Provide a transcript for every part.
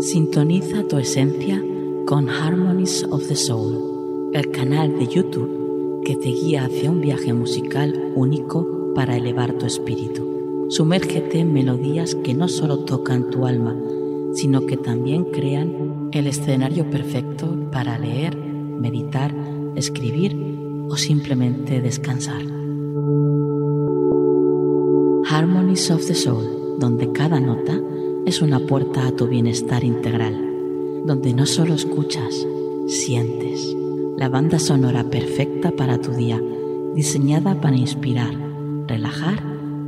Sintoniza tu esencia con Harmonies of the Soul, el canal de YouTube que te guía hacia un viaje musical único para elevar tu espíritu. Sumérgete en melodías que no solo tocan tu alma, sino que también crean el escenario perfecto para leer, meditar, escribir o simplemente descansar. Harmonies of the Soul, donde cada nota es una puerta a tu bienestar integral, donde no solo escuchas, sientes. La banda sonora perfecta para tu día, diseñada para inspirar, relajar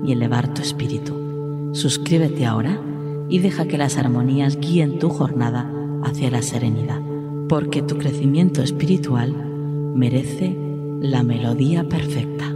y elevar tu espíritu. Suscríbete ahora y deja que las armonías guíen tu jornada hacia la serenidad, porque tu crecimiento espiritual merece la melodía perfecta.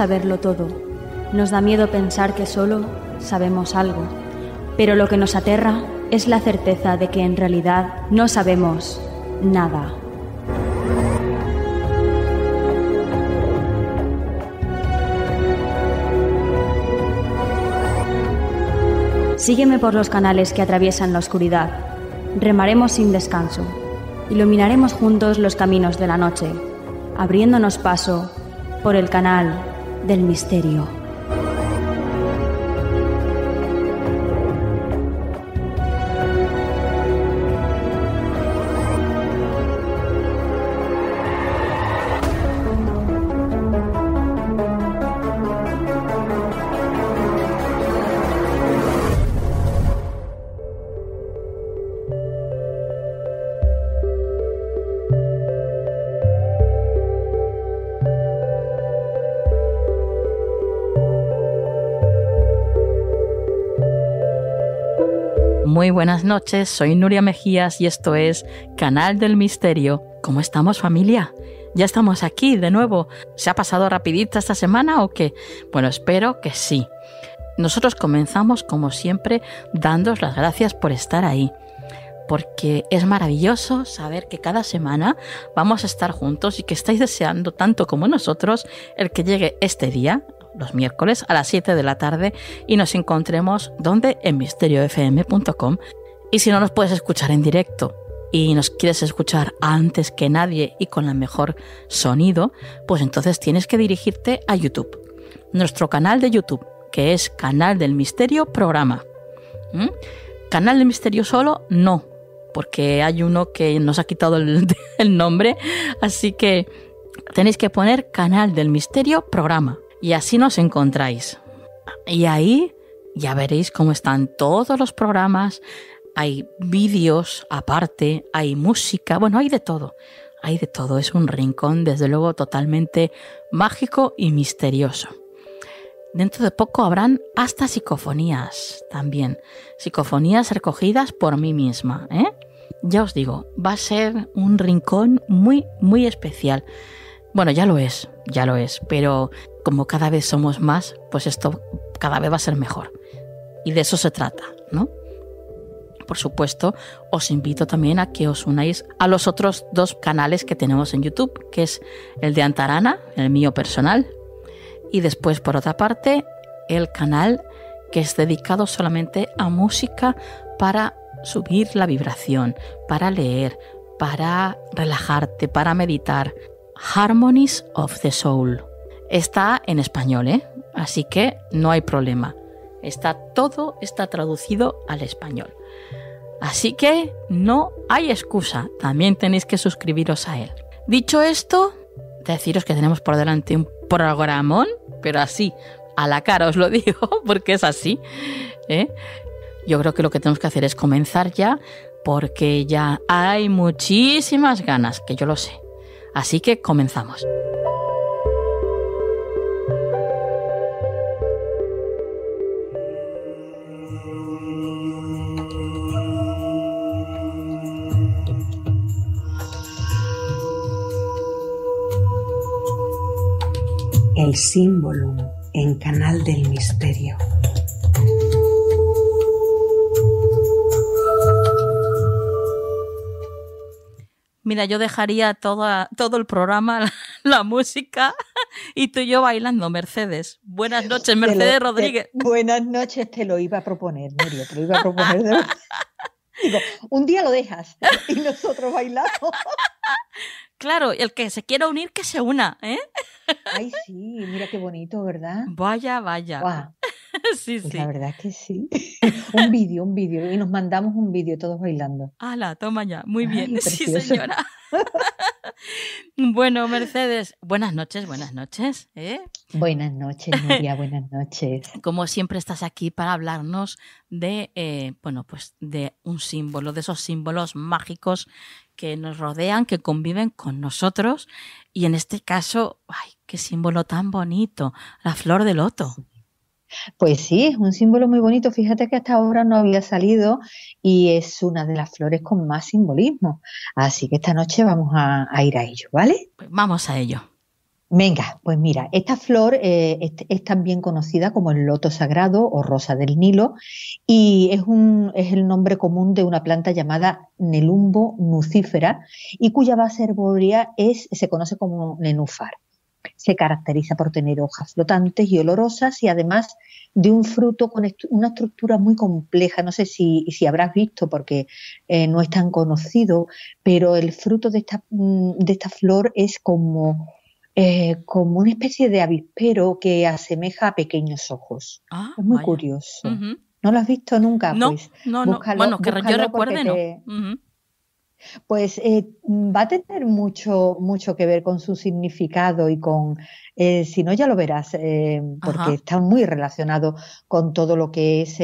saberlo todo. Nos da miedo pensar que solo sabemos algo. Pero lo que nos aterra es la certeza de que en realidad no sabemos nada. Sígueme por los canales que atraviesan la oscuridad. Remaremos sin descanso. Iluminaremos juntos los caminos de la noche, abriéndonos paso por el canal del misterio. buenas noches, soy Nuria Mejías y esto es Canal del Misterio. ¿Cómo estamos familia? Ya estamos aquí de nuevo. ¿Se ha pasado rapidita esta semana o qué? Bueno, espero que sí. Nosotros comenzamos como siempre dándos las gracias por estar ahí porque es maravilloso saber que cada semana vamos a estar juntos y que estáis deseando tanto como nosotros el que llegue este día, los miércoles a las 7 de la tarde y nos encontremos donde en misteriofm.com. Y si no nos puedes escuchar en directo y nos quieres escuchar antes que nadie y con el mejor sonido, pues entonces tienes que dirigirte a YouTube. Nuestro canal de YouTube, que es Canal del Misterio Programa. ¿Mm? Canal del Misterio solo, no, porque hay uno que nos ha quitado el nombre, así que tenéis que poner Canal del Misterio Programa y así nos encontráis. Y ahí ya veréis cómo están todos los programas, hay vídeos aparte, hay música, bueno, hay de todo. Hay de todo, es un rincón desde luego totalmente mágico y misterioso. Dentro de poco habrán hasta psicofonías también, psicofonías recogidas por mí misma. ¿eh? Ya os digo, va a ser un rincón muy, muy especial. Bueno, ya lo es, ya lo es, pero como cada vez somos más, pues esto cada vez va a ser mejor. Y de eso se trata, ¿no? Por supuesto, os invito también a que os unáis a los otros dos canales que tenemos en YouTube, que es el de Antarana, el mío personal, y después, por otra parte, el canal que es dedicado solamente a música para subir la vibración, para leer, para relajarte, para meditar, Harmonies of the Soul. Está en español, ¿eh? Así que no hay problema. Está todo, está traducido al español. Así que no hay excusa. También tenéis que suscribiros a él. Dicho esto, deciros que tenemos por delante un programón, pero así, a la cara os lo digo, porque es así. ¿eh? Yo creo que lo que tenemos que hacer es comenzar ya, porque ya hay muchísimas ganas, que yo lo sé. Así que comenzamos. El símbolo en Canal del Misterio. Mira, yo dejaría todo el programa, la, música y tú y yo bailando, Mercedes. Buenas noches, Mercedes Rodríguez. buenas noches, te lo iba a proponer, Nuria, te lo iba a proponer. Digo, un día lo dejas y nosotros bailamos. Claro, el que se quiera unir, que se una, ¿eh? Ay, sí, mira qué bonito, ¿verdad? Vaya, vaya. Sí, pues sí. La verdad que sí. un vídeo, un vídeo. Y nos mandamos un vídeo todos bailando. ¡Hala! Toma ya. Muy bien. sí, señora. bueno, Mercedes, buenas noches, buenas noches. ¿eh? Buenas noches, Nuria, buenas noches. Como siempre estás aquí para hablarnos de, eh, bueno, pues de un símbolo, de esos símbolos mágicos que nos rodean, que conviven con nosotros. Y en este caso, ¡ay, qué símbolo tan bonito! La flor de loto. Pues sí, es un símbolo muy bonito. Fíjate que hasta ahora no había salido y es una de las flores con más simbolismo. Así que esta noche vamos a, ir a ello, ¿vale? Pues vamos a ello. Venga, pues mira, esta flor eh, es, también conocida como el loto sagrado o rosa del Nilo y es, un, es el nombre común de una planta llamada Nelumbo nucífera y cuya base herbórea es, se conoce como nenúfar. Se caracteriza por tener hojas flotantes y olorosas y además de un fruto con una estructura muy compleja. No sé si, habrás visto porque eh, no es tan conocido, pero el fruto de esta, mm, de esta flor es como eh, como una especie de avispero que asemeja a pequeños ojos. Ah, es muy curioso. ¿No lo has visto nunca? No, pues, no, no. bueno, que yo Pues eh, va a tener mucho, mucho que ver con su significado y con, eh, si no ya lo verás, porque está muy relacionado con todo lo que es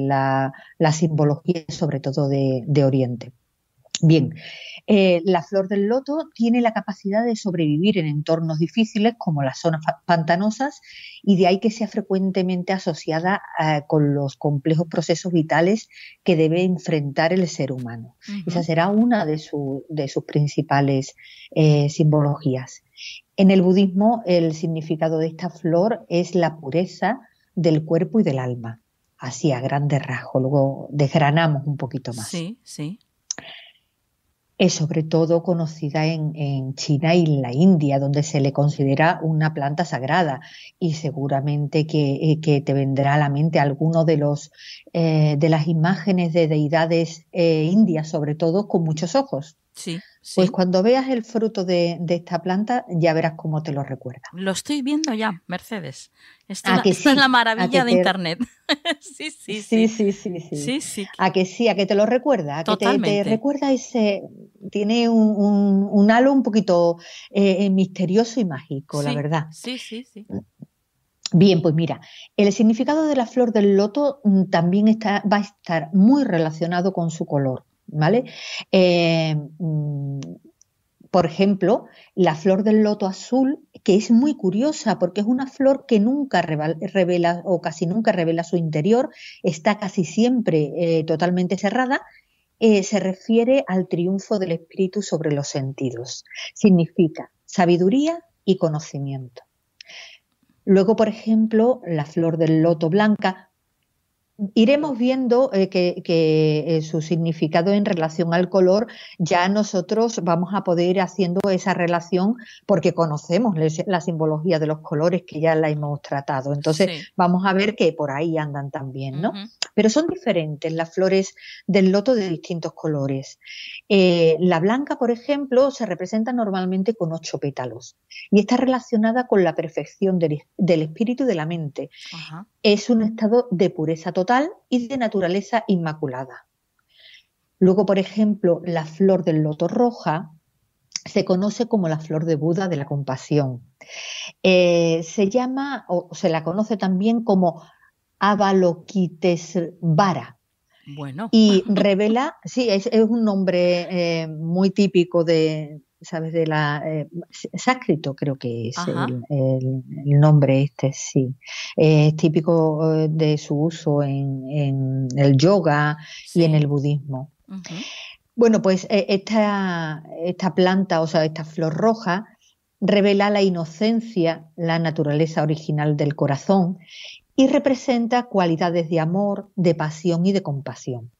la, simbología, sobre todo de Oriente. Bien, eh, la flor del loto tiene la capacidad de sobrevivir en entornos difíciles como las zonas pantanosas y de ahí que sea frecuentemente asociada eh, con los complejos procesos vitales que debe enfrentar el ser humano. Esa será una de, sus principales eh, simbologías. En el budismo el significado de esta flor es la pureza del cuerpo y del alma así a grandes rasgos. Luego desgranamos un poquito más. Sí, sí es sobre todo conocida en, China y en la India, donde se le considera una planta sagrada y seguramente que, eh, te vendrá a la mente alguno de los eh, de las imágenes de deidades eh, indias, sobre todo con muchos ojos. Sí. Pues cuando veas el fruto de, esta planta, ya verás cómo te lo recuerda. Lo estoy viendo ya, Mercedes. Esta, que sí? es la maravilla de Internet. sí, sí, sí, sí, sí, sí, A que sí, a que te lo recuerda. A que te, recuerda ese. Tiene un, un, un halo un poquito eh, misterioso y mágico, la verdad. Sí, sí, sí. Bien, pues mira, el significado de la flor del loto mm, también está, va a estar muy relacionado con su color. Eh, mm, por ejemplo, la flor del loto azul, que es muy curiosa porque es una flor que nunca revela o casi nunca revela su interior, está casi siempre eh, totalmente cerrada, eh, se refiere al triunfo del espíritu sobre los sentidos. Significa sabiduría y conocimiento. Luego, por ejemplo, la flor del loto blanca, Iremos viendo eh, que, eh, su significado en relación al color, ya nosotros vamos a poder ir haciendo esa relación porque conocemos la simbología de los colores que ya la hemos tratado. Entonces vamos a ver que por ahí andan también, ¿no? Pero son diferentes las flores del loto de distintos colores. Eh, la blanca, por ejemplo, se representa normalmente con ocho pétalos y está relacionada con la perfección del, espíritu de la mente. Es un estado de pureza total y de naturaleza inmaculada. Luego, por ejemplo, la flor del loto roja se conoce como la flor de Buda de la compasión. Eh, se llama o se la conoce también como Avalokitesvara. Bueno. Y revela, sí, es, un nombre eh, muy típico de, ¿sabes? De la eh, creo que es el, nombre este, sí. es típico eh, de su uso en, el yoga y en el budismo. Bueno, pues eh, esta, esta planta, o sea, esta flor roja, revela la inocencia, la naturaleza original del corazón y representa cualidades de amor, de pasión y de compasión.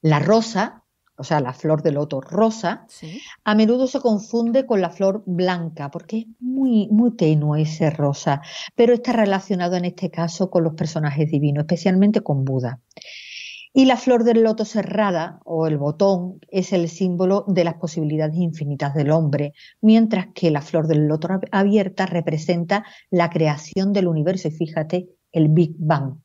La rosa o sea, la flor del loto rosa, a menudo se confunde con la flor blanca, porque es muy, muy tenue ese rosa, pero está relacionado en este caso con los personajes divinos, especialmente con Buda. Y la flor del loto cerrada o el botón es el símbolo de las posibilidades infinitas del hombre, mientras que la flor del loto abierta representa la creación del universo y fíjate el Big Bang,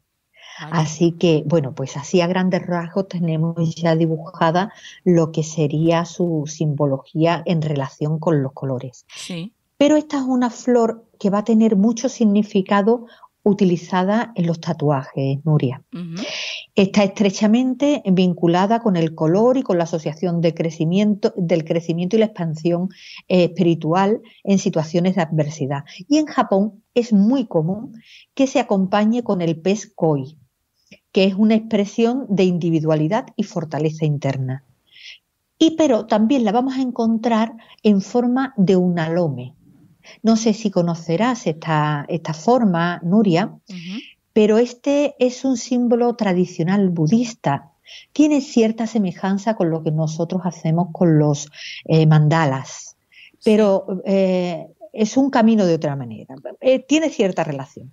Así que, bueno, pues así a grandes rasgos tenemos ya dibujada lo que sería su simbología en relación con los colores. Sí. Pero esta es una flor que va a tener mucho significado utilizada en los tatuajes, Nuria. Está estrechamente vinculada con el color y con la asociación del crecimiento y la expansión eh, espiritual en situaciones de adversidad. Y en Japón es muy común que se acompañe con el pez koi, que es una expresión de individualidad y fortaleza interna. Y pero también la vamos a encontrar en forma de un alome. No sé si conocerás esta, esta forma, Nuria, pero este es un símbolo tradicional budista. Tiene cierta semejanza con lo que nosotros hacemos con los eh, mandalas, pero eh, es un camino de otra manera. Eh, tiene cierta relación.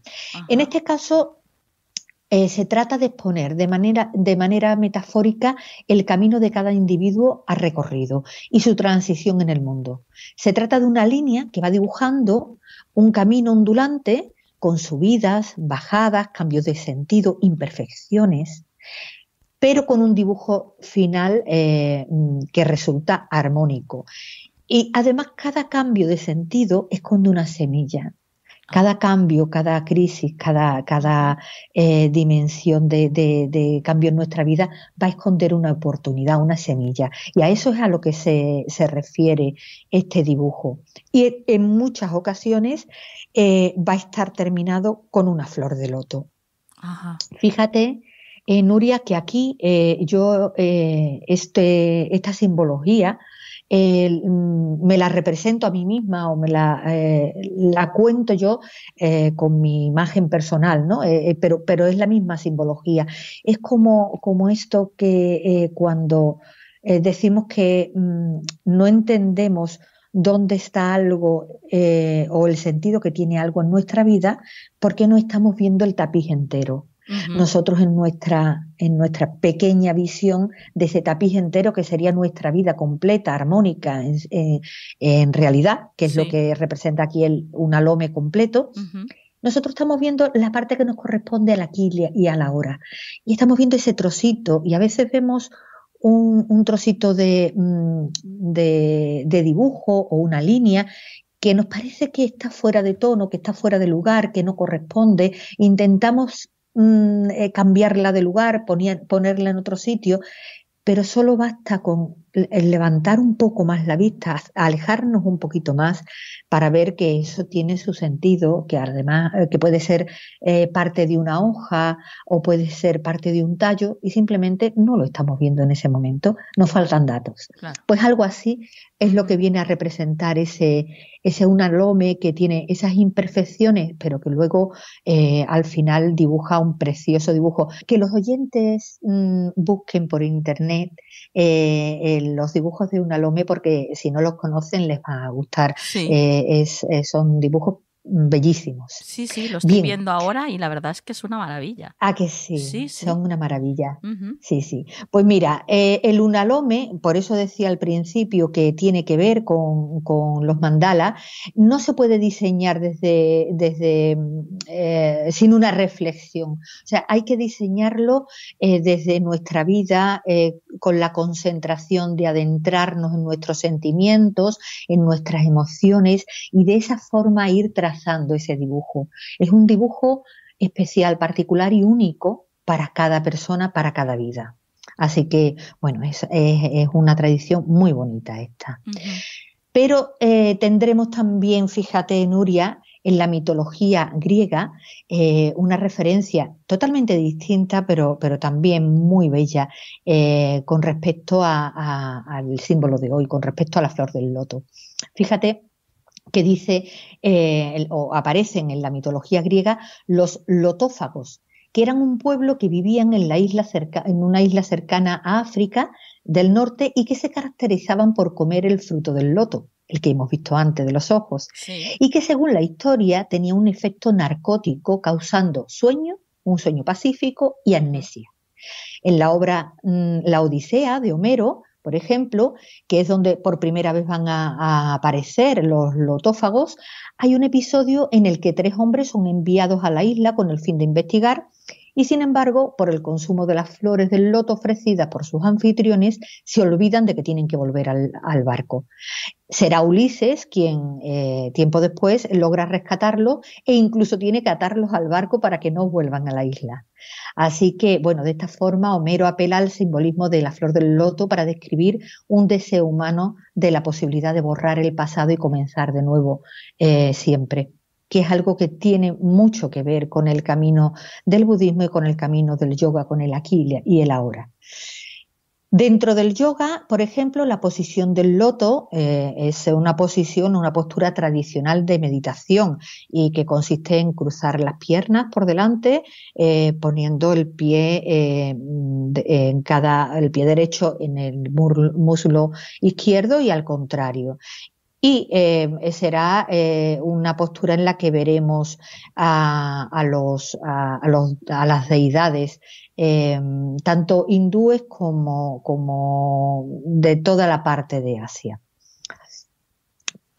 En este caso, eh, se trata de exponer de manera, de manera metafórica el camino de cada individuo a recorrido y su transición en el mundo. Se trata de una línea que va dibujando un camino ondulante con subidas, bajadas, cambios de sentido, imperfecciones, pero con un dibujo final eh, que resulta armónico. Y además cada cambio de sentido esconde una semilla. Cada cambio, cada crisis, cada, cada eh, dimensión de, cambio en nuestra vida va a esconder una oportunidad, una semilla. Y a eso es a lo que se, refiere este dibujo. Y en muchas ocasiones eh, va a estar terminado con una flor de loto. Fíjate, eh, Nuria, que aquí yo este, esta simbología Mm, me la represento a mí misma o me la, eh, cuento yo eh, con mi imagen personal, ¿no? Eh, pero, pero es la misma simbología. Es como, como esto que cuando decimos que mm, no entendemos dónde está algo o el sentido que tiene algo en nuestra vida, ¿por qué no estamos viendo el tapiz entero. Nosotros en nuestra, en nuestra pequeña visión de ese tapiz entero que sería nuestra vida completa, armónica, en, eh, realidad, que es lo que representa aquí el, un alome completo. Nosotros estamos viendo la parte que nos corresponde a la quilia y a la hora. Y estamos viendo ese trocito y a veces vemos un, trocito mm, de dibujo o una línea que nos parece que está fuera de tono, que está fuera de lugar, que no corresponde. Intentamos Mm, eh, cambiarla de lugar, ponerla en otro sitio, pero solo basta con levantar un poco más la vista, alejarnos un poquito más para ver que eso tiene su sentido, que además eh, que puede ser eh, parte de una hoja o puede ser parte de un tallo y simplemente no lo estamos viendo en ese momento, nos faltan datos. Pues algo así es lo que viene a representar ese, ese unalome que tiene esas imperfecciones, pero que luego eh, al final dibuja un precioso dibujo. Que los oyentes mm, busquen por internet eh, eh, los dibujos de unalome porque si no los conocen les va a gustar. Es, son dibujos bellísimos. Sí, sí, lo estoy viendo ahora y la verdad es que es una maravilla. Ah, que sí, son una maravilla. Sí, sí. Pues mira, eh, el unalome, por eso decía al principio que tiene que ver con, los mandalas, no se puede diseñar desde, desde mm, eh, sin una reflexión. O sea, hay que diseñarlo eh, desde nuestra vida, con la concentración de adentrarnos en nuestros sentimientos, en nuestras emociones y de esa forma ir trazando ese dibujo. Es un dibujo especial, particular y único para cada persona, para cada vida. Así que, bueno, es, una tradición muy bonita esta. Pero eh, tendremos también, fíjate, Nuria, en la mitología griega eh, una referencia totalmente distinta, pero, pero también muy bella eh, con respecto al símbolo de hoy, con respecto a la flor del loto. Fíjate que dice eh, o aparecen en la mitología griega los lotófagos, que eran un pueblo que vivían en, la isla cerca, en una isla cercana a África del norte y que se caracterizaban por comer el fruto del loto el que hemos visto antes de los ojos, y que según la historia tenía un efecto narcótico causando sueño, un sueño pacífico y amnesia. En la obra mm, La Odisea de Homero, por ejemplo, que es donde por primera vez van a aparecer los lotófagos, hay un episodio en el que tres hombres son enviados a la isla con el fin de investigar y sin embargo, por el consumo de las flores del loto ofrecidas por sus anfitriones, se olvidan de que tienen que volver al, barco. Será Ulises quien, eh, tiempo después, logra rescatarlo e incluso tiene que atarlos al barco para que no vuelvan a la isla. Así que, bueno, de esta forma Homero apela al simbolismo de la flor del loto para describir un deseo humano de la posibilidad de borrar el pasado y comenzar de nuevo eh, siempre que es algo que tiene mucho que ver con el camino del budismo y con el camino del yoga, con el aquí y el ahora. Dentro del yoga, por ejemplo, la posición del loto eh, es una posición, una postura tradicional de meditación y que consiste en cruzar las piernas por delante, eh, poniendo el pie eh, en cada el pie derecho en el muslo izquierdo y al contrario y eh, será eh, una postura en la que veremos a, las deidades, em, tanto hindúes como de toda la parte de Asia.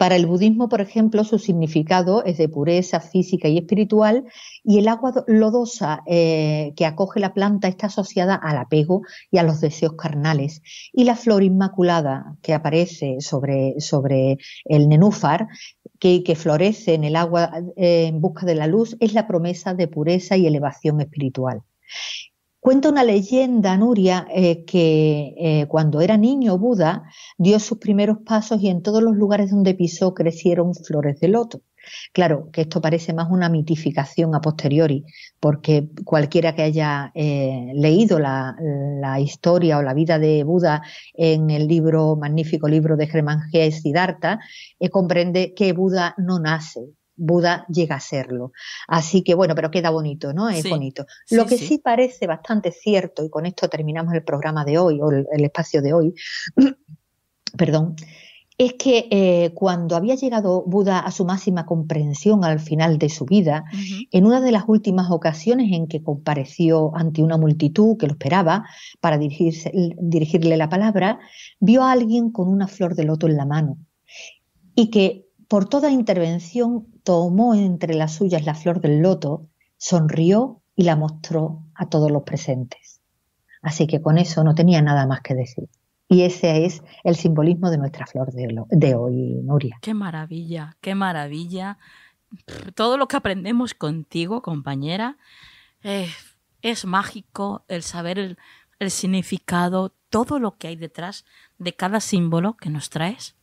Para el budismo, por ejemplo, su significado es de pureza física y espiritual y el agua lodosa eh, que acoge la planta está asociada al apego y a los deseos carnales. Y la flor inmaculada que aparece sobre, sobre el nenúfar, que, florece en el agua eh, en busca de la luz, es la promesa de pureza y elevación espiritual. Cuenta una leyenda, Nuria, eh, que eh, cuando era niño Buda dio sus primeros pasos y en todos los lugares donde pisó crecieron flores de loto. Claro, que esto parece más una mitificación a posteriori, porque cualquiera que haya eh, leído la, historia o la vida de Buda en el libro, magnífico libro de Germán G. Siddhartha, comprende que Buda no nace, Buda llega a serlo. Así que bueno, pero queda bonito, ¿no? Es bonito. Lo que sí. parece bastante cierto, y con esto terminamos el programa de hoy, o el, espacio de hoy, perdón, es que eh, cuando había llegado Buda a su máxima comprensión al final de su vida, en una de las últimas ocasiones en que compareció ante una multitud que lo esperaba para dirigirle la palabra, vio a alguien con una flor de loto en la mano y que por toda intervención tomó entre las suyas la flor del loto, sonrió y la mostró a todos los presentes. Así que con eso no tenía nada más que decir. Y ese es el simbolismo de nuestra flor de, hoy, Nuria. Qué maravilla, qué maravilla. Todo lo que aprendemos contigo, compañera, es mágico el saber el significado, todo lo que hay detrás de cada símbolo que nos traes.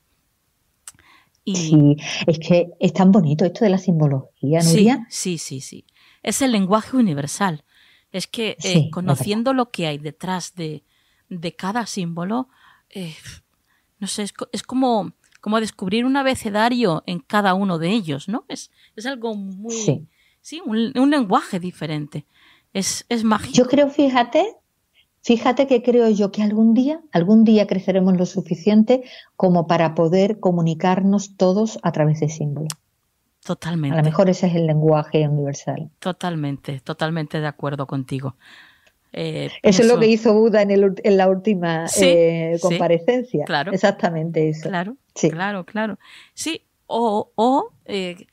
Sí, es que es tan bonito esto de la simbología, Nuria. Sí, sí, sí, Es el lenguaje universal. Es que eh, conociendo lo que hay detrás de, de cada símbolo, eh, no sé, es, como, como, descubrir un abecedario en cada uno de ellos, ¿no? Es, es algo muy... Sí, un, lenguaje diferente. Es, es mágico. Yo creo, fíjate, Fíjate que creo yo que algún día, algún día creceremos lo suficiente como para poder comunicarnos todos a través de símbolos. Totalmente. A lo mejor ese es el lenguaje universal. Totalmente, totalmente de acuerdo contigo. Eh, eso es lo que hizo Buda en, la última eh, comparecencia. claro. Exactamente eso. Claro, sí. claro, claro. Sí, o, o eh,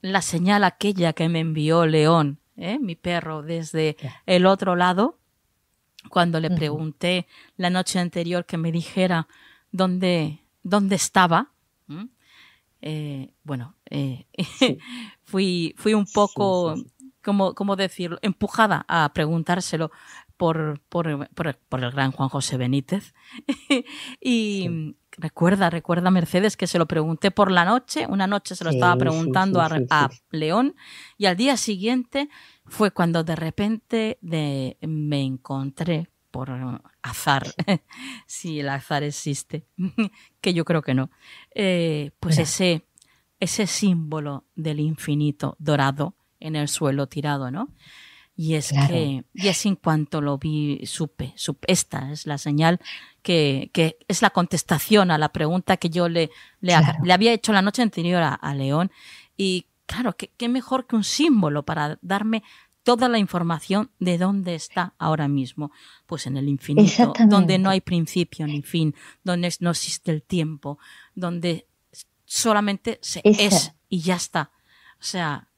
la señal aquella que me envió León, mi perro, desde el otro lado, cuando le pregunté la noche anterior que me dijera dónde, dónde estaba, eh, bueno, eh, fui, fui un poco, como ¿cómo, decirlo?, empujada a preguntárselo por, por, el gran Juan José Benítez. y recuerda, recuerda Mercedes que se lo pregunté por la noche, una noche se lo estaba preguntando a León y al día siguiente fue cuando de repente me encontré por azar, si el azar existe, que yo creo que no, eh, pues ese, ese símbolo del infinito dorado en el suelo tirado, ¿no? Y es que, y es en cuanto lo vi, supe, supe, esta es la señal que, es la contestación a la pregunta que yo le, le, había hecho la noche anterior a, a León y claro, ¿qué, mejor que un símbolo para darme toda la información de dónde está ahora mismo. Pues en el infinito, donde no hay principio ni fin, donde no existe el tiempo, donde solamente se es y ya está. O sea,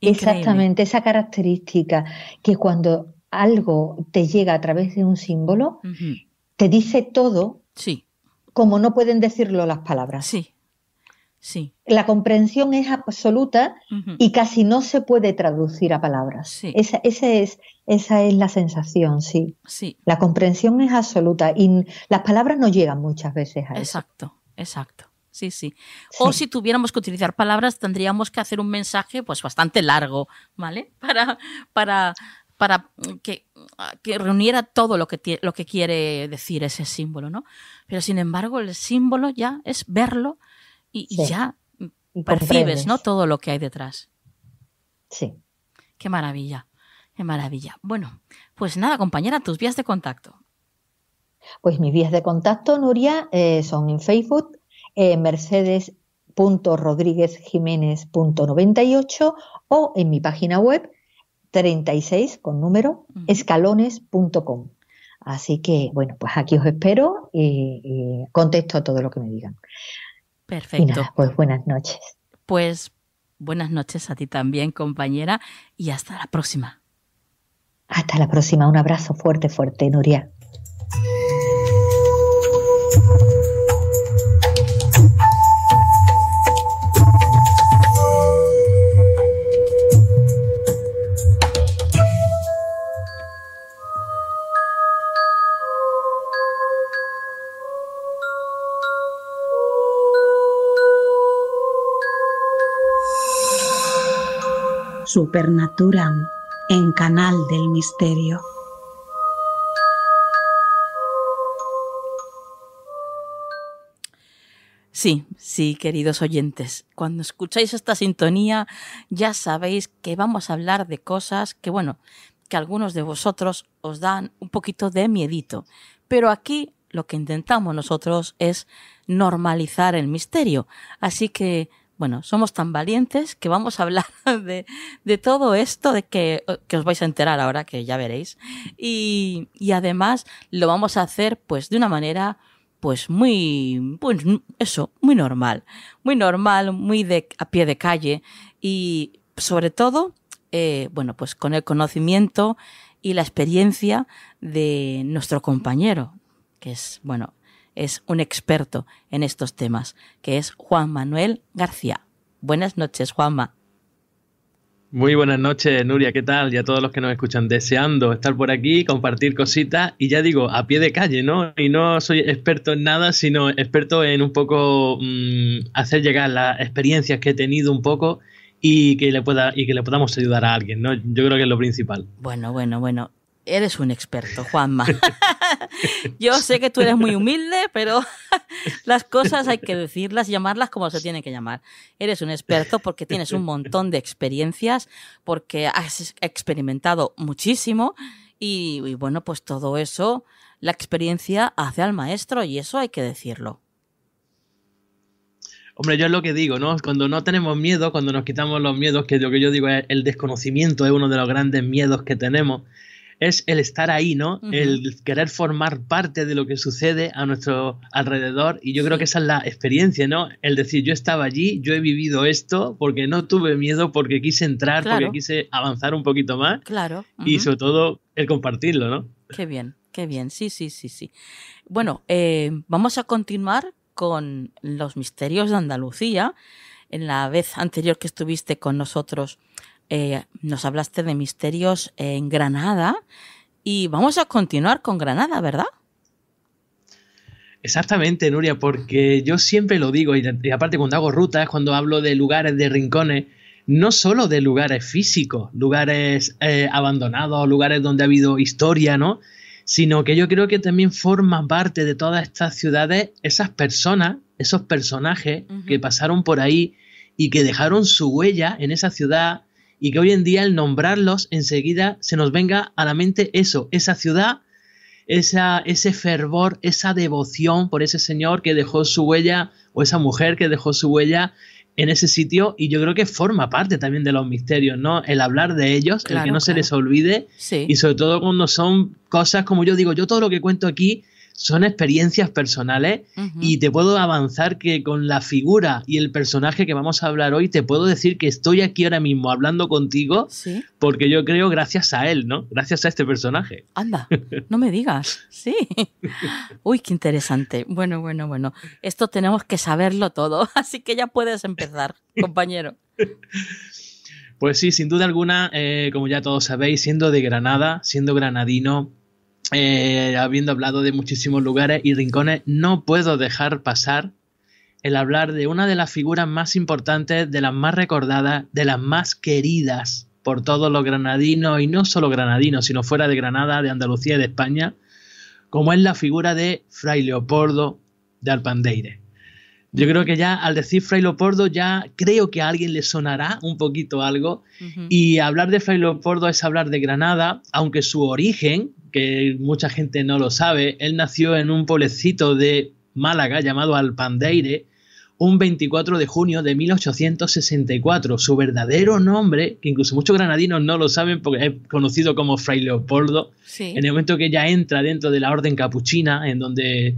exactamente esa característica que cuando algo te llega a través de un símbolo, te dice todo. Como no pueden decirlo las palabras. Sí, la comprensión es absoluta y casi no se puede traducir a palabras. Esa, es, esa, es, la sensación, sí. sí. La comprensión es absoluta y las palabras no llegan muchas veces a Exacto, eso. exacto. Sí, sí. O si tuviéramos que utilizar palabras, tendríamos que hacer un mensaje pues bastante largo, ¿vale? Para, para, que, reuniera todo lo que, lo que quiere decir ese símbolo, ¿no? Pero sin embargo, el símbolo ya es verlo y, ya percibes ¿no? todo lo que hay detrás. Sí. Qué maravilla, qué maravilla. Bueno, pues nada, compañera, tus vías de contacto. Pues mis vías de contacto, Nuria, eh, son en Facebook, eh, mercedes.rodríguezjiménez.98 o en mi página web 36 con número escalones.com. Así que, bueno, pues aquí os espero y, y, contesto a todo lo que me digan. Perfecto. pues buenas noches. Pues buenas noches a ti también, compañera, y hasta la próxima. Hasta la próxima. Un abrazo fuerte, fuerte, Nuria. Supernatura en Canal del Misterio. Sí, sí, queridos oyentes, cuando escucháis esta sintonía ya sabéis que vamos a hablar de cosas que, bueno, que algunos de vosotros os dan un poquito de miedito, pero aquí lo que intentamos nosotros es normalizar el misterio, así que bueno, somos tan valientes que vamos a hablar de, todo esto de que, os vais a enterar ahora, que ya veréis. Y, además lo vamos a hacer pues de una manera pues muy, pues eso, muy normal. Muy normal, muy de, a pie de calle y sobre todo, eh, bueno, pues con el conocimiento y la experiencia de nuestro compañero, que es, bueno, es un experto en estos temas, que es Juan Manuel García. Buenas noches, Juanma. Muy buenas noches, Nuria, ¿qué tal? Y a todos los que nos escuchan, deseando estar por aquí, compartir cositas y ya digo, a pie de calle, ¿no? Y no soy experto en nada, sino experto en un poco mm, hacer llegar las experiencias que he tenido un poco y que le pueda y que le podamos ayudar a alguien, ¿no? Yo creo que es lo principal. Bueno, bueno, bueno eres un experto, Juanma. Yo sé que tú eres muy humilde, pero las cosas hay que decirlas, llamarlas como se tienen que llamar. Eres un experto porque tienes un montón de experiencias, porque has experimentado muchísimo y, bueno, pues todo eso, la experiencia hace al maestro y eso hay que decirlo. Hombre, yo es lo que digo, ¿no? Cuando no tenemos miedo, cuando nos quitamos los miedos, que lo que yo digo es el desconocimiento es uno de los grandes miedos que tenemos es el estar ahí, ¿no? El querer formar parte de lo que sucede a nuestro alrededor. Y yo creo que esa es la experiencia, ¿no? El decir, yo estaba allí, yo he vivido esto, porque no tuve miedo, porque quise entrar, porque quise avanzar un poquito más. Claro. Y sobre todo, el compartirlo, ¿no? Qué bien, qué bien. Sí, sí, sí, sí. Bueno, eh, vamos a continuar con los misterios de Andalucía. En la vez anterior que estuviste con nosotros, eh, nos hablaste de misterios en Granada y vamos a continuar con Granada, ¿verdad? Exactamente, Nuria, porque yo siempre lo digo, y, aparte cuando hago rutas, cuando hablo de lugares, de rincones, no solo de lugares físicos, lugares eh, abandonados, lugares donde ha habido historia, ¿no? Sino que yo creo que también forman parte de todas estas ciudades esas personas, esos personajes que pasaron por ahí y que dejaron su huella en esa ciudad, y que hoy en día el nombrarlos enseguida se nos venga a la mente eso, esa ciudad, esa, ese fervor, esa devoción por ese señor que dejó su huella o esa mujer que dejó su huella en ese sitio y yo creo que forma parte también de los misterios, ¿no? El hablar de ellos, el que no se les olvide y sobre todo cuando son cosas como yo digo, yo todo lo que cuento aquí son experiencias personales y te puedo avanzar que con la figura y el personaje que vamos a hablar hoy, te puedo decir que estoy aquí ahora mismo hablando contigo porque yo creo gracias a él, ¿no? Gracias a este personaje. Anda, no me digas, sí. Uy, qué interesante. Bueno, bueno, bueno. Esto tenemos que saberlo todo, así que ya puedes empezar, compañero. Pues sí, sin duda alguna, eh, como ya todos sabéis, siendo de Granada, siendo granadino, eh, habiendo hablado de muchísimos lugares y rincones, no puedo dejar pasar el hablar de una de las figuras más importantes, de las más recordadas, de las más queridas por todos los granadinos, y no solo granadinos, sino fuera de Granada, de Andalucía y de España, como es la figura de Fray Leopoldo de Alpandeire. Yo creo que ya al decir Fray Leopoldo, ya creo que a alguien le sonará un poquito algo. Y hablar de Fray Leopoldo es hablar de Granada, aunque su origen, que mucha gente no lo sabe, él nació en un pueblecito de Málaga llamado Alpandeire un 24 de junio de 1864. Su verdadero nombre, que incluso muchos granadinos no lo saben porque es conocido como Fray Leopoldo, en el momento que ya entra dentro de la orden capuchina, en donde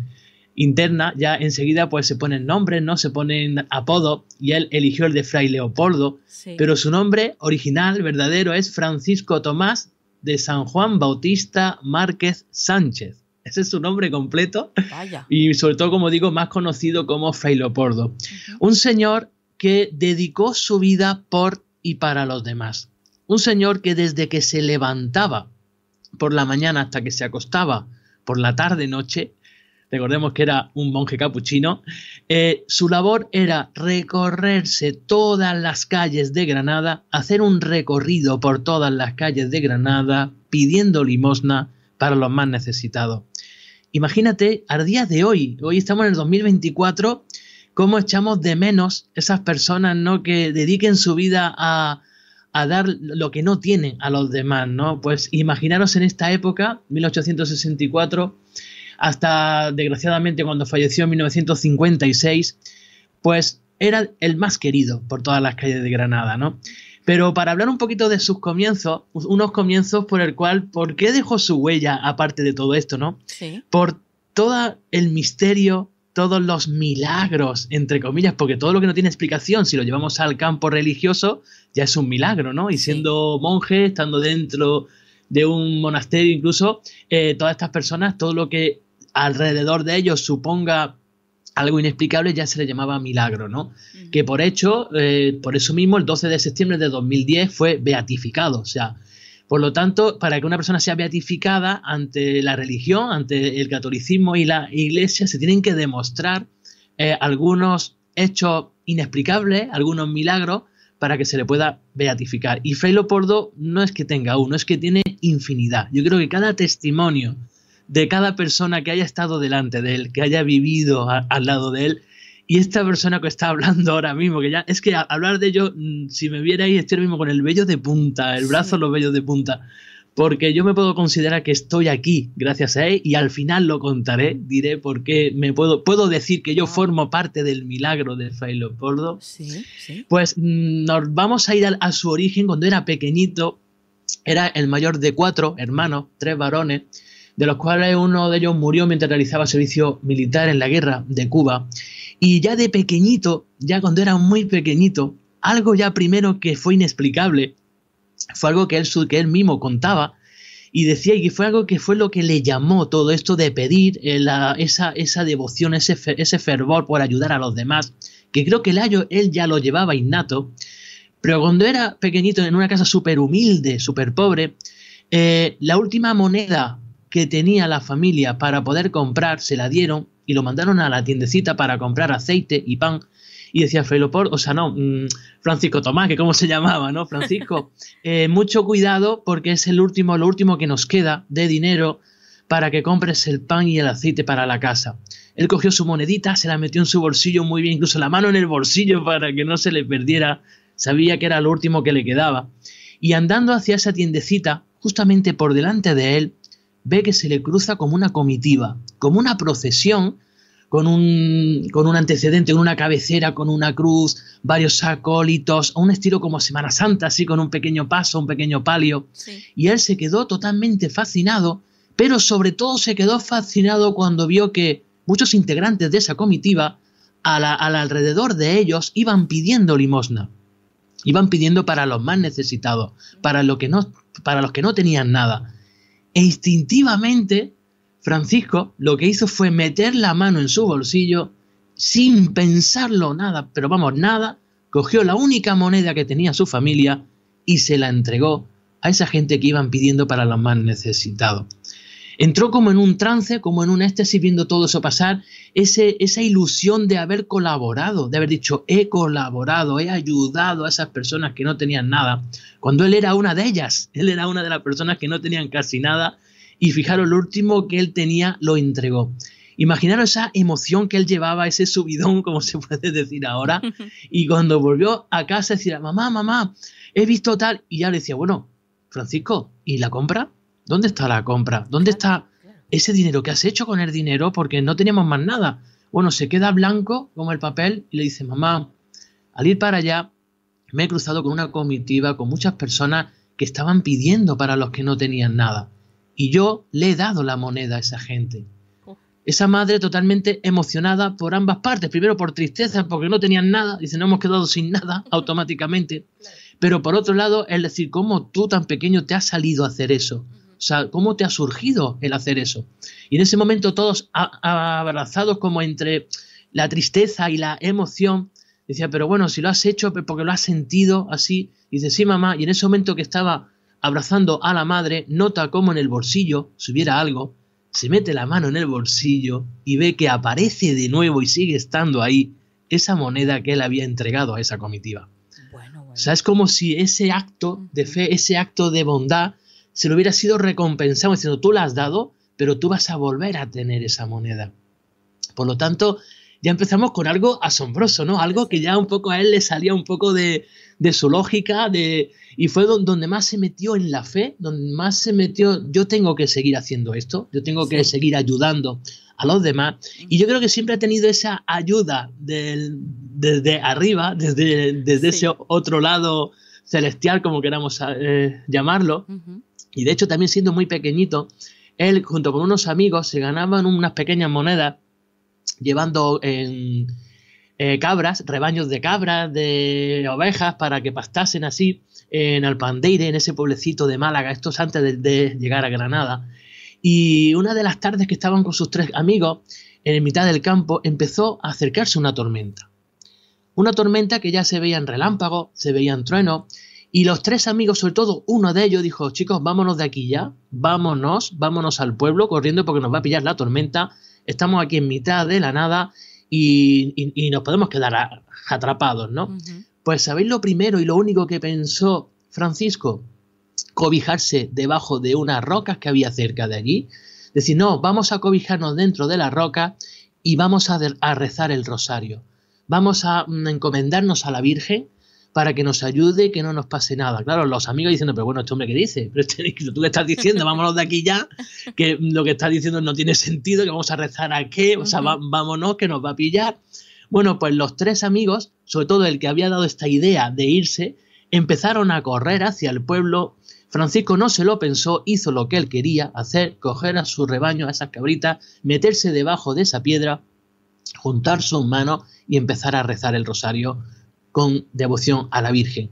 interna, ya enseguida pues se ponen nombres, ¿no? Se ponen apodos y él eligió el de Fray Leopoldo, pero su nombre original, verdadero, es Francisco Tomás de San Juan Bautista Márquez Sánchez. Ese es su nombre completo. Y sobre todo, como digo, más conocido como Feilopordo. Un señor que dedicó su vida por y para los demás. Un señor que desde que se levantaba por la mañana hasta que se acostaba por la tarde-noche, recordemos que era un monje capuchino, eh, su labor era recorrerse todas las calles de Granada, hacer un recorrido por todas las calles de Granada pidiendo limosna para los más necesitados. Imagínate, a día de hoy, hoy estamos en el 2024, cómo echamos de menos esas personas ¿no? que dediquen su vida a, dar lo que no tienen a los demás, ¿no? Pues imaginaros en esta época, 1864, hasta desgraciadamente cuando falleció en 1956, pues era el más querido por todas las calles de Granada, ¿no? Pero para hablar un poquito de sus comienzos, unos comienzos por el cual, ¿por qué dejó su huella aparte de todo esto, no? Por todo el misterio, todos los milagros, entre comillas, porque todo lo que no tiene explicación, si lo llevamos al campo religioso, ya es un milagro, ¿no? Y siendo monje, estando dentro de un monasterio incluso, eh, todas estas personas, todo lo que alrededor de ellos suponga algo inexplicable ya se le llamaba milagro, ¿no? Que por hecho, eh, por eso mismo, el 12 de septiembre de 2010 fue beatificado. O sea, por lo tanto, para que una persona sea beatificada ante la religión, ante el catolicismo y la iglesia, se tienen que demostrar eh, algunos hechos inexplicables, algunos milagros, para que se le pueda beatificar. Y Fray Leopoldo no es que tenga uno, es que tiene infinidad. Yo creo que cada testimonio de cada persona que haya estado delante de él, que haya vivido al lado de él. Y esta persona que está hablando ahora mismo, que ya es que hablar de ello, mm, si me viera ahí estoy ahora mismo con el vello de punta, el brazo, los vellos de punta, porque yo me puedo considerar que estoy aquí gracias a él y al final lo contaré, diré por qué me puedo, puedo decir que yo ah. formo parte del milagro de Fray Leopoldo. Pues mm, nos vamos a ir a su origen cuando era pequeñito, era el mayor de cuatro hermanos, tres varones de los cuales uno de ellos murió mientras realizaba servicio militar en la guerra de Cuba. Y ya de pequeñito, ya cuando era muy pequeñito, algo ya primero que fue inexplicable, fue algo que él, que él mismo contaba, y decía que fue algo que fue lo que le llamó todo esto de pedir eh, esa, esa, devoción, ese, ese, fervor por ayudar a los demás, que creo que el año él ya lo llevaba innato, pero cuando era pequeñito en una casa súper humilde, súper pobre, eh, la última moneda que tenía la familia para poder comprar, se la dieron y lo mandaron a la tiendecita para comprar aceite y pan. Y decía Felopor, o sea, no, mm, Francisco Tomás, que cómo se llamaba, ¿no? Francisco, eh, mucho cuidado porque es el último, lo último que nos queda de dinero para que compres el pan y el aceite para la casa. Él cogió su monedita, se la metió en su bolsillo muy bien, incluso la mano en el bolsillo para que no se le perdiera. Sabía que era lo último que le quedaba. Y andando hacia esa tiendecita, justamente por delante de él, ve que se le cruza como una comitiva, como una procesión, con un, antecedente, con una cabecera, con una cruz, varios acólitos, un estilo como Semana Santa, así con un pequeño paso, un pequeño palio. Y él se quedó totalmente fascinado, pero sobre todo se quedó fascinado cuando vio que muchos integrantes de esa comitiva, alrededor de ellos, iban pidiendo limosna. Iban pidiendo para los más necesitados, para, lo que no, para los que no tenían nada e instintivamente, Francisco lo que hizo fue meter la mano en su bolsillo sin pensarlo nada, pero vamos, nada, cogió la única moneda que tenía su familia y se la entregó a esa gente que iban pidiendo para los más necesitados. Entró como en un trance, como en un éxtasis viendo todo eso pasar, ese, esa ilusión de haber colaborado, de haber dicho, he colaborado, he ayudado a esas personas que no tenían nada, cuando él era una de ellas, él era una de las personas que no tenían casi nada, y fijaros, lo último que él tenía lo entregó. Imaginaros esa emoción que él llevaba, ese subidón, como se puede decir ahora, y cuando volvió a casa decía, mamá, mamá, he visto tal, y ya le decía, bueno, Francisco, ¿y la compra? ¿Dónde está la compra? ¿Dónde está ese dinero? que has hecho con el dinero? Porque no teníamos más nada. Bueno, se queda blanco como el papel y le dice, mamá, al ir para allá me he cruzado con una comitiva, con muchas personas que estaban pidiendo para los que no tenían nada. Y yo le he dado la moneda a esa gente. Oh. Esa madre totalmente emocionada por ambas partes. Primero por tristeza, porque no tenían nada. Dice, no hemos quedado sin nada automáticamente. Pero por otro lado, es decir, ¿cómo tú tan pequeño te has salido a hacer eso? ¿cómo te ha surgido el hacer eso? Y en ese momento todos abrazados como entre la tristeza y la emoción, decía, pero bueno, si lo has hecho porque lo has sentido así, y dice, sí mamá, y en ese momento que estaba abrazando a la madre, nota como en el bolsillo, si hubiera algo, se mete la mano en el bolsillo y ve que aparece de nuevo y sigue estando ahí esa moneda que él había entregado a esa comitiva. Bueno, O sea, es como si ese acto de fe, ese acto de bondad, se lo hubiera sido recompensado diciendo, tú la has dado, pero tú vas a volver a tener esa moneda. Por lo tanto, ya empezamos con algo asombroso, ¿no? Algo que ya un poco a él le salía un poco de, de su lógica, de, y fue donde más se metió en la fe, donde más se metió, yo tengo que seguir haciendo esto, yo tengo que seguir ayudando a los demás. Y yo creo que siempre ha tenido esa ayuda desde arriba, desde, desde ese otro lado celestial, como queramos eh, llamarlo. Y de hecho también siendo muy pequeñito, él junto con unos amigos se ganaban unas pequeñas monedas llevando en, eh, cabras, rebaños de cabras, de ovejas, para que pastasen así en Alpandeire, en ese pueblecito de Málaga, esto antes de, llegar a Granada. Y una de las tardes que estaban con sus tres amigos en mitad del campo, empezó a acercarse una tormenta. Una tormenta que ya se veía en relámpago, se veían truenos, y los tres amigos, sobre todo uno de ellos, dijo, chicos, vámonos de aquí ya, vámonos, vámonos al pueblo corriendo porque nos va a pillar la tormenta, estamos aquí en mitad de la nada y, nos podemos quedar atrapados, ¿no? Pues sabéis lo primero y lo único que pensó Francisco, cobijarse debajo de unas rocas que había cerca de allí, decir, no, vamos a cobijarnos dentro de la roca y vamos a, rezar el rosario, vamos a mm, encomendarnos a la Virgen para que nos ayude, que no nos pase nada. Claro, los amigos diciendo, pero bueno, este hombre que dice, pero este, tú le estás diciendo, vámonos de aquí ya, que lo que estás diciendo no tiene sentido, que vamos a rezar a qué, o sea, vámonos, que nos va a pillar. Bueno, pues los tres amigos, sobre todo el que había dado esta idea de irse, empezaron a correr hacia el pueblo. Francisco no se lo pensó, hizo lo que él quería hacer, coger a su rebaño, a esas cabritas, meterse debajo de esa piedra, juntar sus manos y empezar a rezar el rosario con devoción a la Virgen,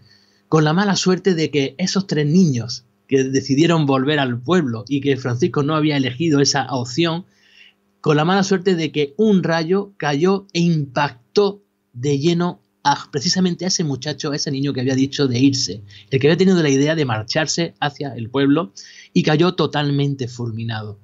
con la mala suerte de que esos tres niños que decidieron volver al pueblo y que Francisco no había elegido esa opción, con la mala suerte de que un rayo cayó e impactó de lleno a, precisamente a ese muchacho, a ese niño que había dicho de irse, el que había tenido la idea de marcharse hacia el pueblo y cayó totalmente fulminado.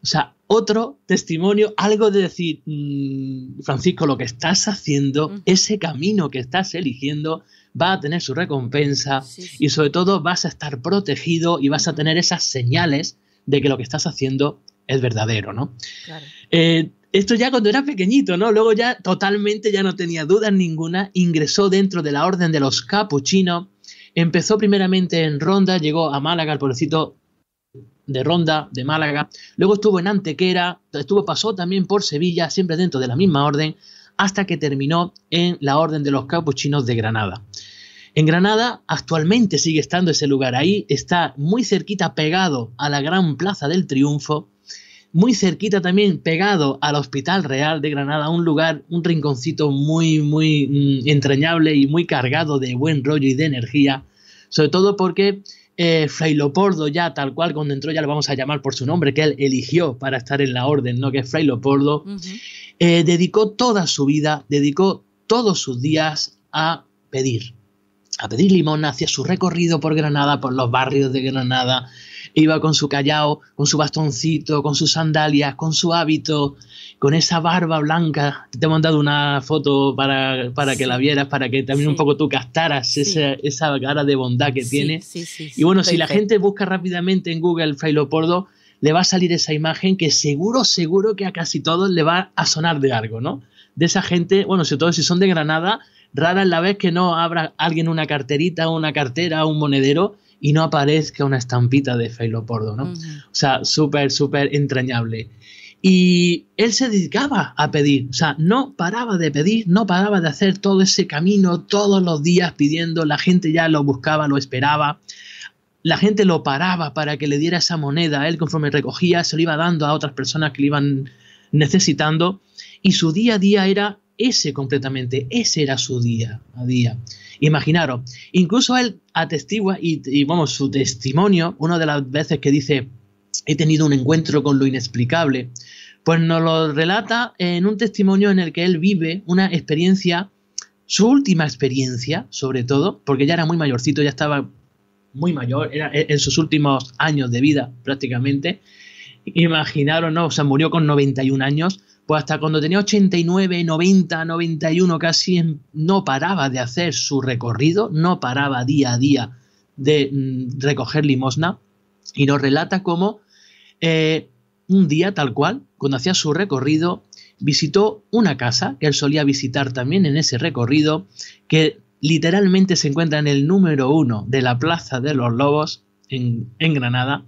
O sea, otro testimonio, algo de decir, mm, Francisco, lo que estás haciendo, ese camino que estás eligiendo, va a tener su recompensa y sobre todo vas a estar protegido y vas a tener esas señales de que lo que estás haciendo es verdadero, ¿no? Eh, esto ya cuando era pequeñito, ¿no? Luego ya totalmente, ya no tenía dudas ninguna, ingresó dentro de la orden de los capuchinos, empezó primeramente en Ronda, llegó a Málaga, al pueblecito de Ronda, de Málaga, luego estuvo en Antequera, estuvo, pasó también por Sevilla, siempre dentro de la misma orden, hasta que terminó en la Orden de los Capuchinos de Granada. En Granada actualmente sigue estando ese lugar, ahí está muy cerquita pegado a la Gran Plaza del Triunfo, muy cerquita también pegado al Hospital Real de Granada, un lugar, un rinconcito muy, muy mm, entrañable y muy cargado de buen rollo y de energía, sobre todo porque eh, Fray Lopordo ya tal cual cuando entró ya lo vamos a llamar por su nombre que él eligió para estar en la orden, ¿no? Que es Fray Lopordo, eh, dedicó toda su vida, dedicó todos sus días a pedir, a pedir limón hacia su recorrido por Granada, por los barrios de Granada, Iba con su callao, con su bastoncito, con sus sandalias, con su hábito, con esa barba blanca. Te he mandado una foto para, que la vieras, para que también un poco tú captaras esa, cara de bondad que tiene. y bueno, si la gente busca rápidamente en Google Fray Leopoldo, le va a salir esa imagen que seguro, seguro que a casi todos le va a sonar de algo, ¿no? De esa gente, bueno, sobre todo si son de Granada, rara es la vez que no abra alguien una carterita, una cartera, un monedero y no aparezca una estampita de Feilopordo, ¿no? O sea, súper, súper entrañable. Y él se dedicaba a pedir, o sea, no paraba de pedir, no paraba de hacer todo ese camino todos los días pidiendo, la gente ya lo buscaba, lo esperaba, la gente lo paraba para que le diera esa moneda, él conforme recogía se lo iba dando a otras personas que lo iban necesitando y su día a día era ese completamente, ese era su día a día. Imaginaros, incluso él atestigua y, vamos, su testimonio, una de las veces que dice, he tenido un encuentro con lo inexplicable, pues nos lo relata en un testimonio en el que él vive una experiencia, su última experiencia, sobre todo, porque ya era muy mayorcito, ya estaba muy mayor, era e, en sus últimos años de vida prácticamente. Imaginaros, ¿no? O sea, murió con 91 años pues hasta cuando tenía 89, 90, 91 casi, em, no paraba de hacer su recorrido, no paraba día a día de mm, recoger limosna, y nos relata cómo eh, un día tal cual, cuando hacía su recorrido, visitó una casa que él solía visitar también en ese recorrido, que literalmente se encuentra en el número uno de la Plaza de los Lobos en Granada,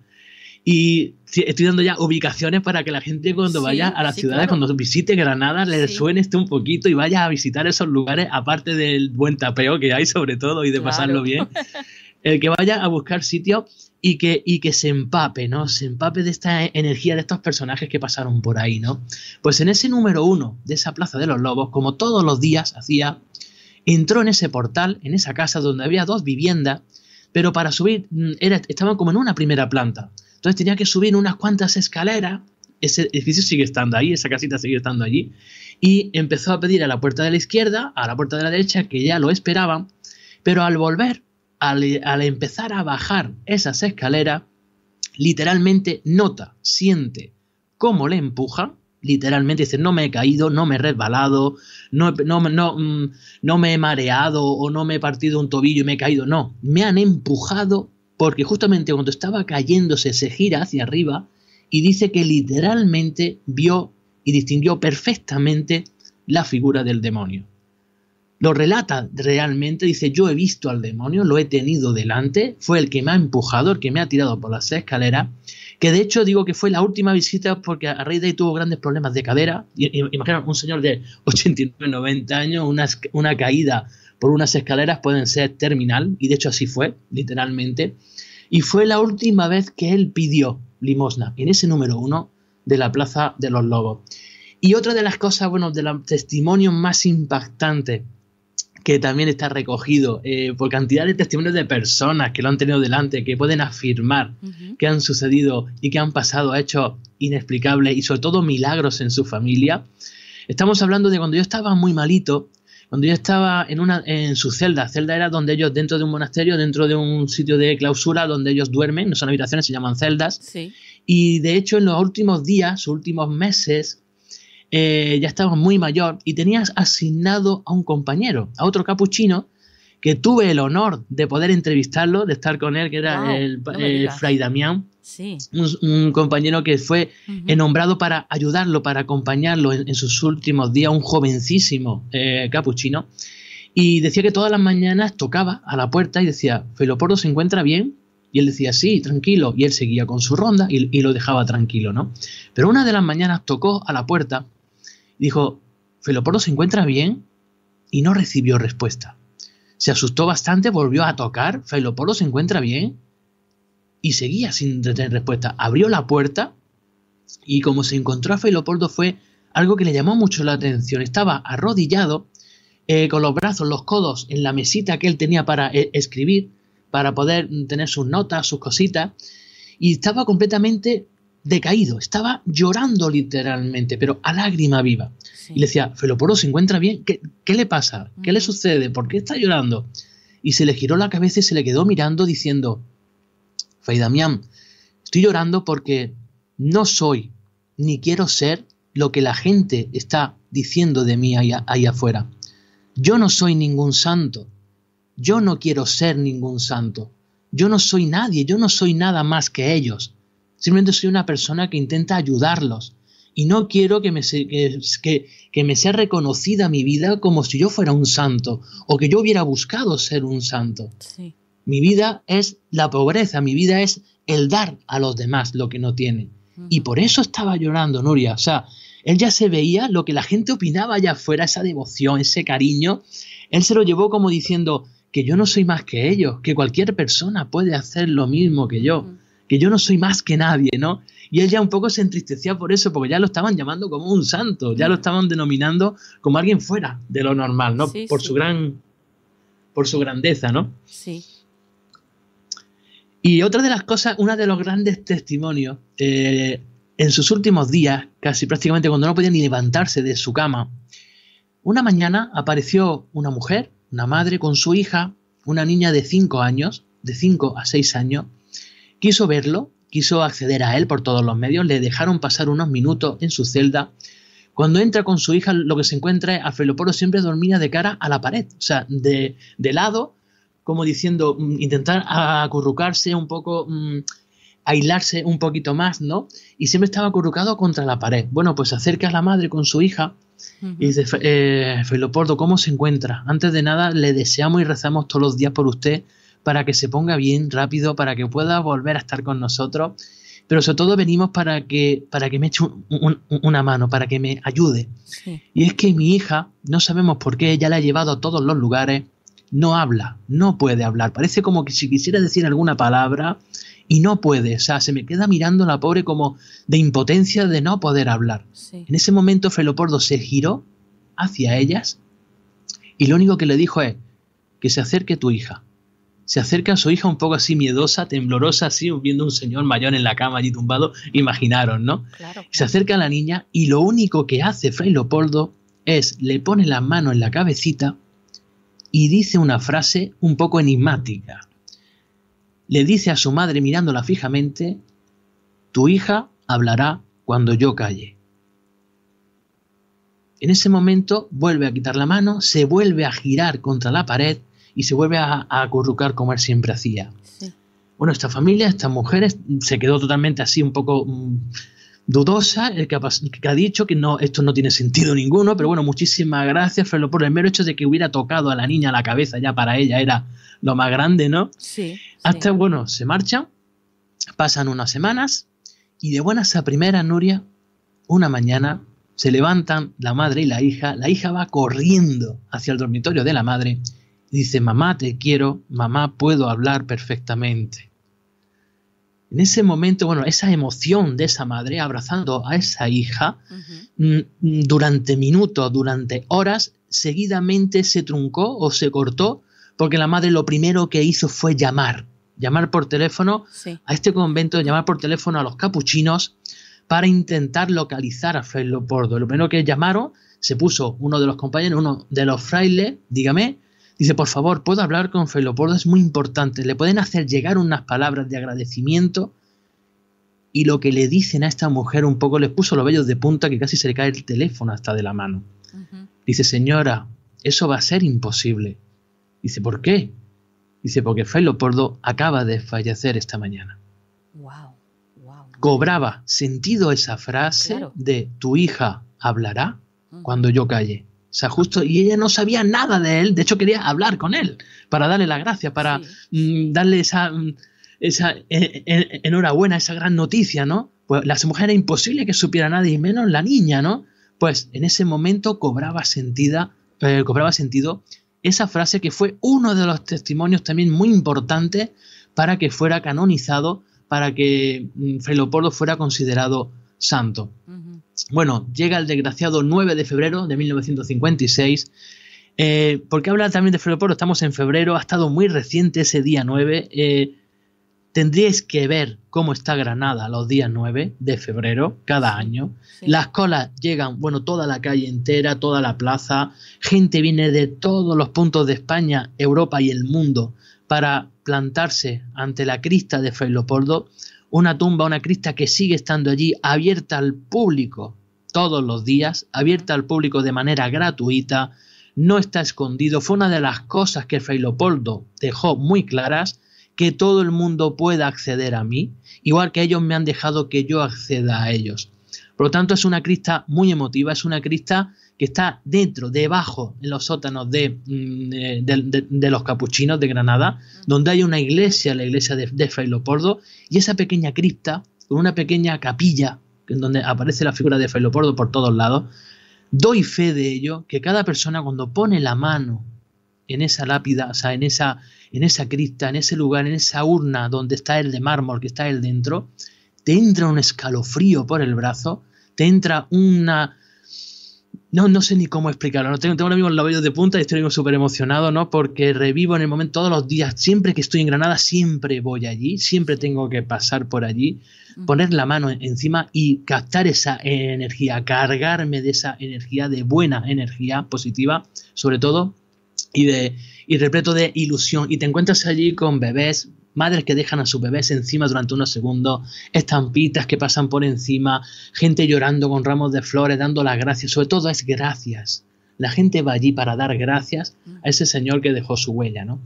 y estoy dando ya ubicaciones para que la gente cuando vaya a las ciudades, cuando visite Granada, le suene este un poquito y vaya a visitar esos lugares, aparte del buen tapeo que hay sobre todo y de pasarlo bien. El que vaya a buscar sitios y que, y que se empape, ¿no? Se empape de esta energía de estos personajes que pasaron por ahí, ¿no? Pues en ese número uno de esa Plaza de los Lobos, como todos los días hacía, entró en ese portal, en esa casa donde había dos viviendas, pero para subir mm, estaban como en una primera planta. Entonces tenía que subir unas cuantas escaleras. Ese edificio sigue estando ahí, esa casita sigue estando allí. Y empezó a pedir a la puerta de la izquierda, a la puerta de la derecha, que ya lo esperaban. Pero al volver, al, empezar a bajar esas escaleras, literalmente nota, siente cómo le empuja literalmente dice, no me he caído, no me he resbalado, no, mm, no, me he mareado o no me he partido un tobillo y me he caído. No, me han empujado porque justamente cuando estaba cayéndose se gira hacia arriba y dice que literalmente vio y distinguió perfectamente la figura del demonio. Lo relata realmente, dice, yo he visto al demonio, lo he tenido delante, fue el que me ha empujado, el que me ha tirado por las escaleras, que de hecho digo que fue la última visita porque a raíz de ahí tuvo grandes problemas de cadera. Imagina un señor de 89, 90 años, una, una caída por unas escaleras, pueden ser terminal, y de hecho así fue, literalmente. Y fue la última vez que él pidió limosna, en ese número uno de la Plaza de los Lobos. Y otra de las cosas, bueno, de los testimonios más impactantes que también está recogido eh, por cantidad de testimonios de personas que lo han tenido delante, que pueden afirmar que han sucedido y que han pasado hechos inexplicables y sobre todo milagros en su familia. Estamos hablando de cuando yo estaba muy malito cuando yo estaba en, una, en su celda, celda era donde ellos dentro de un monasterio, dentro de un sitio de clausura donde ellos duermen, no son habitaciones, se llaman celdas. Y de hecho en los últimos días, últimos meses, eh, ya estaba muy mayor y tenías asignado a un compañero, a otro capuchino, que tuve el honor de poder entrevistarlo, de estar con él, que era el, el eh, fray Damián. Un, compañero que fue eh, nombrado para ayudarlo, para acompañarlo en, sus últimos días, un jovencísimo eh, capuchino. Y decía que todas las mañanas tocaba a la puerta y decía, Felopordo se encuentra bien. Y él decía, sí, tranquilo. Y él seguía con su ronda y, lo dejaba tranquilo, ¿no? Pero una de las mañanas tocó a la puerta y dijo, Felopordo se encuentra bien. Y no recibió respuesta. Se asustó bastante, volvió a tocar. Felopordo se encuentra bien y seguía sin tener respuesta. Abrió la puerta y como se encontró a Felopoldo fue algo que le llamó mucho la atención. Estaba arrodillado, eh, con los brazos, los codos en la mesita que él tenía para eh, escribir, para poder tener sus notas, sus cositas, y estaba completamente decaído, estaba llorando literalmente, pero a lágrima viva. Y le decía, Feloporo se encuentra bien, ¿Qué, ¿qué, le pasa? ¿Qué le sucede? ¿Por qué está llorando? Y se le giró la cabeza y se le quedó mirando diciendo, Fray Damián, estoy llorando porque no soy ni quiero ser lo que la gente está diciendo de mí ahí, afuera. Yo no soy ningún santo. Yo no quiero ser ningún santo. Yo no soy nadie, yo no soy nada más que ellos. Simplemente soy una persona que intenta ayudarlos. Y no quiero que me, que me, sea reconocida mi vida como si yo fuera un santo o que yo hubiera buscado ser un santo. Sí. Mi vida es la pobreza, mi vida es el dar a los demás lo que no tienen. Y por eso estaba llorando Nuria. O sea, él ya se veía lo que la gente opinaba allá fuera esa devoción, ese cariño. Él se lo llevó como diciendo que yo no soy más que ellos, que cualquier persona puede hacer lo mismo que yo, que yo no soy más que nadie, ¿no? Y él ya un poco se entristecía por eso, porque ya lo estaban llamando como un santo, ya lo estaban denominando como alguien fuera de lo normal, ¿no? por su gran por su grandeza, ¿no? Sí. Y otra de las cosas, uno de los grandes testimonios, eh, en sus últimos días, casi prácticamente cuando no podía ni levantarse de su cama, una mañana apareció una mujer, una madre, con su hija, una niña de 5 años, de 5 a 6 años, quiso verlo, quiso acceder a él por todos los medios, le dejaron pasar unos minutos en su celda. Cuando entra con su hija, lo que se encuentra es a Feloporo siempre dormía de cara a la pared, o sea, de, de lado, como diciendo, mm, intentar acurrucarse un poco, mm, aislarse un poquito más, ¿no? Y siempre estaba acurrucado contra la pared. Bueno, pues se acerca a la madre con su hija y dice, eh, Felopordo, ¿cómo se encuentra? Antes de nada, le deseamos y rezamos todos los días por usted para que se ponga bien rápido, para que pueda volver a estar con nosotros. Pero sobre todo venimos para que, para que me eche una mano, para que me ayude. Y es que mi hija, no sabemos por qué, ella la ha llevado a todos los lugares, no habla, no puede hablar. Parece como que si quisiera decir alguna palabra y no puede. O sea, se me queda mirando la pobre como de impotencia de no poder hablar. En ese momento Felopordo se giró hacia ellas y lo único que le dijo es que se acerque tu hija. Se acerca a su hija un poco así miedosa, temblorosa, así viendo un señor mayor en la cama allí tumbado, imaginaron, ¿no? Se acerca a la niña y lo único que hace Fray Leopoldo es le pone la mano en la cabecita y dice una frase un poco enigmática. Le dice a su madre mirándola fijamente, tu hija hablará cuando yo calle. En ese momento vuelve a quitar la mano, se vuelve a girar contra la pared y se vuelve a, acurrucar como él siempre hacía. Bueno, esta familia, estas mujeres, se quedó totalmente así, un poco mm, dudosa, el que ha, dicho que no, esto no tiene sentido ninguno, pero bueno, muchísimas gracias, lo por el mero hecho de que hubiera tocado a la niña la cabeza, ya para ella era lo más grande, ¿no? Sí. Hasta, bueno, se marchan, pasan unas semanas y de buenas a primeras, Nuria, una mañana se levantan la madre y la hija, la hija va corriendo hacia el dormitorio de la madre dice, mamá, te quiero, mamá, puedo hablar perfectamente en ese momento, bueno, esa emoción de esa madre abrazando a esa hija mm, mm, durante minutos, durante horas, seguidamente se truncó o se cortó porque la madre lo primero que hizo fue llamar, llamar por teléfono a este convento, llamar por teléfono a los capuchinos para intentar localizar a Fray Leopoldo. Lo primero que llamaron, se puso uno de los compañeros, uno de los frailes, dígame, Dice, por favor, puedo hablar con Felopoldo, es muy importante. Le pueden hacer llegar unas palabras de agradecimiento. Y lo que le dicen a esta mujer un poco les puso los vellos de punta que casi se le cae el teléfono hasta de la mano. Dice, señora, eso va a ser imposible. Dice, ¿por qué? Dice, porque Pordo acaba de fallecer esta mañana. Cobraba sentido esa frase de tu hija hablará cuando yo calle y ella no sabía nada de él, de hecho quería hablar con él, para darle la gracia, para mm, darle esa, mm, esa e, e, enhorabuena, esa gran noticia, ¿no? Pues la mujer era imposible que supiera nadie, y menos la niña, ¿no? Pues en ese momento cobraba, eh, cobraba sentido esa frase que fue uno de los testimonios también muy importantes para que fuera canonizado, para que mm, Fray fuera considerado santo. Bueno, llega el desgraciado 9 de febrero de 1956. Eh, porque habla también de febrero, estamos en febrero, ha estado muy reciente ese día 9. Eh, tendríais que ver cómo está Granada los días 9 de febrero cada año. Las colas llegan, bueno, toda la calle entera, toda la plaza, gente viene de todos los puntos de España, Europa y el mundo para plantarse ante la crista de Fray una tumba, una crista que sigue estando allí abierta al público todos los días, abierta al público de manera gratuita, no está escondido. Fue una de las cosas que Fray Leopoldo dejó muy claras, que todo el mundo pueda acceder a mí, igual que ellos me han dejado que yo acceda a ellos. Por lo tanto, es una crista muy emotiva, es una crista que está dentro, debajo, en los sótanos de, mm, de, los capuchinos de Granada, donde hay una iglesia, la iglesia de, de y esa pequeña cripta, con una pequeña capilla, en donde aparece la figura de Fray por todos lados, doy fe de ello, que cada persona cuando pone la mano en esa lápida, o sea, en esa, en esa cripta, en ese lugar, en esa urna donde está el de mármol, que está el dentro, te entra un escalofrío por el brazo, te entra una, no, no sé ni cómo explicarlo. tengo, tengo ahora labios de punta y estoy súper emocionado, ¿no? Porque revivo en el momento todos los días. Siempre que estoy en Granada, siempre voy allí, siempre tengo que pasar por allí, poner la mano encima y captar esa energía, cargarme de esa energía, de buena energía positiva, sobre todo, y de y repleto de ilusión. Y te encuentras allí con bebés, madres que dejan a sus bebés encima durante unos segundos, estampitas que pasan por encima, gente llorando con ramos de flores, dando las gracias, sobre todo es gracias. La gente va allí para dar gracias a ese señor que dejó su huella, ¿no?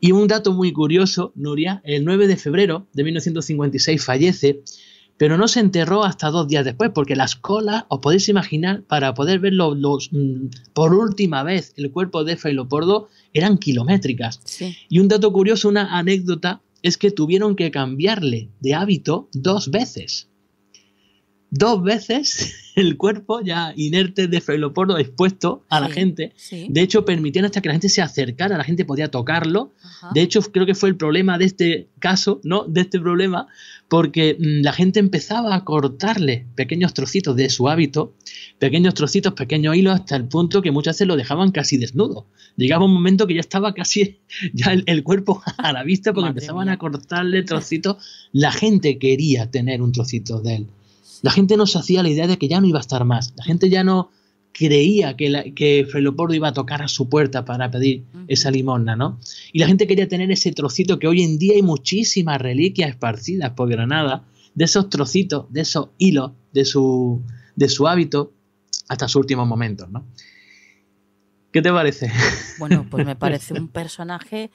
Y un dato muy curioso, Nuria, el 9 de febrero de 1956 fallece pero no se enterró hasta dos días después, porque las colas, os podéis imaginar, para poder ver los, mm, por última vez el cuerpo de Feilopordo, eran kilométricas. Y un dato curioso, una anécdota, es que tuvieron que cambiarle de hábito dos veces. Dos veces el cuerpo ya inerte de Feilopordo expuesto a la gente. De hecho, permitían hasta que la gente se acercara, la gente podía tocarlo. De hecho, creo que fue el problema de este caso, ¿no? De este problema, porque mm, la gente empezaba a cortarle pequeños trocitos de su hábito, pequeños trocitos, pequeños hilos, hasta el punto que muchas veces lo dejaban casi desnudo. Llegaba un momento que ya estaba casi ya el, cuerpo a la vista porque empezaban a cortarle trocitos. La gente quería tener un trocito de él. La gente no se hacía la idea de que ya no iba a estar más. La gente ya no, creía que, la, que iba a tocar a su puerta para pedir esa limosna, ¿no? Y la gente quería tener ese trocito que hoy en día hay muchísimas reliquias esparcidas por Granada, de esos trocitos, de esos hilos, de su, de su hábito hasta sus últimos momentos, ¿no? ¿Qué te parece? Bueno, pues me parece un personaje,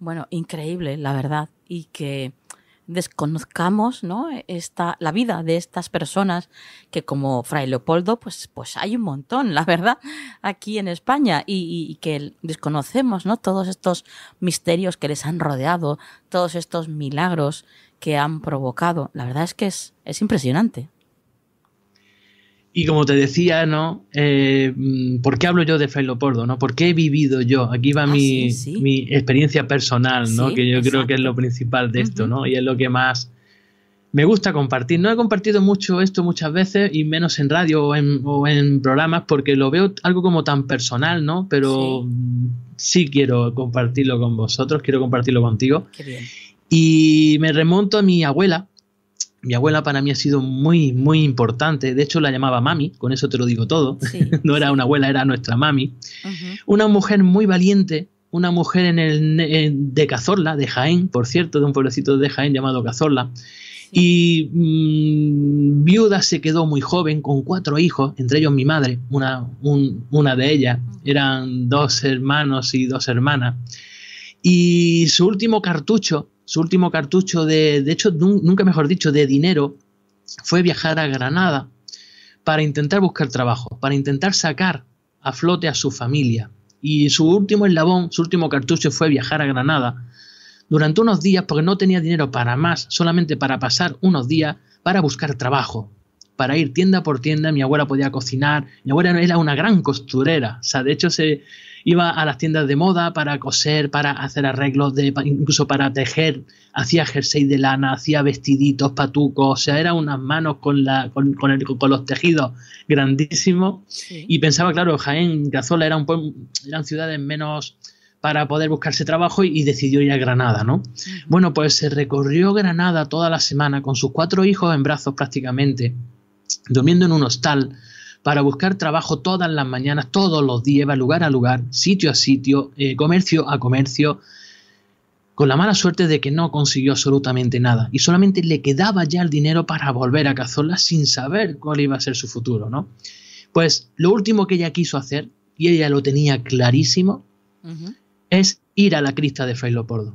bueno, increíble, la verdad, y que desconozcamos ¿no? Esta, la vida de estas personas que como Fray Leopoldo, pues, pues hay un montón, la verdad, aquí en España y, que desconocemos ¿no? todos estos misterios que les han rodeado, todos estos milagros que han provocado. La verdad es que es impresionante. Y como te decía, ¿no? Eh, ¿Por qué hablo yo de Fray ¿no? ¿Por qué he vivido yo? Aquí va ah, mi, experiencia personal, ¿no? que yo creo que es lo principal de esto, ¿no? Y es lo que más me gusta compartir. No he compartido mucho esto muchas veces, y menos en radio o en, programas, porque lo veo algo como tan personal, ¿no? Pero sí, quiero compartirlo con vosotros, quiero compartirlo contigo. Qué Y me remonto a mi abuela, mi abuela para mí ha sido muy, muy importante. De hecho, la llamaba mami, con eso te lo digo todo. no era una abuela, era nuestra mami. Una mujer muy valiente, una mujer en el, de Cazorla, de Jaén, por cierto, de un pueblecito de Jaén llamado Cazorla. Y mm, viuda se quedó muy joven, con cuatro hijos, entre ellos mi madre, una, una de ellas. Eran dos hermanos y dos hermanas. Y su último cartucho su último cartucho de, de hecho, nunca mejor dicho, de dinero fue viajar a Granada para intentar buscar trabajo, para intentar sacar a flote a su familia. Y su último eslabón, su último cartucho fue viajar a Granada durante unos días porque no tenía dinero para más, solamente para pasar unos días para buscar trabajo, para ir tienda por tienda. Mi abuela podía cocinar, mi abuela era una gran costurera, o sea, de hecho se, Iba a las tiendas de moda para coser, para hacer arreglos, de, incluso para tejer. Hacía jersey de lana, hacía vestiditos, patucos. O sea, eran unas manos con, la, con, los tejidos grandísimos. Y pensaba, claro, Jaén, Cazola era un, eran ciudades menos para poder buscarse trabajo y, y, decidió ir a Granada, ¿no? Bueno, pues se recorrió Granada toda la semana con sus cuatro hijos en brazos prácticamente, durmiendo en un hostal, para buscar trabajo todas las mañanas, todos los días, va lugar a lugar, sitio a sitio, eh, comercio a comercio, con la mala suerte de que no consiguió absolutamente nada y solamente le quedaba ya el dinero para volver a cazola sin saber cuál iba a ser su futuro, ¿no? Pues lo último que ella quiso hacer, y ella lo tenía clarísimo, es ir a la crista de Fray Leopoldo.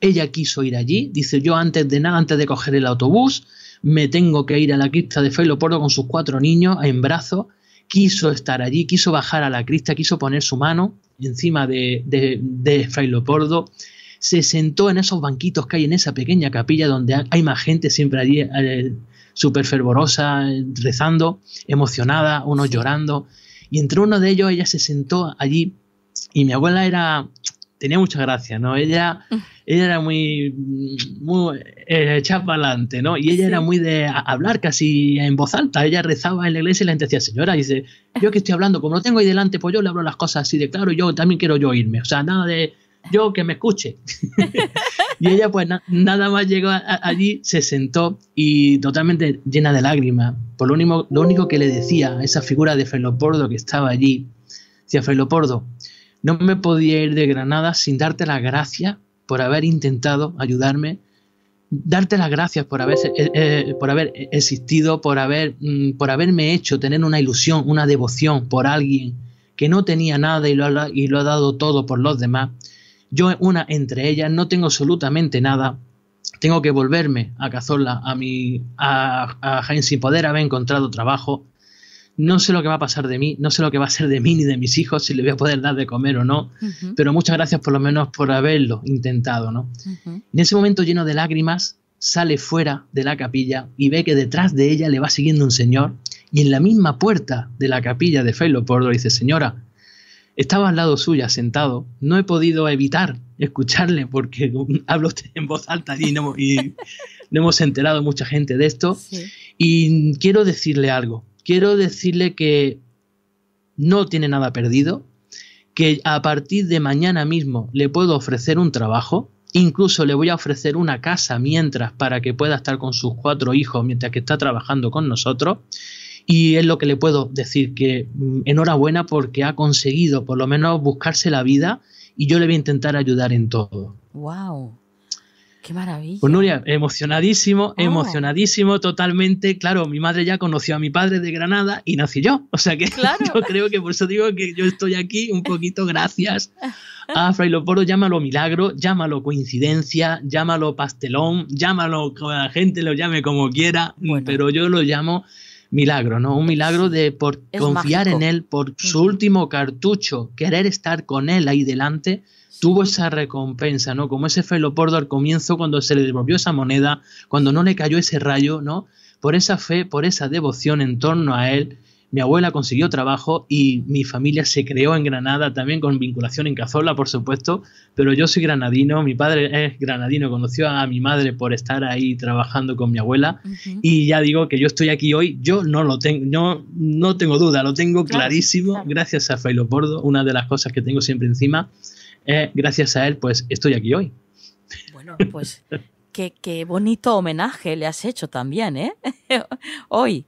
Ella quiso ir allí, dice yo antes de nada, antes de coger el autobús, me tengo que ir a la crista de Fray con sus cuatro niños en brazos, quiso estar allí, quiso bajar a la crista, quiso poner su mano encima de, de, Fray se sentó en esos banquitos que hay en esa pequeña capilla donde hay más gente siempre allí, eh, súper fervorosa, rezando, emocionada, unos llorando, y entre uno de ellos ella se sentó allí y mi abuela era tenía mucha gracia, ¿no? Ella, mm. era muy, muy eh, echada para ¿no? Y ella era muy de hablar casi en voz alta. Ella rezaba en la iglesia y la gente decía, señora, dice, yo que estoy hablando, como lo tengo ahí delante, pues yo le hablo las cosas así de claro, yo también quiero yo irme. O sea, nada de yo que me escuche. y ella pues nada más llegó allí, se sentó y totalmente llena de lágrimas. Por lo único, lo único que le decía a esa figura de Felopordo que estaba allí, decía Felopordo, no me podía ir de Granada sin darte las gracias por haber intentado ayudarme, darte las gracias por haber, eh, eh, por haber existido, por, haber, mm, por haberme hecho tener una ilusión, una devoción por alguien que no tenía nada y lo, ha, y lo ha dado todo por los demás. Yo, una entre ellas, no tengo absolutamente nada. Tengo que volverme a Cazorla, a, mi, a, a Jaén sin poder haber encontrado trabajo no sé lo que va a pasar de mí, no sé lo que va a ser de mí ni de mis hijos, si le voy a poder dar de comer o no, pero muchas gracias por lo menos por haberlo intentado, ¿no? En ese momento lleno de lágrimas, sale fuera de la capilla y ve que detrás de ella le va siguiendo un señor y en la misma puerta de la capilla de Felo Pordo dice, señora, estaba al lado suya sentado, no he podido evitar escucharle porque hablo en voz alta y no, hemos enterado mucha gente de esto y quiero decirle algo quiero decirle que no tiene nada perdido, que a partir de mañana mismo le puedo ofrecer un trabajo, incluso le voy a ofrecer una casa mientras para que pueda estar con sus cuatro hijos mientras que está trabajando con nosotros. Y es lo que le puedo decir, que mm, enhorabuena porque ha conseguido por lo menos buscarse la vida y yo le voy a intentar ayudar en todo. ¡Wow! Qué maravilla. Pues Nuria, emocionadísimo, ah. emocionadísimo, totalmente. Claro, mi madre ya conoció a mi padre de Granada y nací yo. O sea que claro. yo creo que por eso digo que yo estoy aquí un poquito gracias a Fray Llámalo milagro, llámalo coincidencia, llámalo pastelón, llámalo que la gente lo llame como quiera, pero yo lo llamo milagro, ¿no? Un milagro de por confiar en él, por su último cartucho, querer estar con él ahí delante tuvo esa recompensa, ¿no? Como ese felopordo al comienzo cuando se le devolvió esa moneda, cuando no le cayó ese rayo, ¿no? Por esa fe, por esa devoción en torno a él, mi abuela consiguió trabajo y mi familia se creó en Granada, también con vinculación en cazola por supuesto, pero yo soy granadino, mi padre es granadino, conoció a mi madre por estar ahí trabajando con mi abuela y ya digo que yo estoy aquí hoy, yo no lo tengo, no, no tengo duda, lo tengo clarísimo, gracias a pordo. una de las cosas que tengo siempre encima. Eh, gracias a él, pues estoy aquí hoy. Bueno, pues qué, bonito homenaje le has hecho también, ¿eh? hoy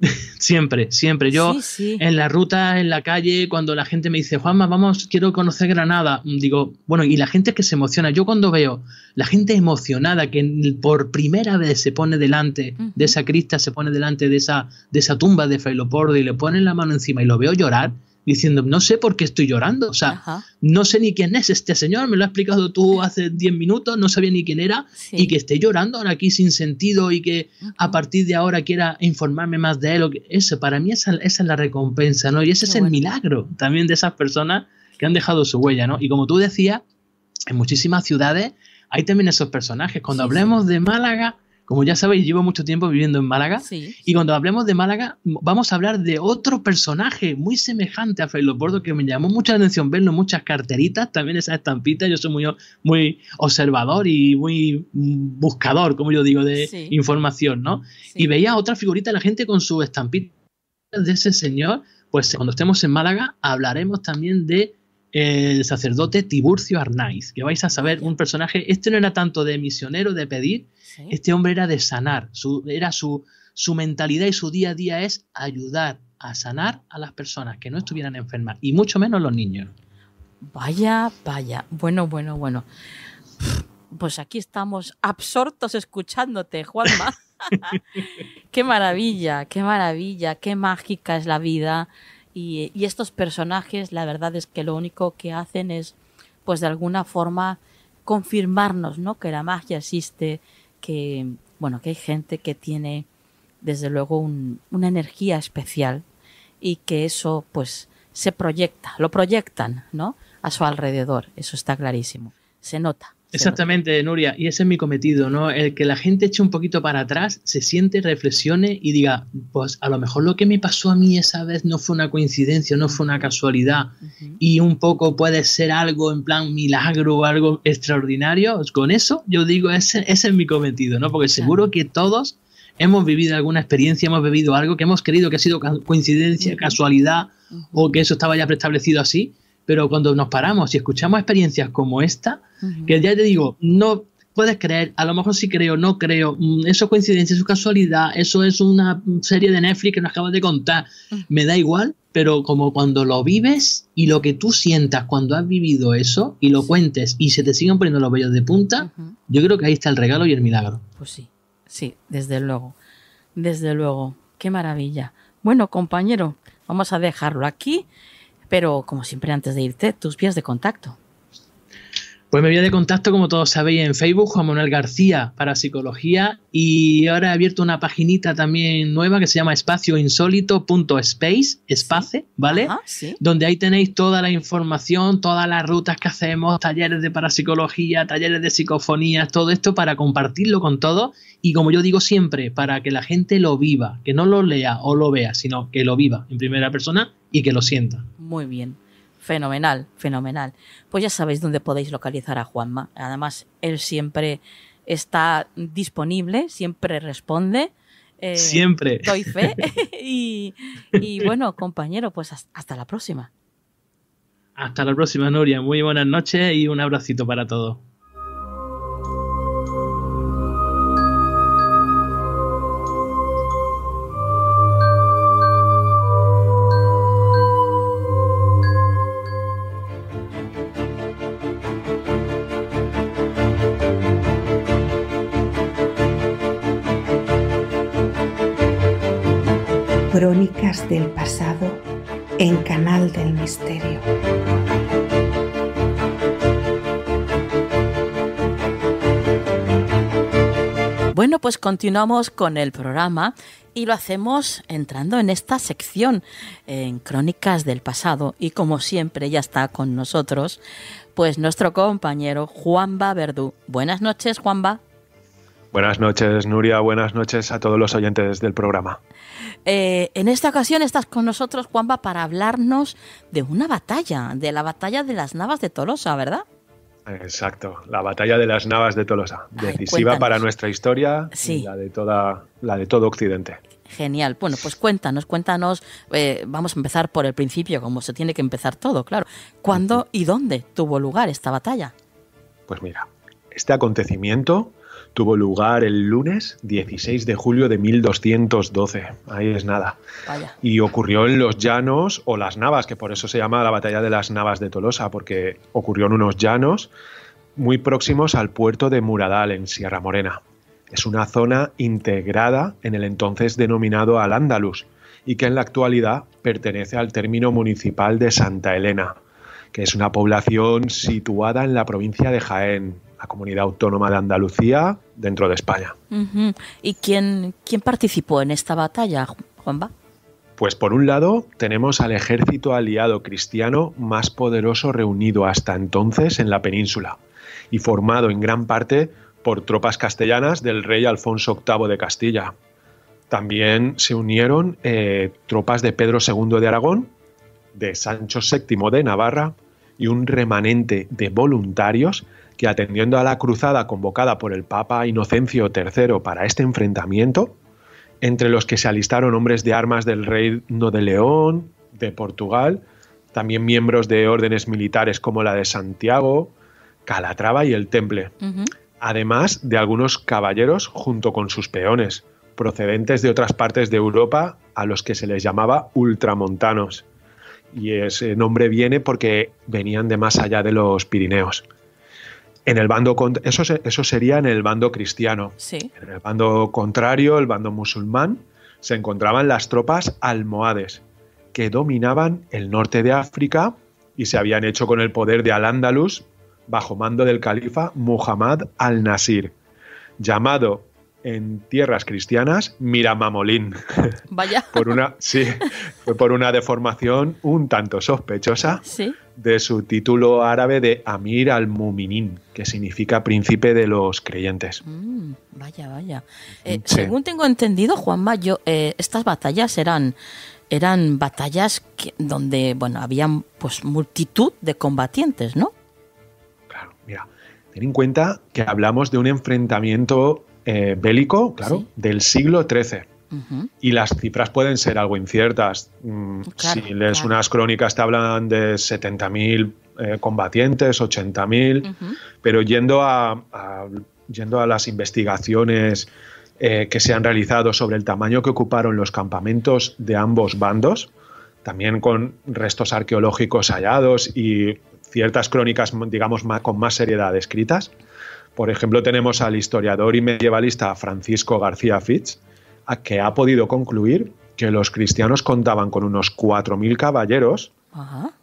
siempre, siempre. Yo en la ruta, en la calle, cuando la gente me dice, Juanma, vamos, quiero conocer Granada, mm, digo, bueno, y la gente que se emociona, yo cuando veo la gente emocionada que por primera vez se pone delante de esa crista, se pone delante de esa, de esa tumba de Failopordo y le ponen la mano encima y lo veo llorar, diciendo, no sé por qué estoy llorando, o sea, no sé ni quién es este señor, me lo has explicado tú hace 10 minutos, no sabía ni quién era, y que esté llorando ahora aquí sin sentido y que a partir de ahora quiera informarme más de él, que, eso, para mí esa, es la recompensa, ¿no? Y ese es el milagro también de esas personas que han dejado su huella, ¿no? Y como tú decías, en muchísimas ciudades hay también esos personajes, cuando hablemos de Málaga, como ya sabéis, llevo mucho tiempo viviendo en Málaga y cuando hablemos de Málaga vamos a hablar de otro personaje muy semejante a Felo Bordo que me llamó mucha atención verlo, muchas carteritas, también esas estampitas, yo soy muy, muy observador y muy mm, buscador, como yo digo, de información, ¿no? Y veía otra figurita de la gente con su estampita de ese señor, pues cuando estemos en Málaga hablaremos también de el sacerdote Tiburcio Arnaiz, que vais a saber, un personaje, este no era tanto de misionero, de pedir, este hombre era de sanar, su, era su, su mentalidad y su día a día es ayudar a sanar a las personas que no estuvieran enfermas, y mucho menos los niños. Vaya, vaya, bueno, bueno, bueno. Pues aquí estamos absortos escuchándote, Juanma. qué maravilla, qué maravilla, qué mágica es la vida y, estos personajes, la verdad es que lo único que hacen es, pues de alguna forma, confirmarnos, ¿no? Que la magia existe, que, bueno, que hay gente que tiene, desde luego, una energía especial y que eso, pues, se proyecta, lo proyectan, ¿no? A su alrededor, eso está clarísimo, se nota. Exactamente, Nuria, y ese es mi cometido, ¿no? El que la gente eche un poquito para atrás, se siente, reflexione y diga, pues a lo mejor lo que me pasó a mí esa vez no fue una coincidencia, no fue una casualidad, y un poco puede ser algo en plan milagro o algo extraordinario. Pues, con eso yo digo, ese, es mi cometido, ¿no? Porque seguro que todos hemos vivido alguna experiencia, hemos vivido algo que hemos creído que ha sido coincidencia, casualidad o que eso estaba ya preestablecido así, pero cuando nos paramos y escuchamos experiencias como esta, que ya te digo, no puedes creer, a lo mejor sí creo, no creo, mm, eso es coincidencia, eso es casualidad, eso es una serie de Netflix que nos acabas de contar, me da igual, pero como cuando lo vives y lo que tú sientas cuando has vivido eso y lo cuentes y se te siguen poniendo los vellos de punta, yo creo que ahí está el regalo y el milagro. Pues sí, sí, desde luego, desde luego, qué maravilla. Bueno, compañero, vamos a dejarlo aquí pero como siempre antes de irte, tus vías de contacto. Pues me vía de contacto, como todos sabéis, en Facebook, Juan Manuel García para psicología. Y ahora he abierto una paginita también nueva que se llama espacioinsólito.space, espace, ¿vale? sí. Donde ahí tenéis toda la información, todas las rutas que hacemos, talleres de parapsicología, talleres de psicofonía todo esto para compartirlo con todos. Y como yo digo siempre, para que la gente lo viva, que no lo lea o lo vea, sino que lo viva en primera persona y que lo sienta. Muy bien. Fenomenal, fenomenal. Pues ya sabéis dónde podéis localizar a Juanma. Además, él siempre está disponible, siempre responde. Eh, siempre. soy fe. y, y, bueno, compañero, pues hasta la próxima. Hasta la próxima, Nuria. Muy buenas noches y un abracito para todos. del pasado en Canal del Misterio. Bueno, pues continuamos con el programa y lo hacemos entrando en esta sección en Crónicas del Pasado y como siempre ya está con nosotros pues nuestro compañero Juan Verdú. Buenas noches, Juan Ba. Buenas noches, Nuria. Buenas noches a todos los oyentes del programa. Eh, en esta ocasión estás con nosotros, Juanpa, para hablarnos de una batalla, de la batalla de las Navas de Tolosa, ¿verdad? Exacto, la batalla de las Navas de Tolosa, decisiva para nuestra historia y la de toda, la todo Occidente. Genial. Bueno, pues cuéntanos, cuéntanos. Eh, vamos a empezar por el principio, como se tiene que empezar todo, claro. ¿Cuándo y dónde tuvo lugar esta batalla? Pues mira, este acontecimiento tuvo lugar el lunes 16 de julio de 1212. Ahí es nada. Y ocurrió en los llanos o las navas, que por eso se llama la batalla de las navas de Tolosa, porque ocurrió en unos llanos muy próximos al puerto de Muradal, en Sierra Morena. Es una zona integrada en el entonces denominado Al-Ándalus y que en la actualidad pertenece al término municipal de Santa Elena, que es una población situada en la provincia de Jaén, la comunidad autónoma de Andalucía dentro de España. ¿Y quién, quién participó en esta batalla, Juanba? Pues por un lado tenemos al ejército aliado cristiano más poderoso reunido hasta entonces en la península y formado en gran parte por tropas castellanas del rey Alfonso VIII de Castilla. También se unieron eh, tropas de Pedro II de Aragón, de Sancho VII de Navarra y un remanente de voluntarios que atendiendo a la cruzada convocada por el Papa Inocencio III para este enfrentamiento, entre los que se alistaron hombres de armas del Reino de León, de Portugal, también miembros de órdenes militares como la de Santiago, Calatrava y el Temple, además de algunos caballeros junto con sus peones, procedentes de otras partes de Europa a los que se les llamaba ultramontanos. Y ese nombre viene porque venían de más allá de los Pirineos. En el bando eso, eso sería en el bando cristiano. Sí. En el bando contrario, el bando musulmán, se encontraban las tropas almohades, que dominaban el norte de África y se habían hecho con el poder de Al-Ándalus bajo mando del califa Muhammad al-Nasir, llamado en tierras cristianas Miramamolín. Vaya. por una, sí, por una deformación un tanto sospechosa. Sí de su título árabe de Amir al-Muminin, que significa príncipe de los creyentes. Mm, vaya, vaya. Eh, según tengo entendido, Juanma, yo, eh, estas batallas eran, eran batallas donde bueno, habían pues, multitud de combatientes, ¿no? Claro, mira, ten en cuenta que hablamos de un enfrentamiento eh, bélico, claro, del siglo XIII y las cifras pueden ser algo inciertas. Mm, si lees unas crónicas te hablan de 70.000 eh, combatientes, 80.000, pero yendo a, yendo a las investigaciones eh, que se han realizado sobre el tamaño que ocuparon los campamentos de ambos bandos, también con restos arqueológicos hallados y ciertas crónicas, digamos, con más seriedad escritas. Por ejemplo, tenemos al historiador y medievalista Francisco García Fitz, a que ha podido concluir que los cristianos contaban con unos 4.000 caballeros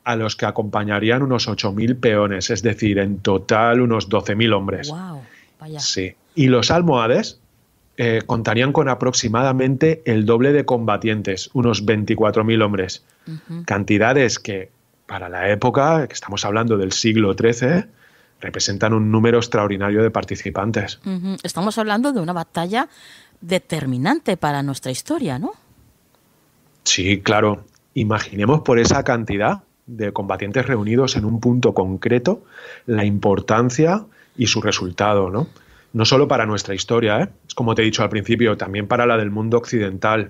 a los que acompañarían unos 8.000 peones, es decir, en total unos 12.000 hombres. Wow, vaya. Sí. Y los almohades eh, contarían con aproximadamente el doble de combatientes, unos 24.000 hombres. Cantidades que para la época, que estamos hablando del siglo XIII, representan un número extraordinario de participantes. Estamos hablando de una batalla determinante para nuestra historia, ¿no? Sí, claro. Imaginemos por esa cantidad de combatientes reunidos en un punto concreto la importancia y su resultado, ¿no? No solo para nuestra historia, ¿eh? como te he dicho al principio, también para la del mundo occidental.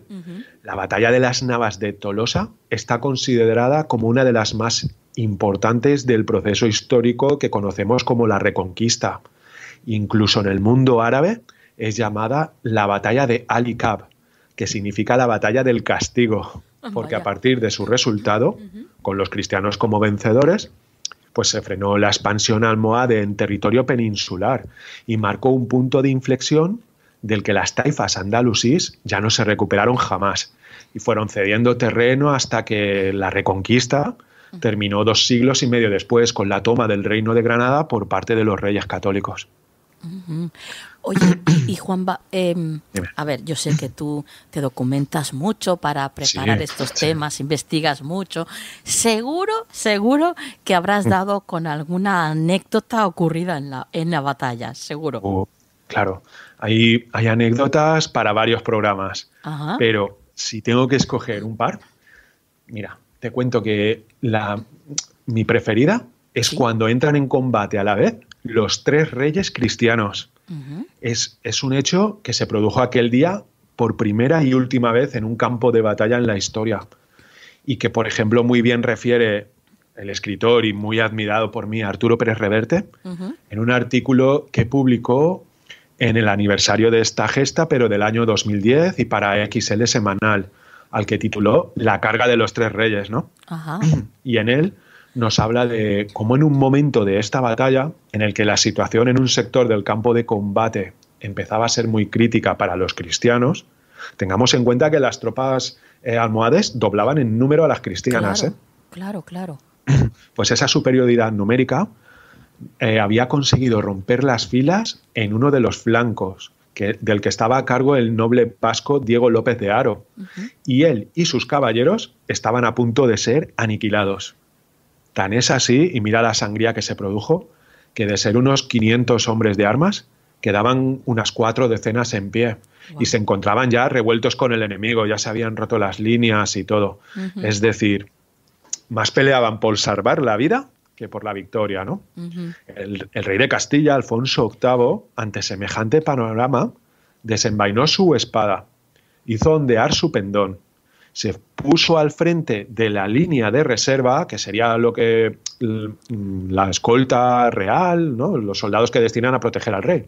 La batalla de las Navas de Tolosa está considerada como una de las más importantes del proceso histórico que conocemos como la Reconquista. Incluso en el mundo árabe, es llamada la batalla de Ali Cab, que significa la batalla del castigo, ah, porque a partir de su resultado, con los cristianos como vencedores, pues se frenó la expansión almohade en territorio peninsular y marcó un punto de inflexión del que las taifas andalusís ya no se recuperaron jamás y fueron cediendo terreno hasta que la reconquista terminó dos siglos y medio después con la toma del reino de Granada por parte de los reyes católicos. Oye, y Juan, eh, em, a ver, yo sé que tú te documentas mucho para preparar estos temas, investigas mucho. Seguro, seguro que habrás mm. dado con alguna anécdota ocurrida en la, en la batalla, seguro. Oh, claro, hay, hay anécdotas para varios programas, pero si tengo que escoger un par, mira, te cuento que la, mi preferida es cuando entran en combate a la vez los tres reyes cristianos es, es un hecho que se produjo aquel día por primera y última vez en un campo de batalla en la historia y que, por ejemplo, muy bien refiere el escritor y muy admirado por mí, Arturo Pérez Reverte, en un artículo que publicó en el aniversario de esta gesta, pero del año 2010 y para XL semanal, al que tituló La carga de los tres reyes, ¿no? Y en él nos habla de cómo en un momento de esta batalla, en el que la situación en un sector del campo de combate empezaba a ser muy crítica para los cristianos, tengamos en cuenta que las tropas eh, almohades doblaban en número a las cristianas. Claro, ¿eh? claro, Pues esa superioridad numérica eh, había conseguido romper las filas en uno de los flancos, del que estaba a cargo el noble pasco Diego López de Haro. Y él y sus caballeros estaban a punto de ser aniquilados. Tan es así, y mira la sangría que se produjo, que de ser unos 500 hombres de armas, quedaban unas cuatro decenas en pie y se encontraban ya revueltos con el enemigo, ya se habían roto las líneas y todo. Es decir, más peleaban por salvar la vida que por la victoria, ¿no? el, el, rey de Castilla, Alfonso VIII, ante semejante panorama, desenvainó su espada, hizo ondear su pendón se puso al frente de la línea de reserva, que sería lo que mm, la escolta real, ¿no? los soldados que destinan a proteger al rey.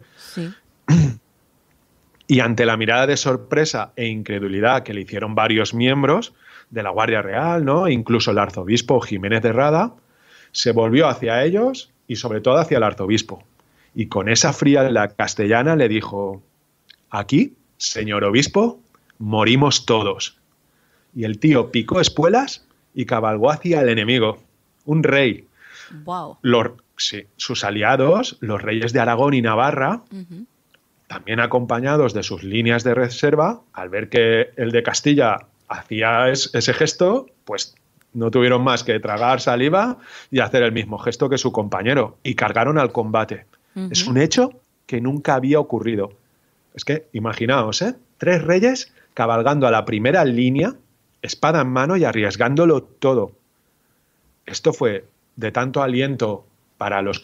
Y ante la mirada de sorpresa e incredulidad que le hicieron varios miembros de la Guardia Real, ¿no? E incluso el arzobispo Jiménez de Rada, se volvió hacia ellos y sobre todo hacia el arzobispo. Y con esa fría la castellana le dijo, aquí, señor obispo, morimos todos y el tío picó espuelas y cabalgó hacia el enemigo, un rey. Wow. sí, sus aliados, los reyes de Aragón y Navarra, también acompañados de sus líneas de reserva, al ver que el de Castilla hacía ese gesto, pues no tuvieron más que tragar saliva y hacer el mismo gesto que su compañero y cargaron al combate. Es un hecho que nunca había ocurrido. Es que imaginaos, ¿eh? Tres reyes cabalgando a la primera línea espada en mano y arriesgándolo todo. Esto fue de tanto aliento para los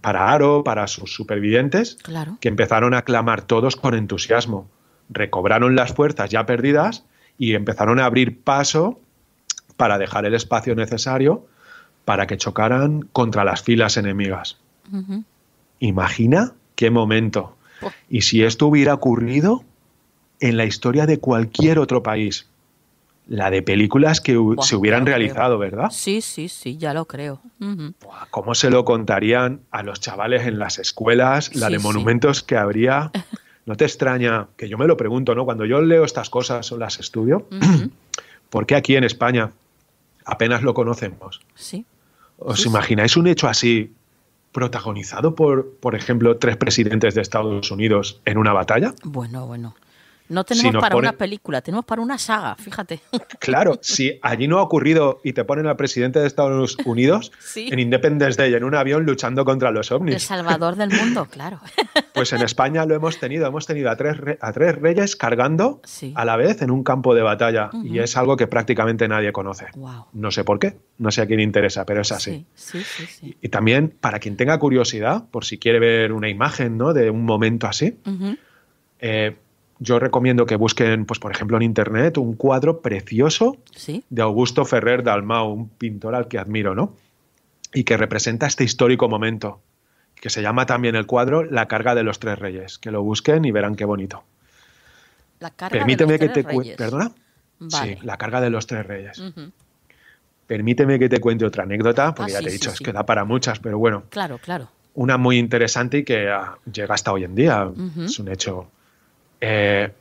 para Aro, para sus supervivientes, que empezaron a clamar todos con entusiasmo. Recobraron las fuerzas ya perdidas y empezaron a abrir paso para dejar el espacio necesario para que chocaran contra las filas enemigas. Imagina qué momento. Y si esto hubiera ocurrido en la historia de cualquier otro país, la de películas que se hubieran realizado, ¿verdad? Sí, sí, sí, ya lo creo. ¿Cómo se lo contarían a los chavales en las escuelas? La de monumentos que habría. No te extraña, que yo me lo pregunto, ¿no? Cuando yo leo estas cosas o las estudio, ¿por qué aquí en España apenas lo conocemos? Sí. ¿Os imagináis un hecho así protagonizado por, por ejemplo, tres presidentes de Estados Unidos en una batalla? Bueno, bueno. No tenemos para una película, tenemos para una saga, fíjate. Claro, si allí no ha ocurrido y te ponen al presidente de Estados Unidos en Independence Day, en un avión luchando contra los ovnis. El salvador del mundo, claro. Pues en España lo hemos tenido, hemos tenido a tres, a tres reyes cargando a la vez en un campo de batalla y es algo que prácticamente nadie conoce. No sé por qué, no sé a quién interesa, pero es así. Sí, y, y, también para quien tenga curiosidad, por si quiere ver una imagen ¿no? de un momento así, eh, yo recomiendo que busquen, pues por ejemplo en internet, un cuadro precioso de Augusto Ferrer Dalmau, un pintor al que admiro, ¿no? Y que representa este histórico momento, que se llama también el cuadro La carga de los tres reyes. Que lo busquen y verán qué bonito. La carga de los que tres te reyes. ¿Perdona? Sí, la carga de los tres reyes. Permíteme que te cuente otra anécdota, porque ya ah, te he dicho, es que da para muchas, pero bueno. Claro, claro. Una muy interesante y que ah, llega hasta hoy en día. Es un hecho eh,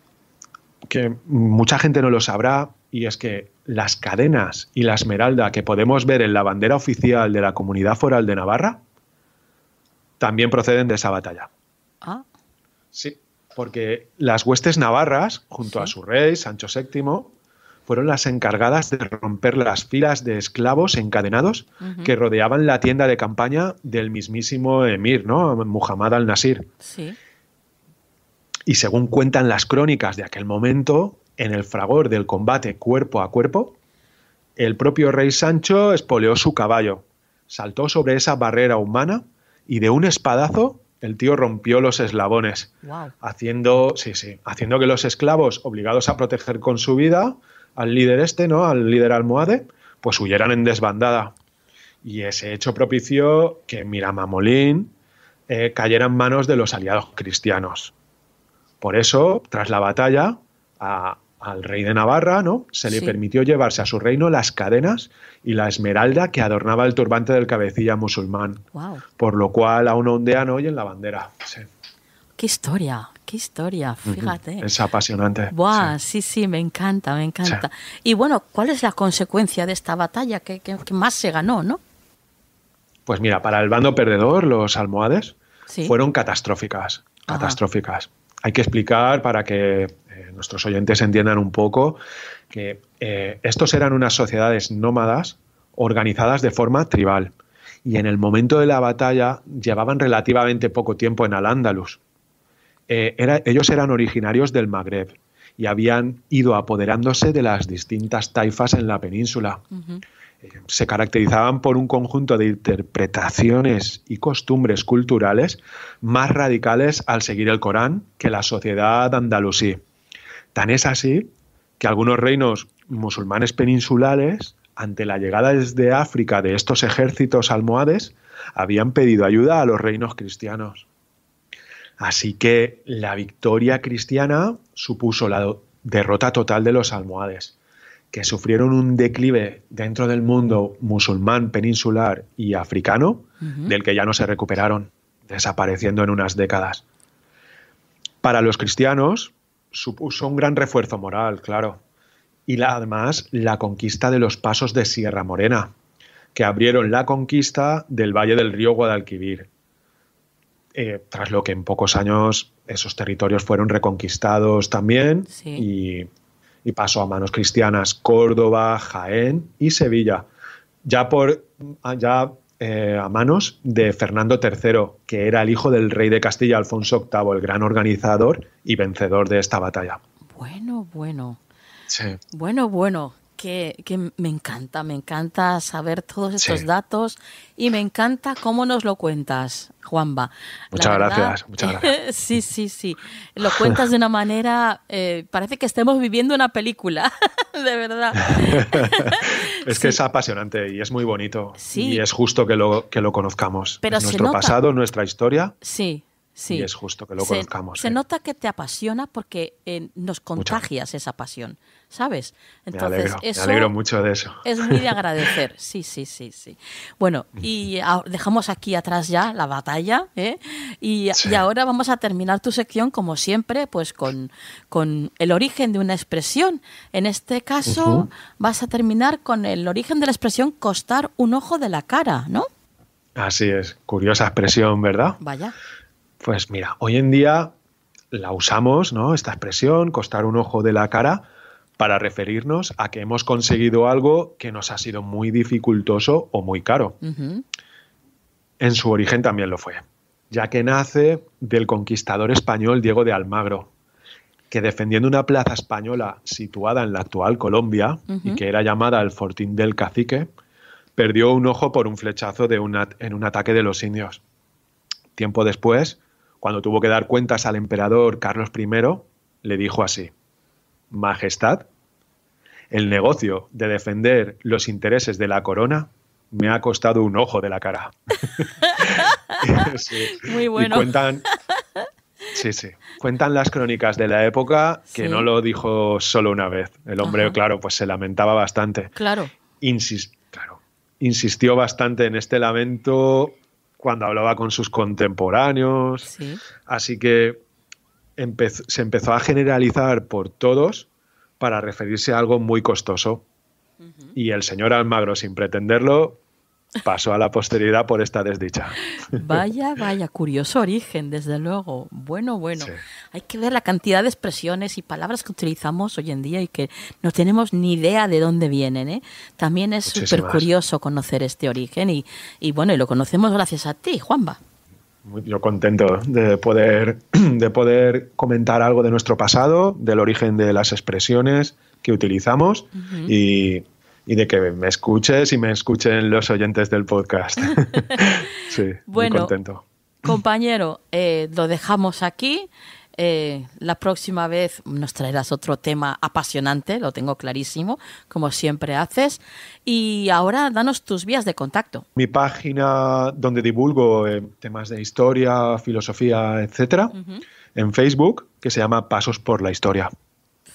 que mucha gente no lo sabrá, y es que las cadenas y la esmeralda que podemos ver en la bandera oficial de la comunidad foral de Navarra también proceden de esa batalla. Ah. Sí, porque las huestes navarras, junto a su rey, Sancho VII, fueron las encargadas de romper las filas de esclavos encadenados que rodeaban la tienda de campaña del mismísimo emir, ¿no? Muhammad al-Nasir. Sí. Y según cuentan las crónicas de aquel momento, en el fragor del combate cuerpo a cuerpo, el propio rey Sancho espoleó su caballo, saltó sobre esa barrera humana y de un espadazo el tío rompió los eslabones, haciendo, sí, sí, haciendo que los esclavos obligados a proteger con su vida al líder este, ¿no? al líder almohade, pues huyeran en desbandada. Y ese hecho propició que Miramamolín eh, cayera en manos de los aliados cristianos. Por eso, tras la batalla, al rey de Navarra, ¿no? Se le permitió llevarse a su reino las cadenas y la esmeralda que adornaba el turbante del cabecilla musulmán. Por lo cual aún ondean hoy en la bandera. Qué historia, qué historia, fíjate. Es apasionante. Buah, sí. sí, me encanta, me encanta. Y bueno, ¿cuál es la consecuencia de esta batalla que, más se ganó, no? Pues mira, para el bando perdedor, los almohades fueron catastróficas, catastróficas hay que explicar para que eh, nuestros oyentes entiendan un poco que eh, estos eran unas sociedades nómadas organizadas de forma tribal y en el momento de la batalla llevaban relativamente poco tiempo en Al-Ándalus. Eh, ellos eran originarios del Magreb y habían ido apoderándose de las distintas taifas en la península se caracterizaban por un conjunto de interpretaciones y costumbres culturales más radicales al seguir el Corán que la sociedad andalusí. Tan es así que algunos reinos musulmanes peninsulares, ante la llegada desde África de estos ejércitos almohades, habían pedido ayuda a los reinos cristianos. Así que la victoria cristiana supuso la derrota total de los almohades que sufrieron un declive dentro del mundo musulmán, peninsular y africano, del que ya no se recuperaron, desapareciendo en unas décadas. Para los cristianos supuso un gran refuerzo moral, claro, y además la conquista de los pasos de Sierra Morena, que abrieron la conquista del valle del río Guadalquivir, eh, tras lo que en pocos años esos territorios fueron reconquistados también y y pasó a manos cristianas Córdoba, Jaén y Sevilla. Ya por ya eh, a manos de Fernando III, que era el hijo del rey de Castilla Alfonso VIII, el gran organizador y vencedor de esta batalla. Bueno, bueno. Sí. Bueno, bueno que, me encanta, me encanta saber todos estos datos y me encanta cómo nos lo cuentas, Juanba. Muchas gracias, muchas gracias. sí, sí, sí. Lo cuentas de una manera, eh, parece que estemos viviendo una película, de verdad. es que es apasionante y es muy bonito. Sí. Y es justo que lo, que lo conozcamos. Pero nuestro pasado, nuestra historia. Sí y es justo que lo se, Se ¿eh? nota que te apasiona porque eh, nos contagias esa pasión, ¿sabes? Entonces, alegro, eso mucho de eso. Es muy de agradecer, sí, sí, sí, sí. Bueno, y dejamos aquí atrás ya la batalla, ¿eh? y, ahora vamos a terminar tu sección, como siempre, pues con, el origen de una expresión. En este caso, vas a terminar con el origen de la expresión costar un ojo de la cara, ¿no? Así es, curiosa expresión, ¿verdad? Vaya. Pues mira, hoy en día la usamos, ¿no? Esta expresión, costar un ojo de la cara, para referirnos a que hemos conseguido algo que nos ha sido muy dificultoso o muy caro. En su origen también lo fue, ya que nace del conquistador español Diego de Almagro, que defendiendo una plaza española situada en la actual Colombia y que era llamada el Fortín del Cacique, perdió un ojo por un flechazo de en un ataque de los indios. Tiempo después, cuando tuvo que dar cuentas al emperador Carlos I, le dijo así, Majestad, el negocio de defender los intereses de la corona me ha costado un ojo de la cara. Muy bueno. cuentan, sí, sí. Cuentan las crónicas de la época que no lo dijo solo una vez. El hombre, claro, pues se lamentaba bastante. claro. Insistió bastante en este lamento cuando hablaba con sus contemporáneos. Así que se empezó a generalizar por todos para referirse a algo muy costoso. Y el señor Almagro, sin pretenderlo, pasó a la posteridad por esta desdicha. Vaya, vaya, curioso origen, desde luego. Bueno, bueno. Hay que ver la cantidad de expresiones y palabras que utilizamos hoy en día y que no tenemos ni idea de dónde vienen. ¿eh? También es súper curioso conocer este origen y, bueno, y lo conocemos gracias a ti, Juanba yo contento de poder, de poder comentar algo de nuestro pasado, del origen de las expresiones que utilizamos y y de que me escuches y me escuchen los oyentes del podcast. sí, muy contento. Compañero, eh, lo dejamos aquí. Eh, la próxima vez nos traerás otro tema apasionante, lo tengo clarísimo, como siempre haces. Y ahora danos tus vías de contacto. Mi página donde divulgo eh, temas de historia, filosofía, etcétera, en Facebook, que se llama Pasos por la Historia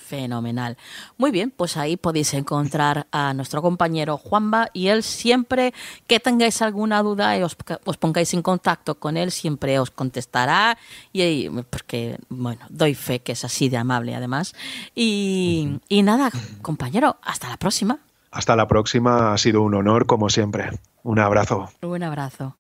fenomenal. Muy bien, pues ahí podéis encontrar a nuestro compañero Juanba y él siempre que tengáis alguna duda y os, pongáis en contacto con él, siempre os contestará y, porque, bueno, doy fe que es así de amable además. Y, y nada, compañero, hasta la próxima. Hasta la próxima, ha sido un honor como siempre. Un abrazo. Un abrazo.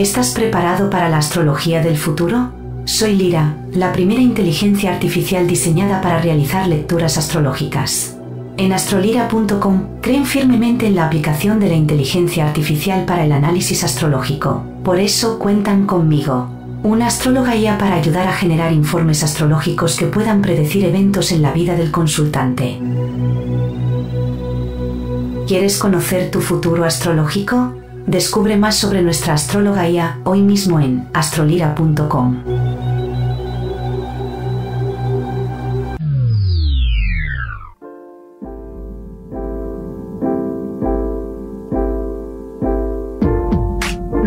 ¿Estás preparado para la astrología del futuro? Soy Lira, la primera inteligencia artificial diseñada para realizar lecturas astrológicas. En astrolira.com creen firmemente en la aplicación de la inteligencia artificial para el análisis astrológico. Por eso cuentan conmigo. Una astróloga IA para ayudar a generar informes astrológicos que puedan predecir eventos en la vida del consultante. ¿Quieres conocer tu futuro astrológico? Descubre más sobre nuestra astróloga IA hoy mismo en astrolira.com.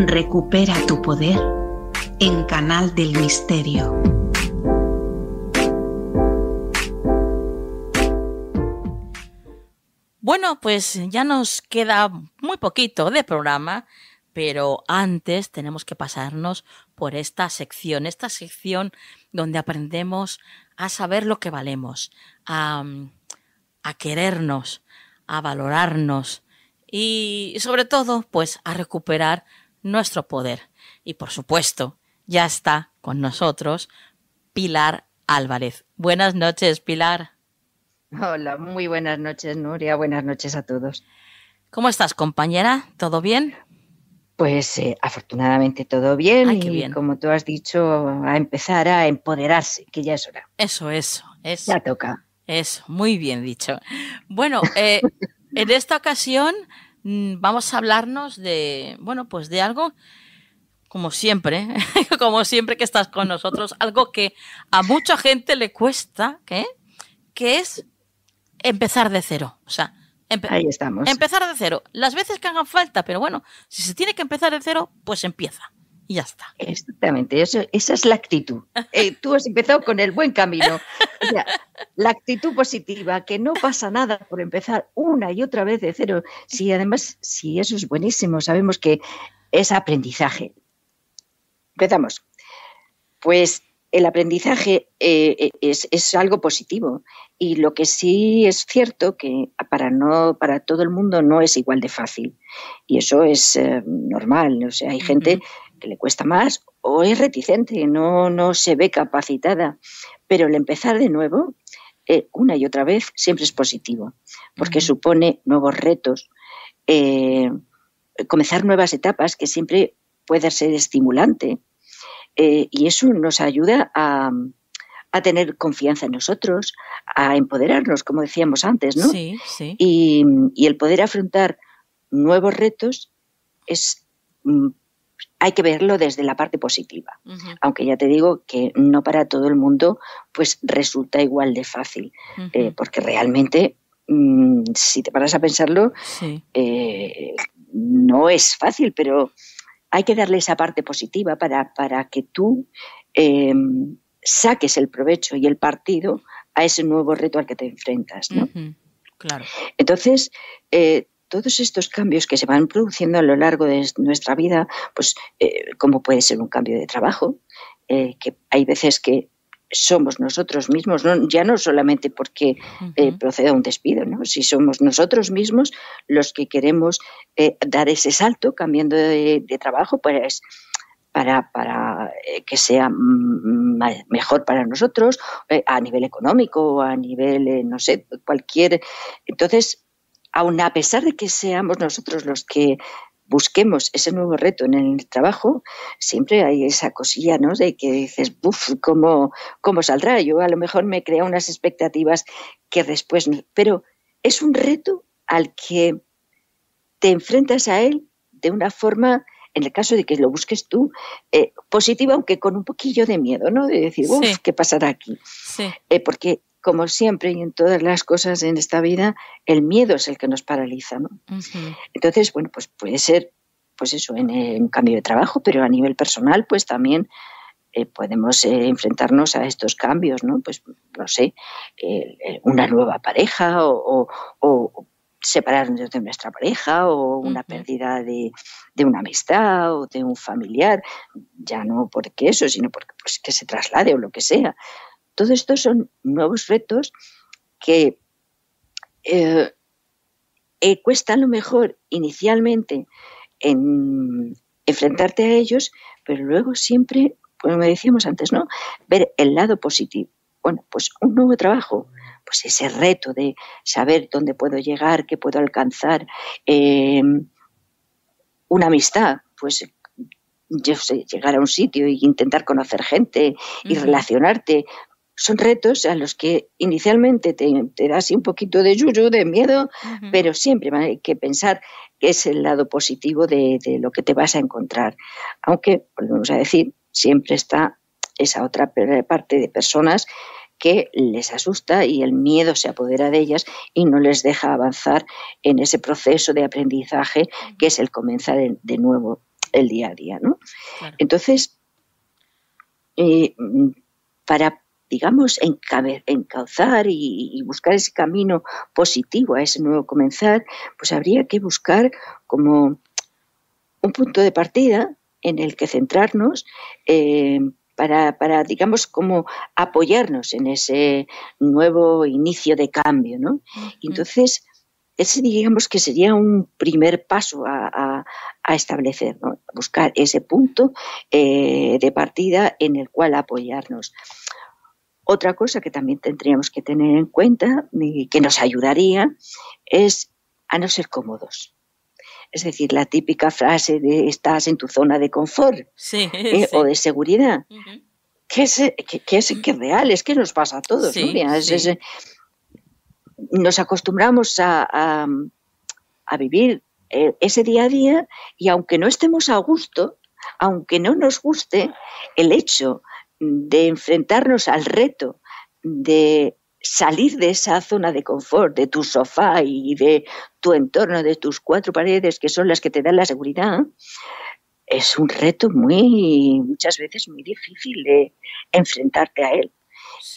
Recupera tu poder en Canal del Misterio. Bueno, pues ya nos queda muy poquito de programa, pero antes tenemos que pasarnos por esta sección, esta sección donde aprendemos a saber lo que valemos, a, mm, querernos, a valorarnos y sobre todo, pues a recuperar nuestro poder. Y por supuesto, ya está con nosotros Pilar Álvarez. Buenas noches, Pilar. Hola, muy buenas noches, Nuria. Buenas noches a todos. ¿Cómo estás, compañera? ¿Todo bien? Pues eh, afortunadamente todo bien y como tú has dicho, a empezar a empoderarse, que ya es hora. Eso, eso, es Ya toca. Eso, muy bien dicho. Bueno, eh, en esta ocasión mm, vamos a hablarnos de, bueno, pues de algo, como siempre, como siempre que estás con nosotros, algo que a mucha gente le cuesta, ¿qué? ¿eh? que es empezar de cero. O sea, Ahí estamos. Empezar de cero. Las veces que hagan falta, pero bueno, si se tiene que empezar de cero, pues empieza. Y ya está. Exactamente, eso, esa es la actitud. Eh, tú has empezado con el buen camino. la actitud positiva, que no pasa nada por empezar una y otra vez de cero. Sí, además, sí, eso es buenísimo. Sabemos que es aprendizaje. Empezamos. Pues el aprendizaje eh, e-, es, algo positivo y lo que sí es cierto que para no para todo el mundo no es igual de fácil y eso es eh, normal o sea hay gente que le cuesta más o es reticente no no se ve capacitada pero el empezar de nuevo eh, una y otra vez siempre es positivo porque supone nuevos retos comenzar nuevas etapas que siempre puede ser estimulante eh, y eso nos ayuda a, a, tener confianza en nosotros, a empoderarnos, como decíamos antes, ¿no? Sí, sí. Y, el poder afrontar nuevos retos es mm, hay que verlo desde la parte positiva, aunque ya te digo que no para todo el mundo pues resulta igual de fácil, eh, porque realmente mm, si te paras a pensarlo eh, no es fácil, pero hay que darle esa parte positiva para, que tú em, saques el provecho y el partido a ese nuevo reto al que te enfrentas. Claro. Entonces, eh, todos estos cambios que se van produciendo a lo largo de nuestra vida, pues eh, como puede ser un cambio de trabajo, eh, que hay veces que somos nosotros mismos, ya no solamente porque eh, proceda un despido, ¿no? si somos nosotros mismos los que queremos eh, dar ese salto cambiando de, trabajo, pues para, para eh, que sea mm, mm, mejor para nosotros a nivel económico, a nivel, no sé, cualquier. Entonces, aun a pesar de que seamos nosotros los que busquemos ese nuevo reto en el trabajo, siempre hay esa cosilla, ¿no? De que dices, uff, ¿cómo, saldrá? Yo a lo mejor me crea unas expectativas que después... No, pero es un reto al que te enfrentas a él de una forma, en el caso de que lo busques tú, eh, positiva, aunque con un poquillo de miedo, ¿no? De decir, uff, ¿qué pasará aquí? Sí. Eh, porque como siempre y en todas las cosas en esta vida, el miedo es el que nos paraliza. ¿no? Entonces, bueno, pues puede ser, pues eso, en, un cambio de trabajo, pero a nivel personal, pues también eh, podemos eh, enfrentarnos a estos cambios, ¿no? Pues, no sé, una nueva pareja o, separarnos de nuestra pareja o una pérdida de, de, una amistad o de un familiar, ya no porque eso, sino porque pues, que se traslade o lo que sea. Todos estos son nuevos retos que eh, eh, cuesta a lo mejor inicialmente en enfrentarte a ellos, pero luego siempre, como decíamos antes, ¿no? Ver el lado positivo. Bueno, pues un nuevo trabajo, pues ese reto de saber dónde puedo llegar, qué puedo alcanzar, em, una amistad, pues yo sé, llegar a un sitio e intentar conocer gente y relacionarte, son retos a los que inicialmente te, te das un poquito de yuyu, de miedo, pero siempre hay que pensar que es el lado positivo de, lo que te vas a encontrar. Aunque, volvemos a decir, siempre está esa otra parte de personas que les asusta y el miedo se apodera de ellas y no les deja avanzar en ese proceso de aprendizaje que es el comenzar de nuevo el día a día. Entonces, eh, mm, para digamos, encauzar y, buscar ese camino positivo a ese nuevo comenzar, pues habría que buscar como un punto de partida en el que centrarnos eh, para, para, digamos, como apoyarnos en ese nuevo inicio de cambio, ¿no? entonces, ese digamos que sería un primer paso a, establecer, ¿no? buscar ese punto eh, de partida en el cual apoyarnos. Otra cosa que también tendríamos que tener en cuenta y que nos ayudaría es a no ser cómodos. Es decir, la típica frase de estás en tu zona de confort eh, o de seguridad, qué que, es, que, real, es que nos pasa a todos. Eh, nos acostumbramos a vivir eh, ese día a día y aunque no estemos a gusto, aunque no nos guste, el hecho de enfrentarnos al reto de salir de esa zona de confort, de tu sofá y de tu entorno, de tus cuatro paredes que son las que te dan la seguridad, es un reto muy, muchas veces muy difícil de enfrentarte a él.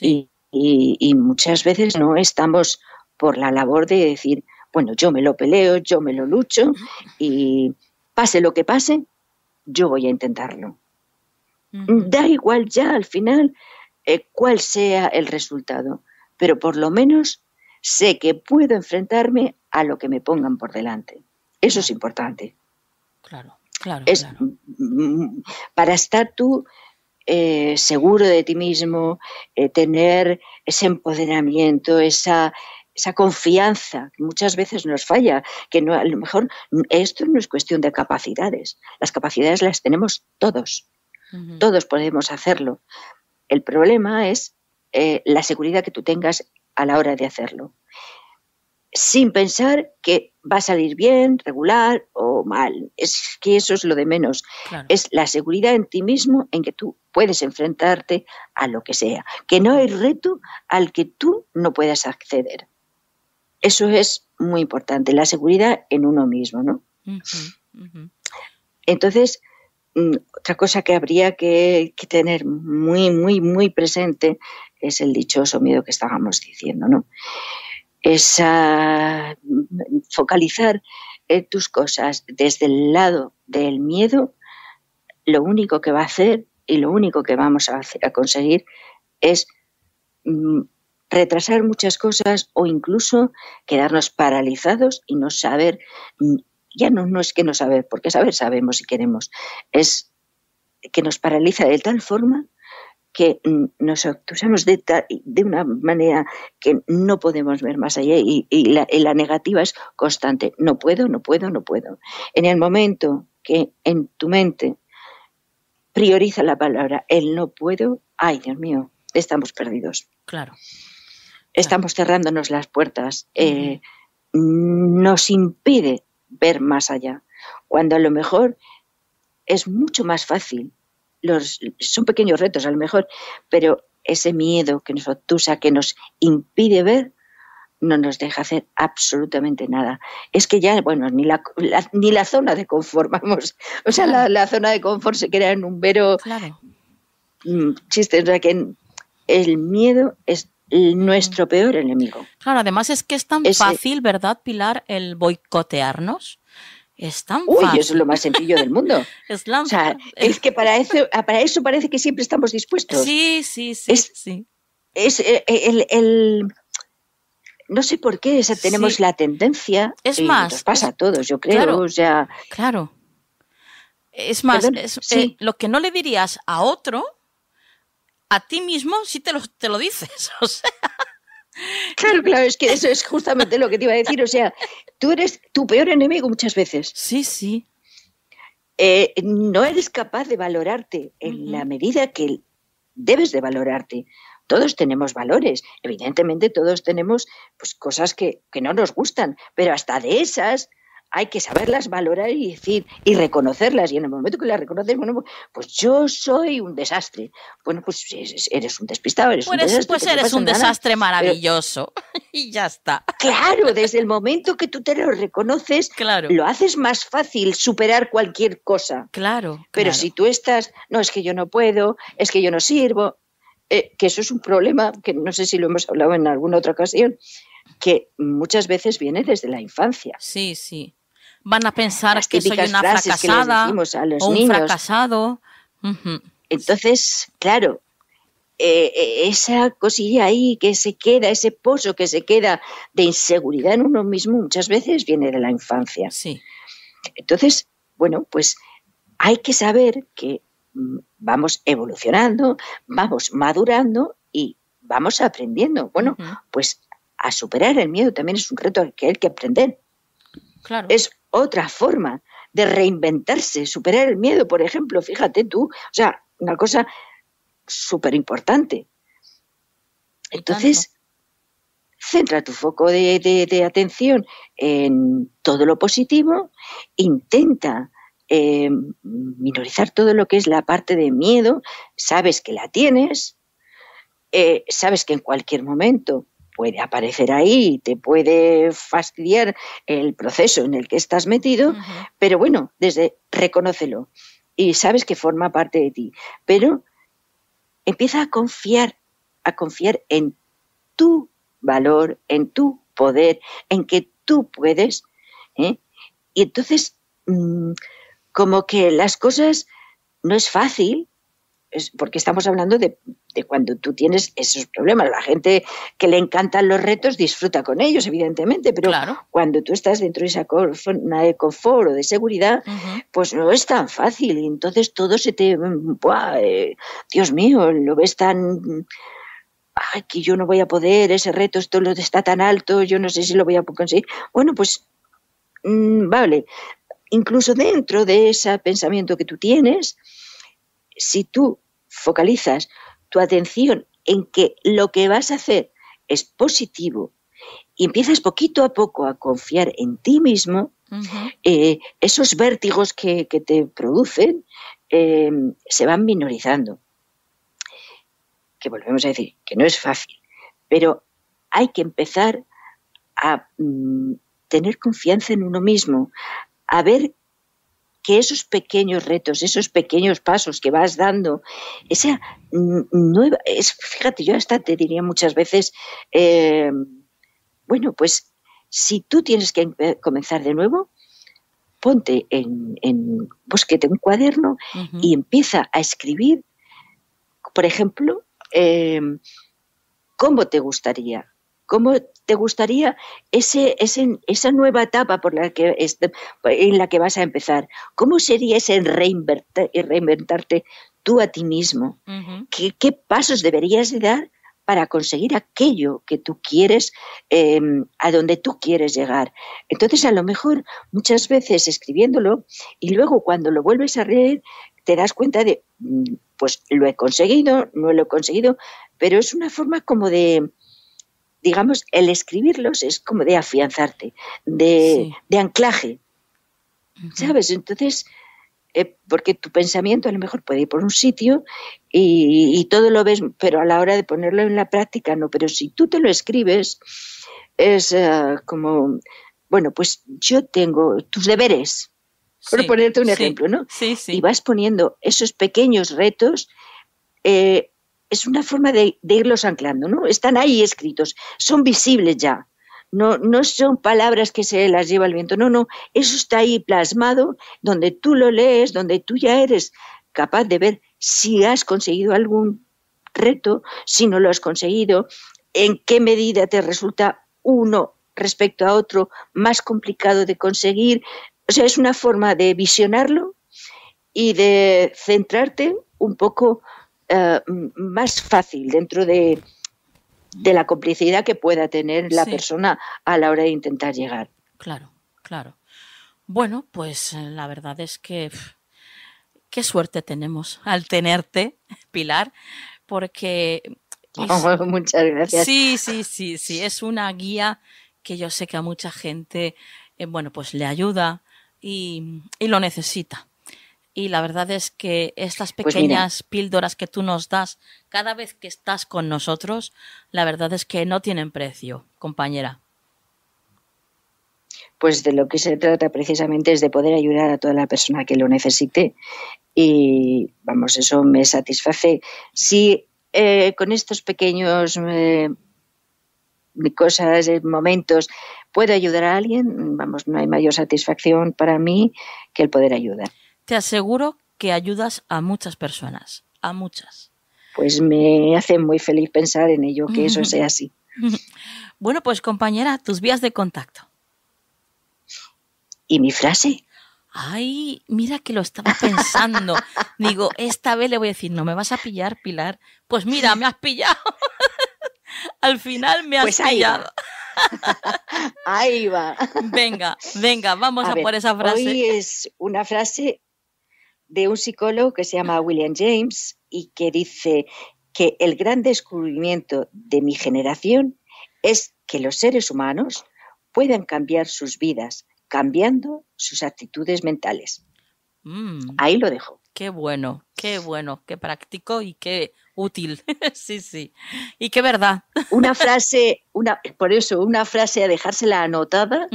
Y, y muchas veces no estamos por la labor de decir, bueno, yo me lo peleo, yo me lo lucho y pase lo que pase, yo voy a intentarlo. Da igual ya al final eh, cuál sea el resultado, pero por lo menos sé que puedo enfrentarme a lo que me pongan por delante. Eso es importante. Claro, claro. Para estar tú eh, seguro de ti mismo, eh, tener ese empoderamiento, esa, esa confianza que muchas veces nos falla, que no, a lo mejor esto no es cuestión de capacidades, las capacidades las tenemos todos. Todos podemos hacerlo. El problema es eh, la seguridad que tú tengas a la hora de hacerlo. Sin pensar que va a salir bien, regular o mal. Es que eso es lo de menos. Es la seguridad en ti mismo en que tú puedes enfrentarte a lo que sea. Que no hay reto al que tú no puedas acceder. Eso es muy importante, la seguridad en uno mismo, ¿no? Entonces, Mm, otra cosa que habría que, tener muy, muy, muy presente es el dichoso miedo que estábamos diciendo, ¿no? Es mm, focalizar eh, tus cosas desde el lado del miedo, lo único que va a hacer y lo único que vamos a, conseguir es mm, retrasar muchas cosas o incluso quedarnos paralizados y no saber ya no, es que no saber, porque saber sabemos si queremos, es que nos paraliza de tal forma que nos obtusamos de, una manera que no podemos ver más allá y, la, negativa es constante. No puedo, no puedo, no puedo. En el momento que en tu mente prioriza la palabra el no puedo, ay Dios mío, estamos perdidos. Claro. Estamos cerrándonos las puertas. Eh, nos impide ver más allá, cuando a lo mejor es mucho más fácil. Los, son pequeños retos a lo mejor, pero ese miedo que nos obtusa, que nos impide ver, no nos deja hacer absolutamente nada. Es que ya, bueno, ni la, ni la zona de confort, vamos. O sea, la, zona de confort se crea en un vero mm, chiste. O sea, que el miedo es nuestro peor enemigo. Claro, además es que es tan fácil, ¿verdad, Pilar, el boicotearnos? Es tan Uy, eso es lo más sencillo del mundo. es, o sea, es que para eso, para eso parece que siempre estamos dispuestos. Sí, sí, sí. Es, sí. Eh, eh, el, no sé por qué tenemos la tendencia. Es más. Nos pasa a todos, yo creo. Claro. claro. Es más, eh, lo que no le dirías a otro, a ti mismo sí te lo, te lo dices. O sea. Claro, claro, es que eso es justamente lo que te iba a decir. O sea, tú eres tu peor enemigo muchas veces. Sí, sí. Eh, no eres capaz de valorarte en la medida que debes de valorarte. Todos tenemos valores, evidentemente todos tenemos pues, cosas que, que no nos gustan, pero hasta de esas hay que saberlas valorar y decir y reconocerlas. Y en el momento que las reconoces, bueno, pues yo soy un desastre. Bueno, pues eres un despistado, eres pues, pues un desastre. eres un desastre maravilloso. y ya está. Claro, desde el momento que tú te lo reconoces, lo haces más fácil superar cualquier cosa. Claro. Pero si tú estás, no, es que yo no puedo, es que yo no sirvo, eh, que eso es un problema que no sé si lo hemos hablado en alguna otra ocasión, que muchas veces viene desde la infancia. Sí, sí. Van a pensar que soy una fracasada un fracasado. Entonces, claro, eh, eh, esa cosilla ahí que se queda, ese pozo que se queda de inseguridad en uno mismo muchas veces viene de la infancia. Sí. Entonces, bueno, pues hay que saber que mm, vamos evolucionando, vamos madurando y vamos aprendiendo. Bueno, pues a superar el miedo también es un reto que hay que aprender. Claro. Es otra forma de reinventarse, superar el miedo, por ejemplo, fíjate tú, o sea, una cosa súper importante. Entonces, centra tu foco de, atención en todo lo positivo, intenta eh, minorizar todo lo que es la parte de miedo, sabes que la tienes, eh, sabes que en cualquier momento puede aparecer ahí, te puede fastidiar el proceso en el que estás metido, pero bueno, desde reconócelo y sabes que forma parte de ti, pero empieza a confiar, a confiar en tu valor, en tu poder, en que tú puedes, ¿eh? y entonces mm, como que las cosas no es fácil, porque estamos hablando de cuando tú tienes esos problemas. La gente que le encantan los retos disfruta con ellos, evidentemente, pero cuando tú estás dentro de esa zona de confort o de seguridad, pues no es tan fácil. Y entonces todo se te... Eh, Dios mío, lo ves tan... Ay, que yo no voy a poder, ese reto esto lo está tan alto, yo no sé si lo voy a conseguir. Bueno, pues mm, vale, incluso dentro de ese pensamiento que tú tienes, si tú focalizas atención en que lo que vas a hacer es positivo y empiezas poquito a poco a confiar en ti mismo, eh, esos vértigos que, te producen eh, se van minorizando. Que volvemos a decir que no es fácil, pero hay que empezar a mm, tener confianza en uno mismo, a ver que esos pequeños retos, esos pequeños pasos que vas dando, esa fíjate, yo hasta te diría muchas veces, eh, bueno, pues si tú tienes que comenzar de nuevo, ponte en, en búsquete un cuaderno y empieza a escribir, por ejemplo, eh, cómo te gustaría ¿Cómo te gustaría ese, esa nueva etapa por la que en la que vas a empezar? ¿Cómo sería ese reinventarte tú a ti mismo? ¿Qué, pasos deberías de dar para conseguir aquello que tú quieres, em, a donde tú quieres llegar? Entonces, a lo mejor muchas veces escribiéndolo y luego cuando lo vuelves a leer, te das cuenta de, mm, pues lo he conseguido, no lo he conseguido, pero es una forma como de digamos, el escribirlos es como de afianzarte, de, anclaje. ¿Sabes? Entonces, eh, porque tu pensamiento a lo mejor puede ir por un sitio y, todo lo ves, pero a la hora de ponerlo en la práctica no. Pero si tú te lo escribes, es eh, como, bueno, pues yo tengo tus deberes, por ponerte un ejemplo, ¿no? Sí, sí. Y vas poniendo esos pequeños retos. Eh, es una forma de, irlos anclando, ¿no? Están ahí escritos, son visibles ya. No, no son palabras que se las lleva el viento, no, no, eso está ahí plasmado, donde tú lo lees, donde tú ya eres capaz de ver si has conseguido algún reto, si no lo has conseguido, en qué medida te resulta uno respecto a otro más complicado de conseguir. O sea, es una forma de visionarlo y de centrarte un poco eh, más fácil dentro de, de, la complicidad que pueda tener la persona a la hora de intentar llegar. Claro, claro. Bueno, pues eh, la verdad es que qué suerte tenemos al tenerte, Pilar, porque... Oh, muchas gracias. Sí, sí, sí, sí, es una guía que yo sé que a mucha gente, eh, bueno, pues le ayuda y lo necesita y la verdad es que estas pues pequeñas píldoras que tú nos das cada vez que estás con nosotros, la verdad es que no tienen precio, compañera. Pues de lo que se trata precisamente es de poder ayudar a toda la persona que lo necesite y vamos, eso me satisface. Si eh, con estos pequeños eh, cosas, eh, momentos, puedo ayudar a alguien, vamos, no hay mayor satisfacción para mí que el poder ayudar. Te aseguro que ayudas a muchas personas, a muchas. Pues me hace muy feliz pensar en ello, que eso sea así. bueno, pues compañera, tus vías de contacto. ¿Y mi frase? Ay, mira que lo estaba pensando. Digo, esta vez le voy a decir, no me vas a pillar, Pilar. Pues mira, me has pillado. Al final me has pues pillado. ahí va. Venga, venga, vamos a, por esa frase. Hoy es una frase de un psicólogo que se llama William James y que dice que el gran descubrimiento de mi generación es que los seres humanos puedan cambiar sus vidas cambiando sus actitudes mentales. Mm. Ahí lo dejo. Qué bueno, qué bueno, qué práctico y qué útil. sí, sí. Y qué verdad. una frase, una, por eso, una frase a dejársela anotada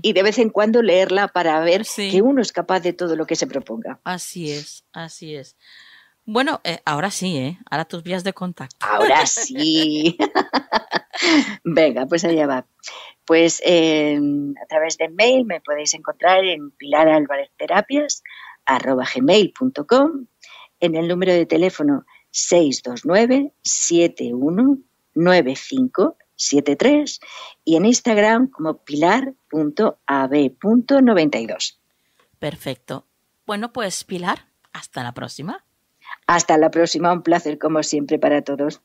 y de vez en cuando leerla para ver que uno es capaz de todo lo que se proponga. Así es, así es. Bueno, eh, ahora sí, ¿eh? Ahora tus vías de contacto. Ahora sí. Venga, pues allá va. Pues em, a través de mail me podéis encontrar en Pilar Álvarez Terapias arroba gmail.com, en el número de teléfono 629 719573 y en Instagram como pilar.ab.92. Perfecto. Bueno, pues Pilar, hasta la próxima. Hasta la próxima, un placer como siempre para todos.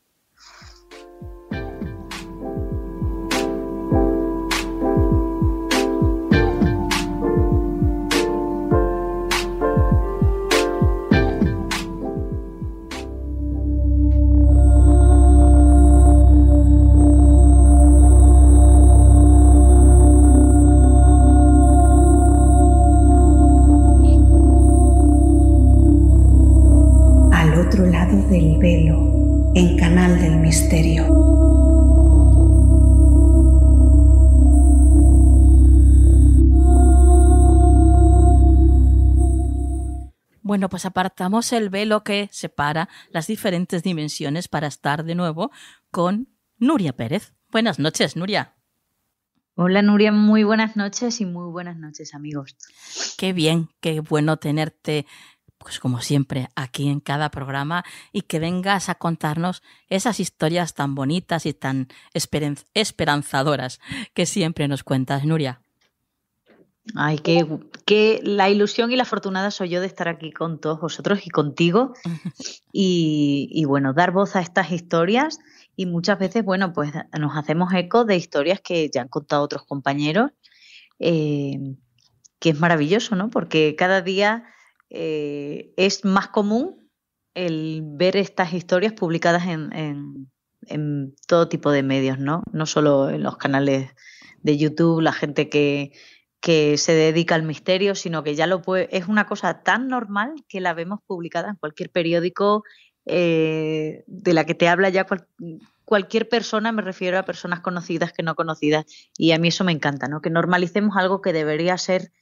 del velo en Canal del Misterio. Bueno, pues apartamos el velo que separa las diferentes dimensiones para estar de nuevo con Nuria Pérez. Buenas noches, Nuria. Hola Nuria, muy buenas noches y muy buenas noches amigos. Qué bien, qué bueno tenerte pues, como siempre, aquí en cada programa y que vengas a contarnos esas historias tan bonitas y tan esperanzadoras que siempre nos cuentas, Nuria. Ay, que, la ilusión y la afortunada soy yo de estar aquí con todos vosotros y contigo. Y, bueno, dar voz a estas historias y muchas veces, bueno, pues nos hacemos eco de historias que ya han contado otros compañeros, eh, que es maravilloso, ¿no? Porque cada día eh, es más común el ver estas historias publicadas en, todo tipo de medios, ¿no? No solo en los canales de YouTube, la gente que, se dedica al misterio, sino que ya lo puede, es una cosa tan normal que la vemos publicada en cualquier periódico, eh, de la que te habla ya cualquier persona, me refiero a personas conocidas que no conocidas, y a mí eso me encanta, ¿no? Que normalicemos algo que debería ser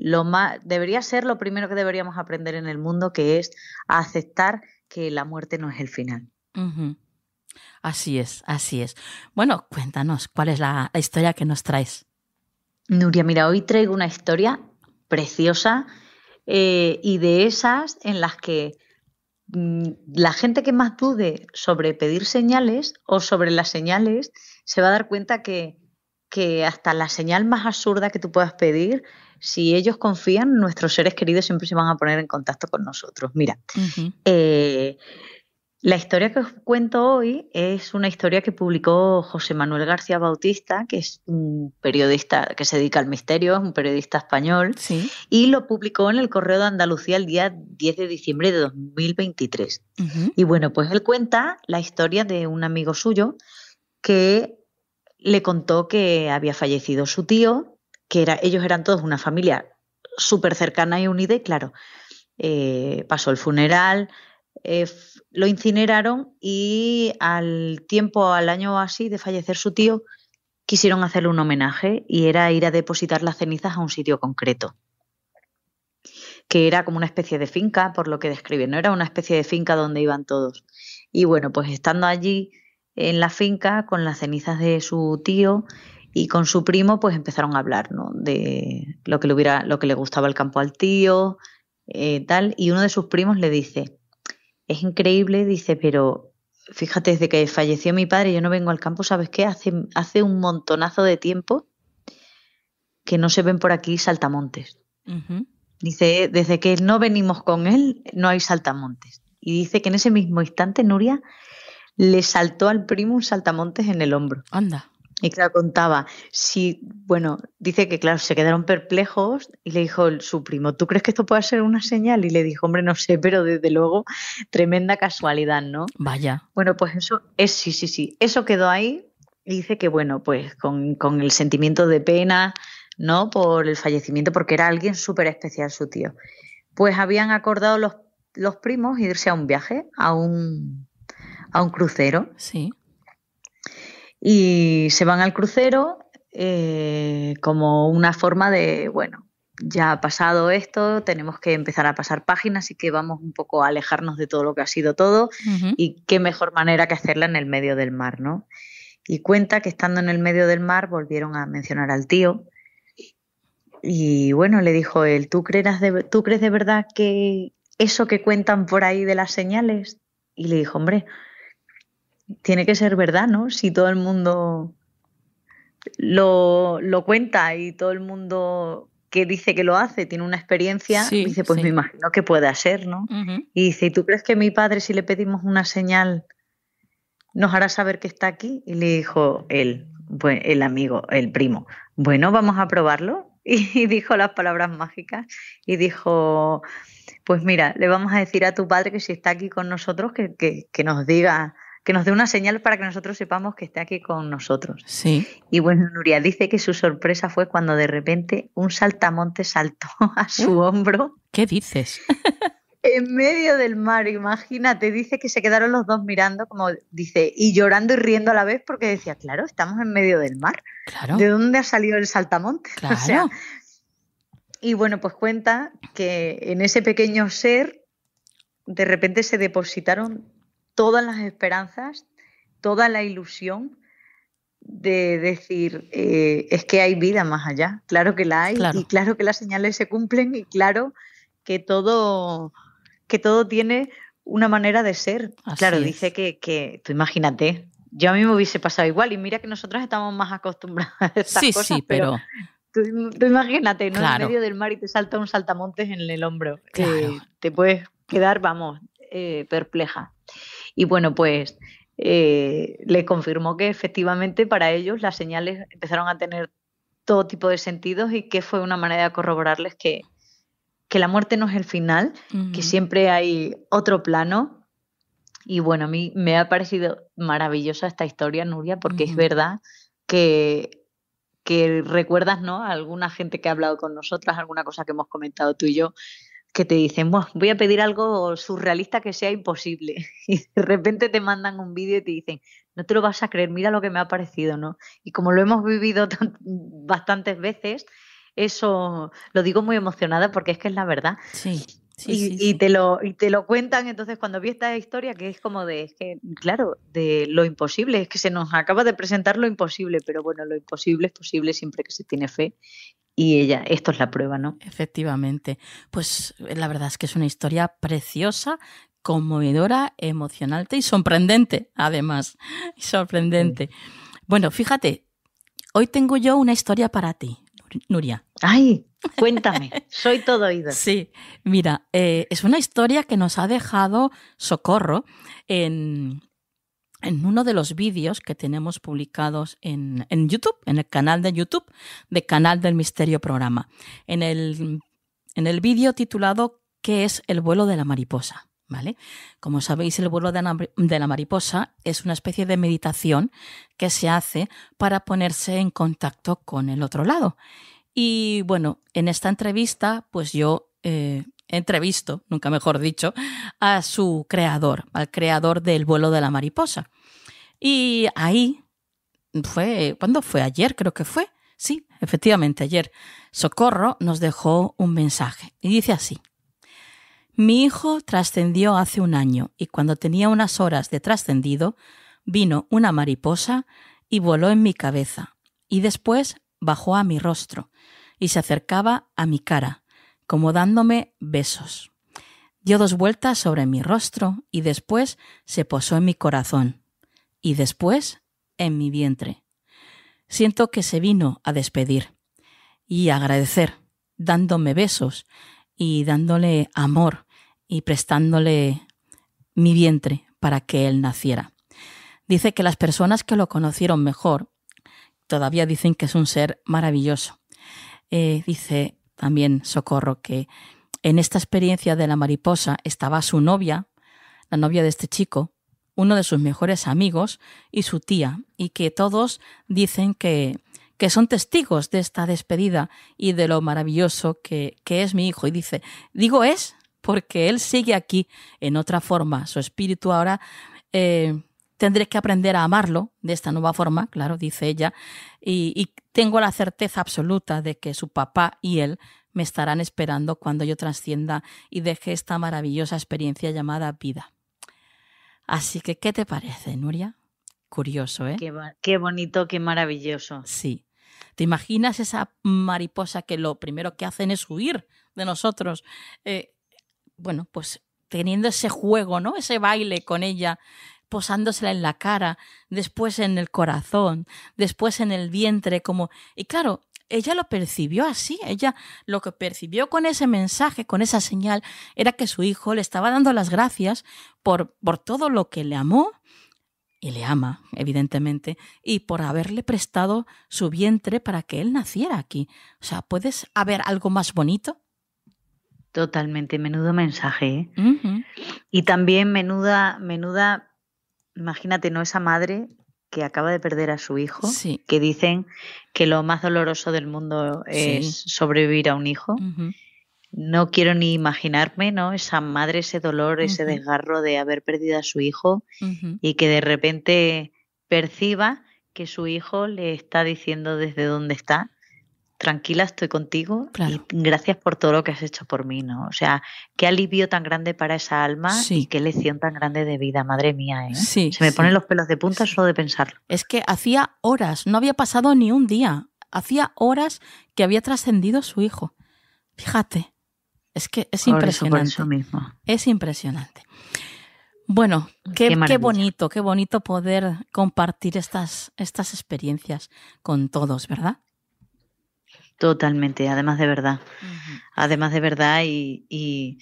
lo más, debería ser lo primero que deberíamos aprender en el mundo, que es aceptar que la muerte no es el final. Así es, así es. Bueno, cuéntanos, ¿cuál es la, historia que nos traes? Nuria, mira, hoy traigo una historia preciosa eh, y de esas en las que mm, la gente que más dude sobre pedir señales o sobre las señales se va a dar cuenta que, que hasta la señal más absurda que tú puedas pedir si ellos confían, nuestros seres queridos siempre se van a poner en contacto con nosotros. Mira, eh, la historia que os cuento hoy es una historia que publicó José Manuel García Bautista, que es un periodista que se dedica al misterio, es un periodista español, y lo publicó en el Correo de Andalucía el día 10 de diciembre de 2023. Y bueno, pues él cuenta la historia de un amigo suyo que le contó que había fallecido su tío que era, ellos eran todos una familia súper cercana y unida y claro, eh, pasó el funeral, eh, lo incineraron y al tiempo, al año así de fallecer su tío, quisieron hacerle un homenaje y era ir a depositar las cenizas a un sitio concreto, que era como una especie de finca, por lo que describen, no era una especie de finca donde iban todos. Y bueno, pues estando allí en la finca con las cenizas de su tío, y con su primo pues empezaron a hablar ¿no? de lo que le hubiera, lo que le gustaba el campo al tío, eh, tal, y uno de sus primos le dice, es increíble, dice, pero fíjate, desde que falleció mi padre, yo no vengo al campo, ¿sabes qué? Hace, hace un montonazo de tiempo que no se ven por aquí saltamontes. Dice, desde que no venimos con él, no hay saltamontes. Y dice que en ese mismo instante, Nuria le saltó al primo un saltamontes en el hombro. Anda. Y claro, contaba, sí, bueno, dice que claro, se quedaron perplejos y le dijo su primo, ¿tú crees que esto puede ser una señal? Y le dijo, hombre, no sé, pero desde luego, tremenda casualidad, ¿no? Vaya. Bueno, pues eso es, sí, sí, sí, eso quedó ahí y dice que, bueno, pues con, el sentimiento de pena, ¿no? Por el fallecimiento, porque era alguien súper especial su tío. Pues habían acordado los, los primos irse a un viaje, a un, a un crucero. Sí y se van al crucero eh, como una forma de, bueno, ya ha pasado esto, tenemos que empezar a pasar páginas y que vamos un poco a alejarnos de todo lo que ha sido todo y qué mejor manera que hacerla en el medio del mar, ¿no? Y cuenta que estando en el medio del mar volvieron a mencionar al tío y bueno, le dijo él, ¿tú, creerás ¿tú crees de verdad que eso que cuentan por ahí de las señales? Y le dijo, hombre, tiene que ser verdad, ¿no? Si todo el mundo lo, lo cuenta y todo el mundo que dice que lo hace tiene una experiencia, dice, pues me imagino que puede ser, ¿no? Y dice, ¿y tú crees que mi padre si le pedimos una señal nos hará saber que está aquí? Y le dijo él, el amigo, el primo, bueno, vamos a probarlo. Y dijo las palabras mágicas y dijo, pues mira, le vamos a decir a tu padre que si está aquí con nosotros, que, que nos diga que nos dé una señal para que nosotros sepamos que está aquí con nosotros. Sí. Y bueno, Nuria dice que su sorpresa fue cuando de repente un saltamonte saltó a su uh. hombro. ¿Qué dices? en medio del mar, imagínate, dice que se quedaron los dos mirando, como dice, y llorando y riendo a la vez, porque decía, claro, estamos en medio del mar. Claro. ¿De dónde ha salido el saltamonte? Claro. y bueno, pues cuenta que en ese pequeño ser de repente se depositaron todas las esperanzas, toda la ilusión de decir, eh, es que hay vida más allá, claro que la hay, y claro que las señales se cumplen, y claro que todo, que todo tiene una manera de ser. claro, dice que, tú imagínate, yo a mí me hubiese pasado igual, y mira que nosotras estamos más acostumbradas a estas sí, cosas. Sí, pero... tú, imagínate, ¿no? En medio del mar y te salta un saltamontes en el hombro. Eh, te puedes quedar, vamos, eh, perpleja. Y bueno, pues eh, le confirmó que efectivamente para ellos las señales empezaron a tener todo tipo de sentidos y que fue una manera de corroborarles que, que la muerte no es el final, que siempre hay otro plano. Y bueno, a mí me ha parecido maravillosa esta historia, Nuria, porque es verdad que, que recuerdas, ¿no? A alguna gente que ha hablado con nosotras, alguna cosa que hemos comentado tú y yo, que te dicen, voy a pedir algo surrealista que sea imposible. Y de repente te mandan un vídeo y te dicen, no te lo vas a creer, mira lo que me ha parecido, ¿no? Y como lo hemos vivido bastantes veces, eso lo digo muy emocionada porque es que es la verdad. Sí y, Te lo, y te lo cuentan entonces cuando vi esta historia que es como de, claro, de lo imposible, es que se nos acaba de presentar lo imposible, pero bueno, lo imposible es posible siempre que se tiene fe y ella, esto es la prueba, ¿no? Efectivamente, pues eh, la verdad es que es una historia preciosa, conmovedora, emocionante y sorprendente, además, sorprendente. Bueno, fíjate, hoy tengo yo una historia para ti, Nuria. Ay, cuéntame, soy todo oído. Sí, mira, eh, es una historia que nos ha dejado socorro en, en uno de los vídeos que tenemos publicados en, YouTube, en el canal de YouTube de Canal del Misterio Programa, en el, en el vídeo titulado ¿Qué es el vuelo de la mariposa? ¿vale? Como sabéis, el vuelo de la, mariposa es una especie de meditación que se hace para ponerse en contacto con el otro lado. Y bueno, en esta entrevista, pues yo eh, entrevisto, nunca mejor dicho, a su creador, al creador del vuelo de la mariposa. Y ahí fue, ¿cuándo fue? Ayer creo que fue. Sí, efectivamente, ayer Socorro nos dejó un mensaje y dice así. Mi hijo trascendió hace un año y cuando tenía unas horas de trascendido, vino una mariposa y voló en mi cabeza, y después bajó a mi rostro y se acercaba a mi cara, como dándome besos. Dio dos vueltas sobre mi rostro y después se posó en mi corazón y después en mi vientre. Siento que se vino a despedir y agradecer, dándome besos y dándole amor y prestándole mi vientre para que él naciera. Dice que las personas que lo conocieron mejor todavía dicen que es un ser maravilloso. Eh, dice también Socorro que en esta experiencia de la mariposa estaba su novia, la novia de este chico, uno de sus mejores amigos y su tía, y que todos dicen que, que son testigos de esta despedida y de lo maravilloso que es mi hijo. Y dice, digo es porque Él sigue aquí en otra forma. Su espíritu ahora eh, tendré que aprender a amarlo de esta nueva forma, claro, dice ella, y, tengo la certeza absoluta de que su papá y Él me estarán esperando cuando yo trascienda y deje esta maravillosa experiencia llamada vida. Así que, ¿qué te parece, Nuria? Curioso, ¿eh? Qué, bonito, qué maravilloso. Sí. ¿Te imaginas esa mariposa que lo primero que hacen es huir de nosotros? Eh, bueno, pues teniendo ese juego, ¿no? Ese baile con ella, posándosela en la cara, después en el corazón, después en el vientre, como... Y claro, ella lo percibió así, ella lo que percibió con ese mensaje, con esa señal, era que su hijo le estaba dando las gracias por, por todo lo que le amó y le ama, evidentemente, y por haberle prestado su vientre para que él naciera aquí. O sea, ¿puedes haber algo más bonito? Totalmente, menudo mensaje. ¿eh? Y también menuda, menuda, imagínate, ¿no? Esa madre que acaba de perder a su hijo, que dicen que lo más doloroso del mundo es sobrevivir a un hijo. No quiero ni imaginarme, ¿no? Esa madre, ese dolor, ese desgarro de haber perdido a su hijo y que de repente perciba que su hijo le está diciendo desde dónde está tranquila, estoy contigo y gracias por todo lo que has hecho por mí, ¿no? O sea, qué alivio tan grande para esa alma y qué lección tan grande de vida, madre mía, ¿eh? Se me ponen los pelos de punta solo de pensarlo. Es que hacía horas, no había pasado ni un día, hacía horas que había trascendido su hijo. Fíjate, es que es impresionante. mismo. Es impresionante. Bueno, qué, qué, qué, bonito, qué bonito poder compartir estas, estas experiencias con todos, ¿verdad? Totalmente, además de verdad. Además de verdad y,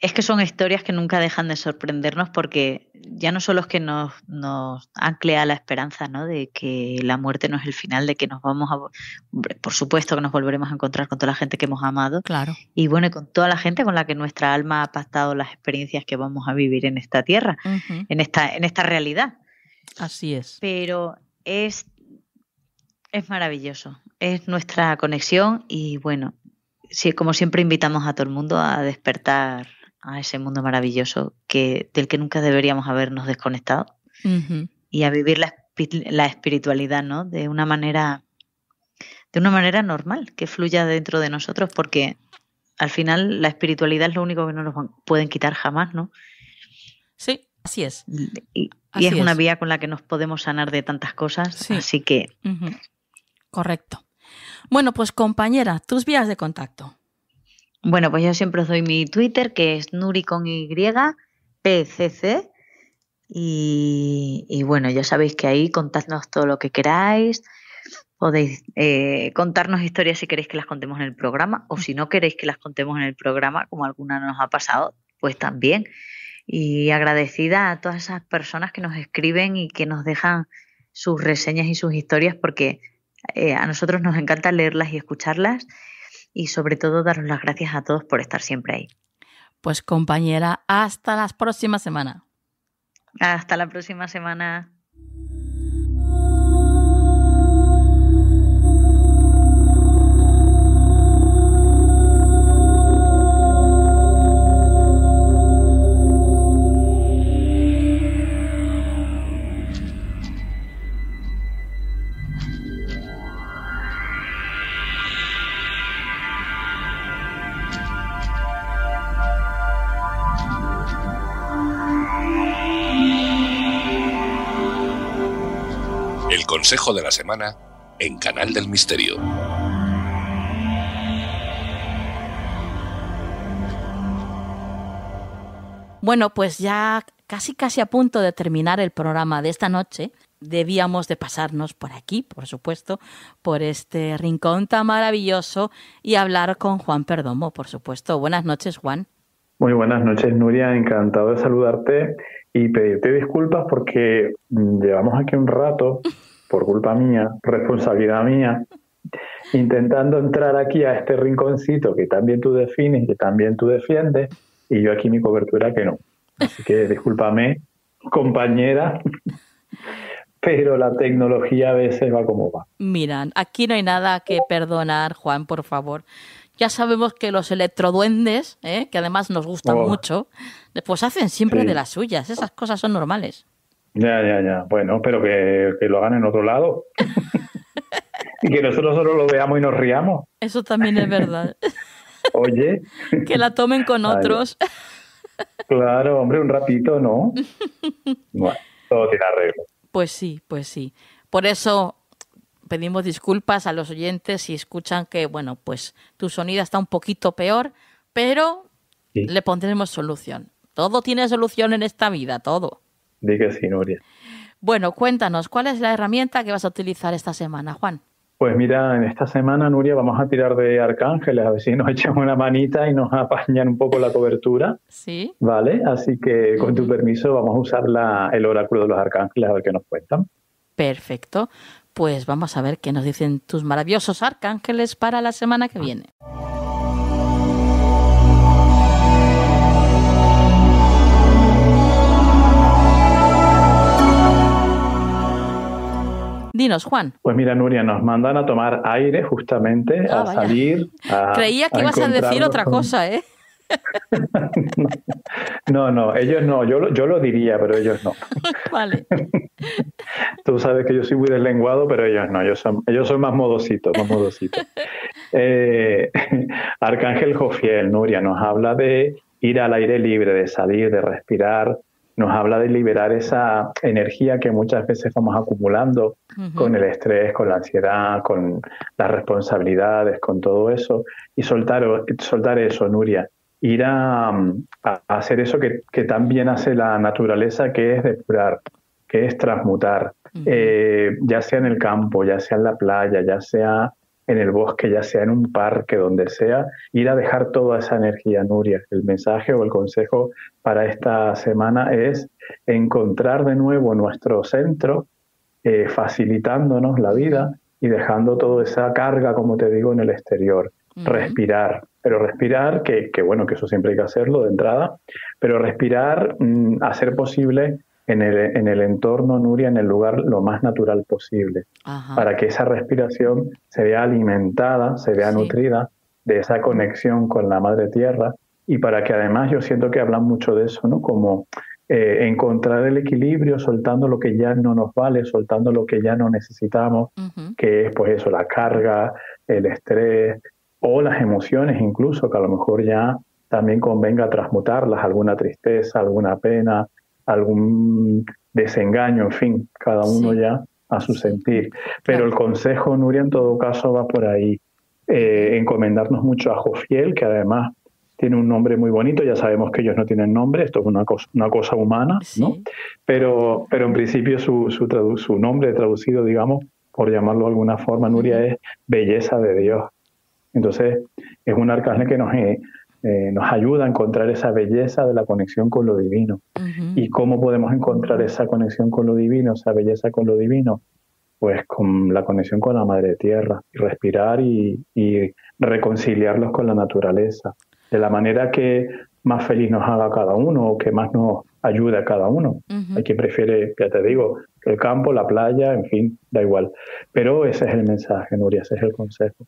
es que son historias que nunca dejan de sorprendernos porque ya no son los que nos, nos anclea la esperanza ¿no? de que la muerte no es el final, de que nos vamos a... Por supuesto que nos volveremos a encontrar con toda la gente que hemos amado. Claro. Y bueno, con toda la gente con la que nuestra alma ha pactado las experiencias que vamos a vivir en esta tierra, en, esta, en esta realidad. Así es. Pero es es maravilloso es nuestra conexión y bueno, si como siempre invitamos a todo el mundo a despertar a ese mundo maravilloso que, del que nunca deberíamos habernos desconectado y a vivir la, la espiritualidad, ¿no? De una manera de una manera normal, que fluya dentro de nosotros, porque al final la espiritualidad es lo único que no nos pueden quitar jamás, ¿no? Sí, así es. Y, es, una vía con la que nos podemos sanar de tantas cosas, así que... Correcto. Bueno, pues compañera, tus vías de contacto. Bueno, pues yo siempre os doy mi Twitter, que es Nuri con Y, PCC. Y, bueno, ya sabéis que ahí contadnos todo lo que queráis. Podéis eh, contarnos historias si queréis que las contemos en el programa o si no queréis que las contemos en el programa, como alguna nos ha pasado, pues también. Y agradecida a todas esas personas que nos escriben y que nos dejan sus reseñas y sus historias porque eh, a nosotros nos encanta leerlas y escucharlas y sobre todo daros las gracias a todos por estar siempre ahí. Pues compañera, hasta la próxima semana. Hasta la próxima semana. Consejo de la Semana en Canal del Misterio. Bueno, pues ya casi casi a punto de terminar el programa de esta noche, debíamos de pasarnos por aquí, por supuesto, por este rincón tan maravilloso y hablar con Juan Perdomo, por supuesto. Buenas noches, Juan. Muy buenas noches, Nuria. Encantado de saludarte y pedirte disculpas porque llevamos aquí un rato por culpa mía, responsabilidad mía, intentando entrar aquí a este rinconcito que también tú defines, que también tú defiendes, y yo aquí mi cobertura que no. Así que discúlpame, compañera, pero la tecnología a veces va como va. Miran, aquí no hay nada que perdonar, Juan, por favor. Ya sabemos que los electroduendes, ¿eh? que además nos gustan oh. mucho, pues hacen siempre de las suyas. Esas cosas son normales. Ya, ya, ya. Bueno, pero que, lo hagan en otro lado. y que nosotros solo lo veamos y nos riamos. Eso también es verdad. Oye. que la tomen con otros. claro, hombre, un ratito, ¿no? todo tiene arreglo. Pues sí, pues sí. Por eso pedimos disculpas a los oyentes si escuchan que, bueno, pues tu sonido está un poquito peor, pero le pondremos solución. Todo tiene solución en esta vida, todo dije sí, Nuria. Bueno, cuéntanos, ¿cuál es la herramienta que vas a utilizar esta semana, Juan? Pues mira, en esta semana, Nuria, vamos a tirar de arcángeles, a ver si nos echan una manita y nos apañan un poco la cobertura. Sí. ¿Vale? Así que, con tu permiso, vamos a usar el oráculo de los arcángeles a ver qué nos cuentan. Perfecto. Pues vamos a ver qué nos dicen tus maravillosos arcángeles para la semana que ah. viene. Dinos, Juan. Pues mira, Nuria, nos mandan a tomar aire justamente, ah, a salir. A, Creía que ibas a decir otra cosa, ¿eh? No, no, ellos no, yo, yo lo diría, pero ellos no. Vale. Tú sabes que yo soy muy deslenguado, pero ellos no, ellos son, más modositos, más modositos. Eh, Arcángel Jofiel, Nuria, nos habla de ir al aire libre, de salir, de respirar, nos habla de liberar esa energía que muchas veces vamos acumulando con el estrés, con la ansiedad, con las responsabilidades, con todo eso, y soltar, soltar eso, Nuria, ir a, hacer eso que, que, también hace la naturaleza, que es depurar, que es transmutar, eh, ya sea en el campo, ya sea en la playa, ya sea en el bosque, ya sea en un parque, donde sea, ir a dejar toda esa energía, Nuria. El mensaje o el consejo para esta semana es encontrar de nuevo nuestro centro, eh, facilitándonos la vida y dejando toda esa carga, como te digo, en el exterior. Respirar, pero respirar, que, bueno, que eso siempre hay que hacerlo de entrada, pero respirar, mm, hacer posible en el, entorno, Nuria, en el lugar lo más natural posible, para que esa respiración se vea alimentada, se vea nutrida de esa conexión con la madre tierra y para que además yo siento que hablan mucho de eso, ¿no? Como eh, encontrar el equilibrio soltando lo que ya no nos vale, soltando lo que ya no necesitamos, que es pues eso, la carga, el estrés o las emociones incluso, que a lo mejor ya también convenga transmutarlas, alguna tristeza, alguna pena, algún desengaño, en fin, cada uno ya a su sentir. Pero el consejo, Nuria, en todo caso, va por ahí. Eh, encomendarnos mucho a Jofiel, que además tiene un nombre muy bonito, ya sabemos que ellos no tienen nombre, esto es una cosa, una cosa humana, ¿no? Pero, pero en principio su, su, nombre traducido, digamos, por llamarlo de alguna forma, Nuria, es belleza de Dios. Entonces, es un arcángel que nos, eh, eh, nos ayuda a encontrar esa belleza de la conexión con lo divino. ¿Y cómo podemos encontrar esa conexión con lo divino, esa belleza con lo divino? Pues con la conexión con la madre tierra, y respirar y, y reconciliarlos con la naturaleza, de la manera que más feliz nos haga cada uno o que más nos ayude a cada uno. Hay quien prefiere, ya te digo, el campo, la playa, en fin, da igual. Pero ese es el mensaje, Nuria, ese es el consejo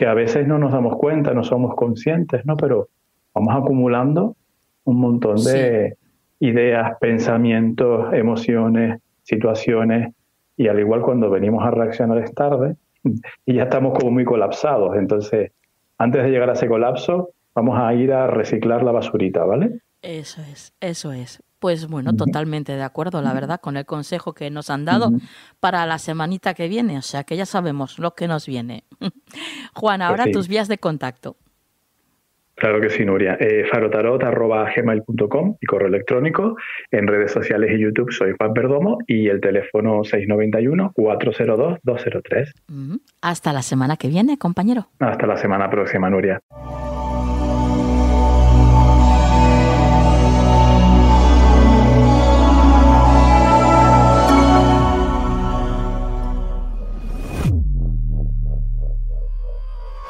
que a veces no nos damos cuenta, no somos conscientes, ¿no? Pero vamos acumulando un montón de ideas, pensamientos, emociones, situaciones, y al igual cuando venimos a reaccionar es tarde y ya estamos como muy colapsados. Entonces, antes de llegar a ese colapso, vamos a ir a reciclar la basurita, ¿vale? Eso es, eso es. Pues bueno, totalmente de acuerdo, la verdad, con el consejo que nos han dado para la semanita que viene. O sea que ya sabemos lo que nos viene. Juan, ahora tus vías de contacto. Claro que sí, Nuria. Eh, Farotarot.com y correo electrónico. En redes sociales y YouTube soy Juan Perdomo y el teléfono 691-402-203. Hasta la semana que viene, compañero. Hasta la semana próxima, Nuria.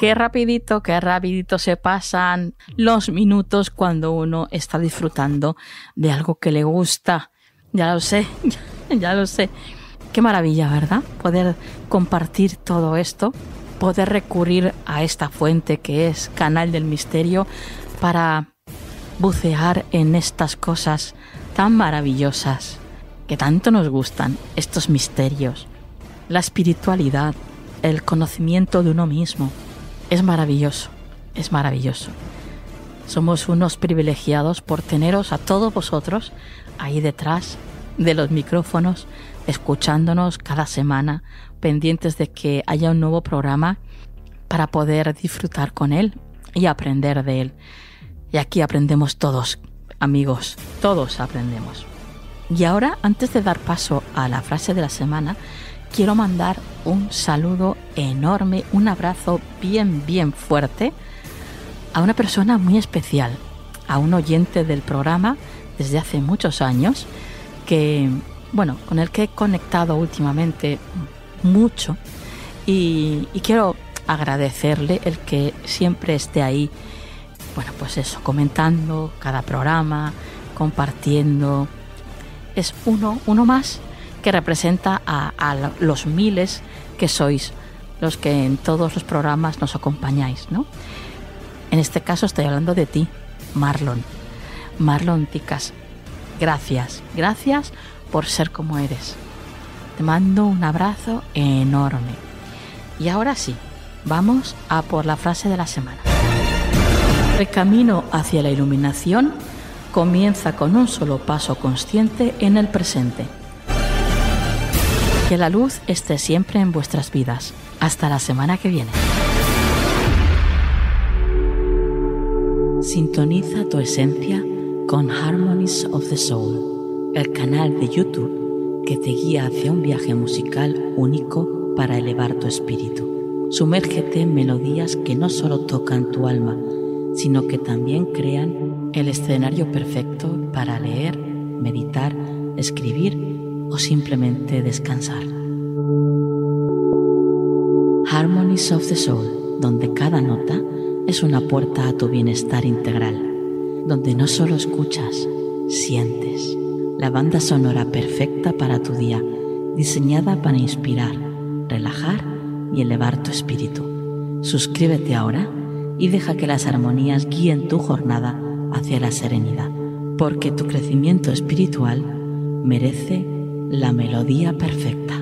Qué rapidito, qué rapidito se pasan los minutos cuando uno está disfrutando de algo que le gusta. Ya lo sé, ya, lo sé. Qué maravilla, ¿verdad? Poder compartir todo esto, poder recurrir a esta fuente que es Canal del Misterio para bucear en estas cosas tan maravillosas que tanto nos gustan, estos misterios, la espiritualidad, el conocimiento de uno mismo, es maravilloso, es maravilloso. Somos unos privilegiados por teneros a todos vosotros ahí detrás de los micrófonos, escuchándonos cada semana, pendientes de que haya un nuevo programa para poder disfrutar con él y aprender de él. Y aquí aprendemos todos, amigos, todos aprendemos. Y ahora, antes de dar paso a la frase de la semana, quiero mandar un saludo enorme, un abrazo bien, bien fuerte a una persona muy especial, a un oyente del programa desde hace muchos años, que, bueno, con el que he conectado últimamente mucho y, quiero agradecerle el que siempre esté ahí, bueno, pues eso, comentando cada programa, compartiendo. Es uno, uno más que representa a, los miles que sois, los que en todos los programas nos acompañáis, ¿no? En este caso estoy hablando de ti, Marlon. Marlon Ticas, gracias, gracias por ser como eres. Te mando un abrazo enorme. Y ahora sí, vamos a por la frase de la semana. El camino hacia la iluminación comienza con un solo paso consciente en el presente que la luz esté siempre en vuestras vidas. Hasta la semana que viene. Sintoniza tu esencia con Harmonies of the Soul, el canal de YouTube que te guía hacia un viaje musical único para elevar tu espíritu. Sumérgete en melodías que no solo tocan tu alma, sino que también crean el escenario perfecto para leer, meditar, escribir o simplemente descansar. Harmonies of the Soul, donde cada nota es una puerta a tu bienestar integral, donde no solo escuchas, sientes. La banda sonora perfecta para tu día, diseñada para inspirar, relajar y elevar tu espíritu. Suscríbete ahora y deja que las armonías guíen tu jornada hacia la serenidad, porque tu crecimiento espiritual merece la melodía perfecta.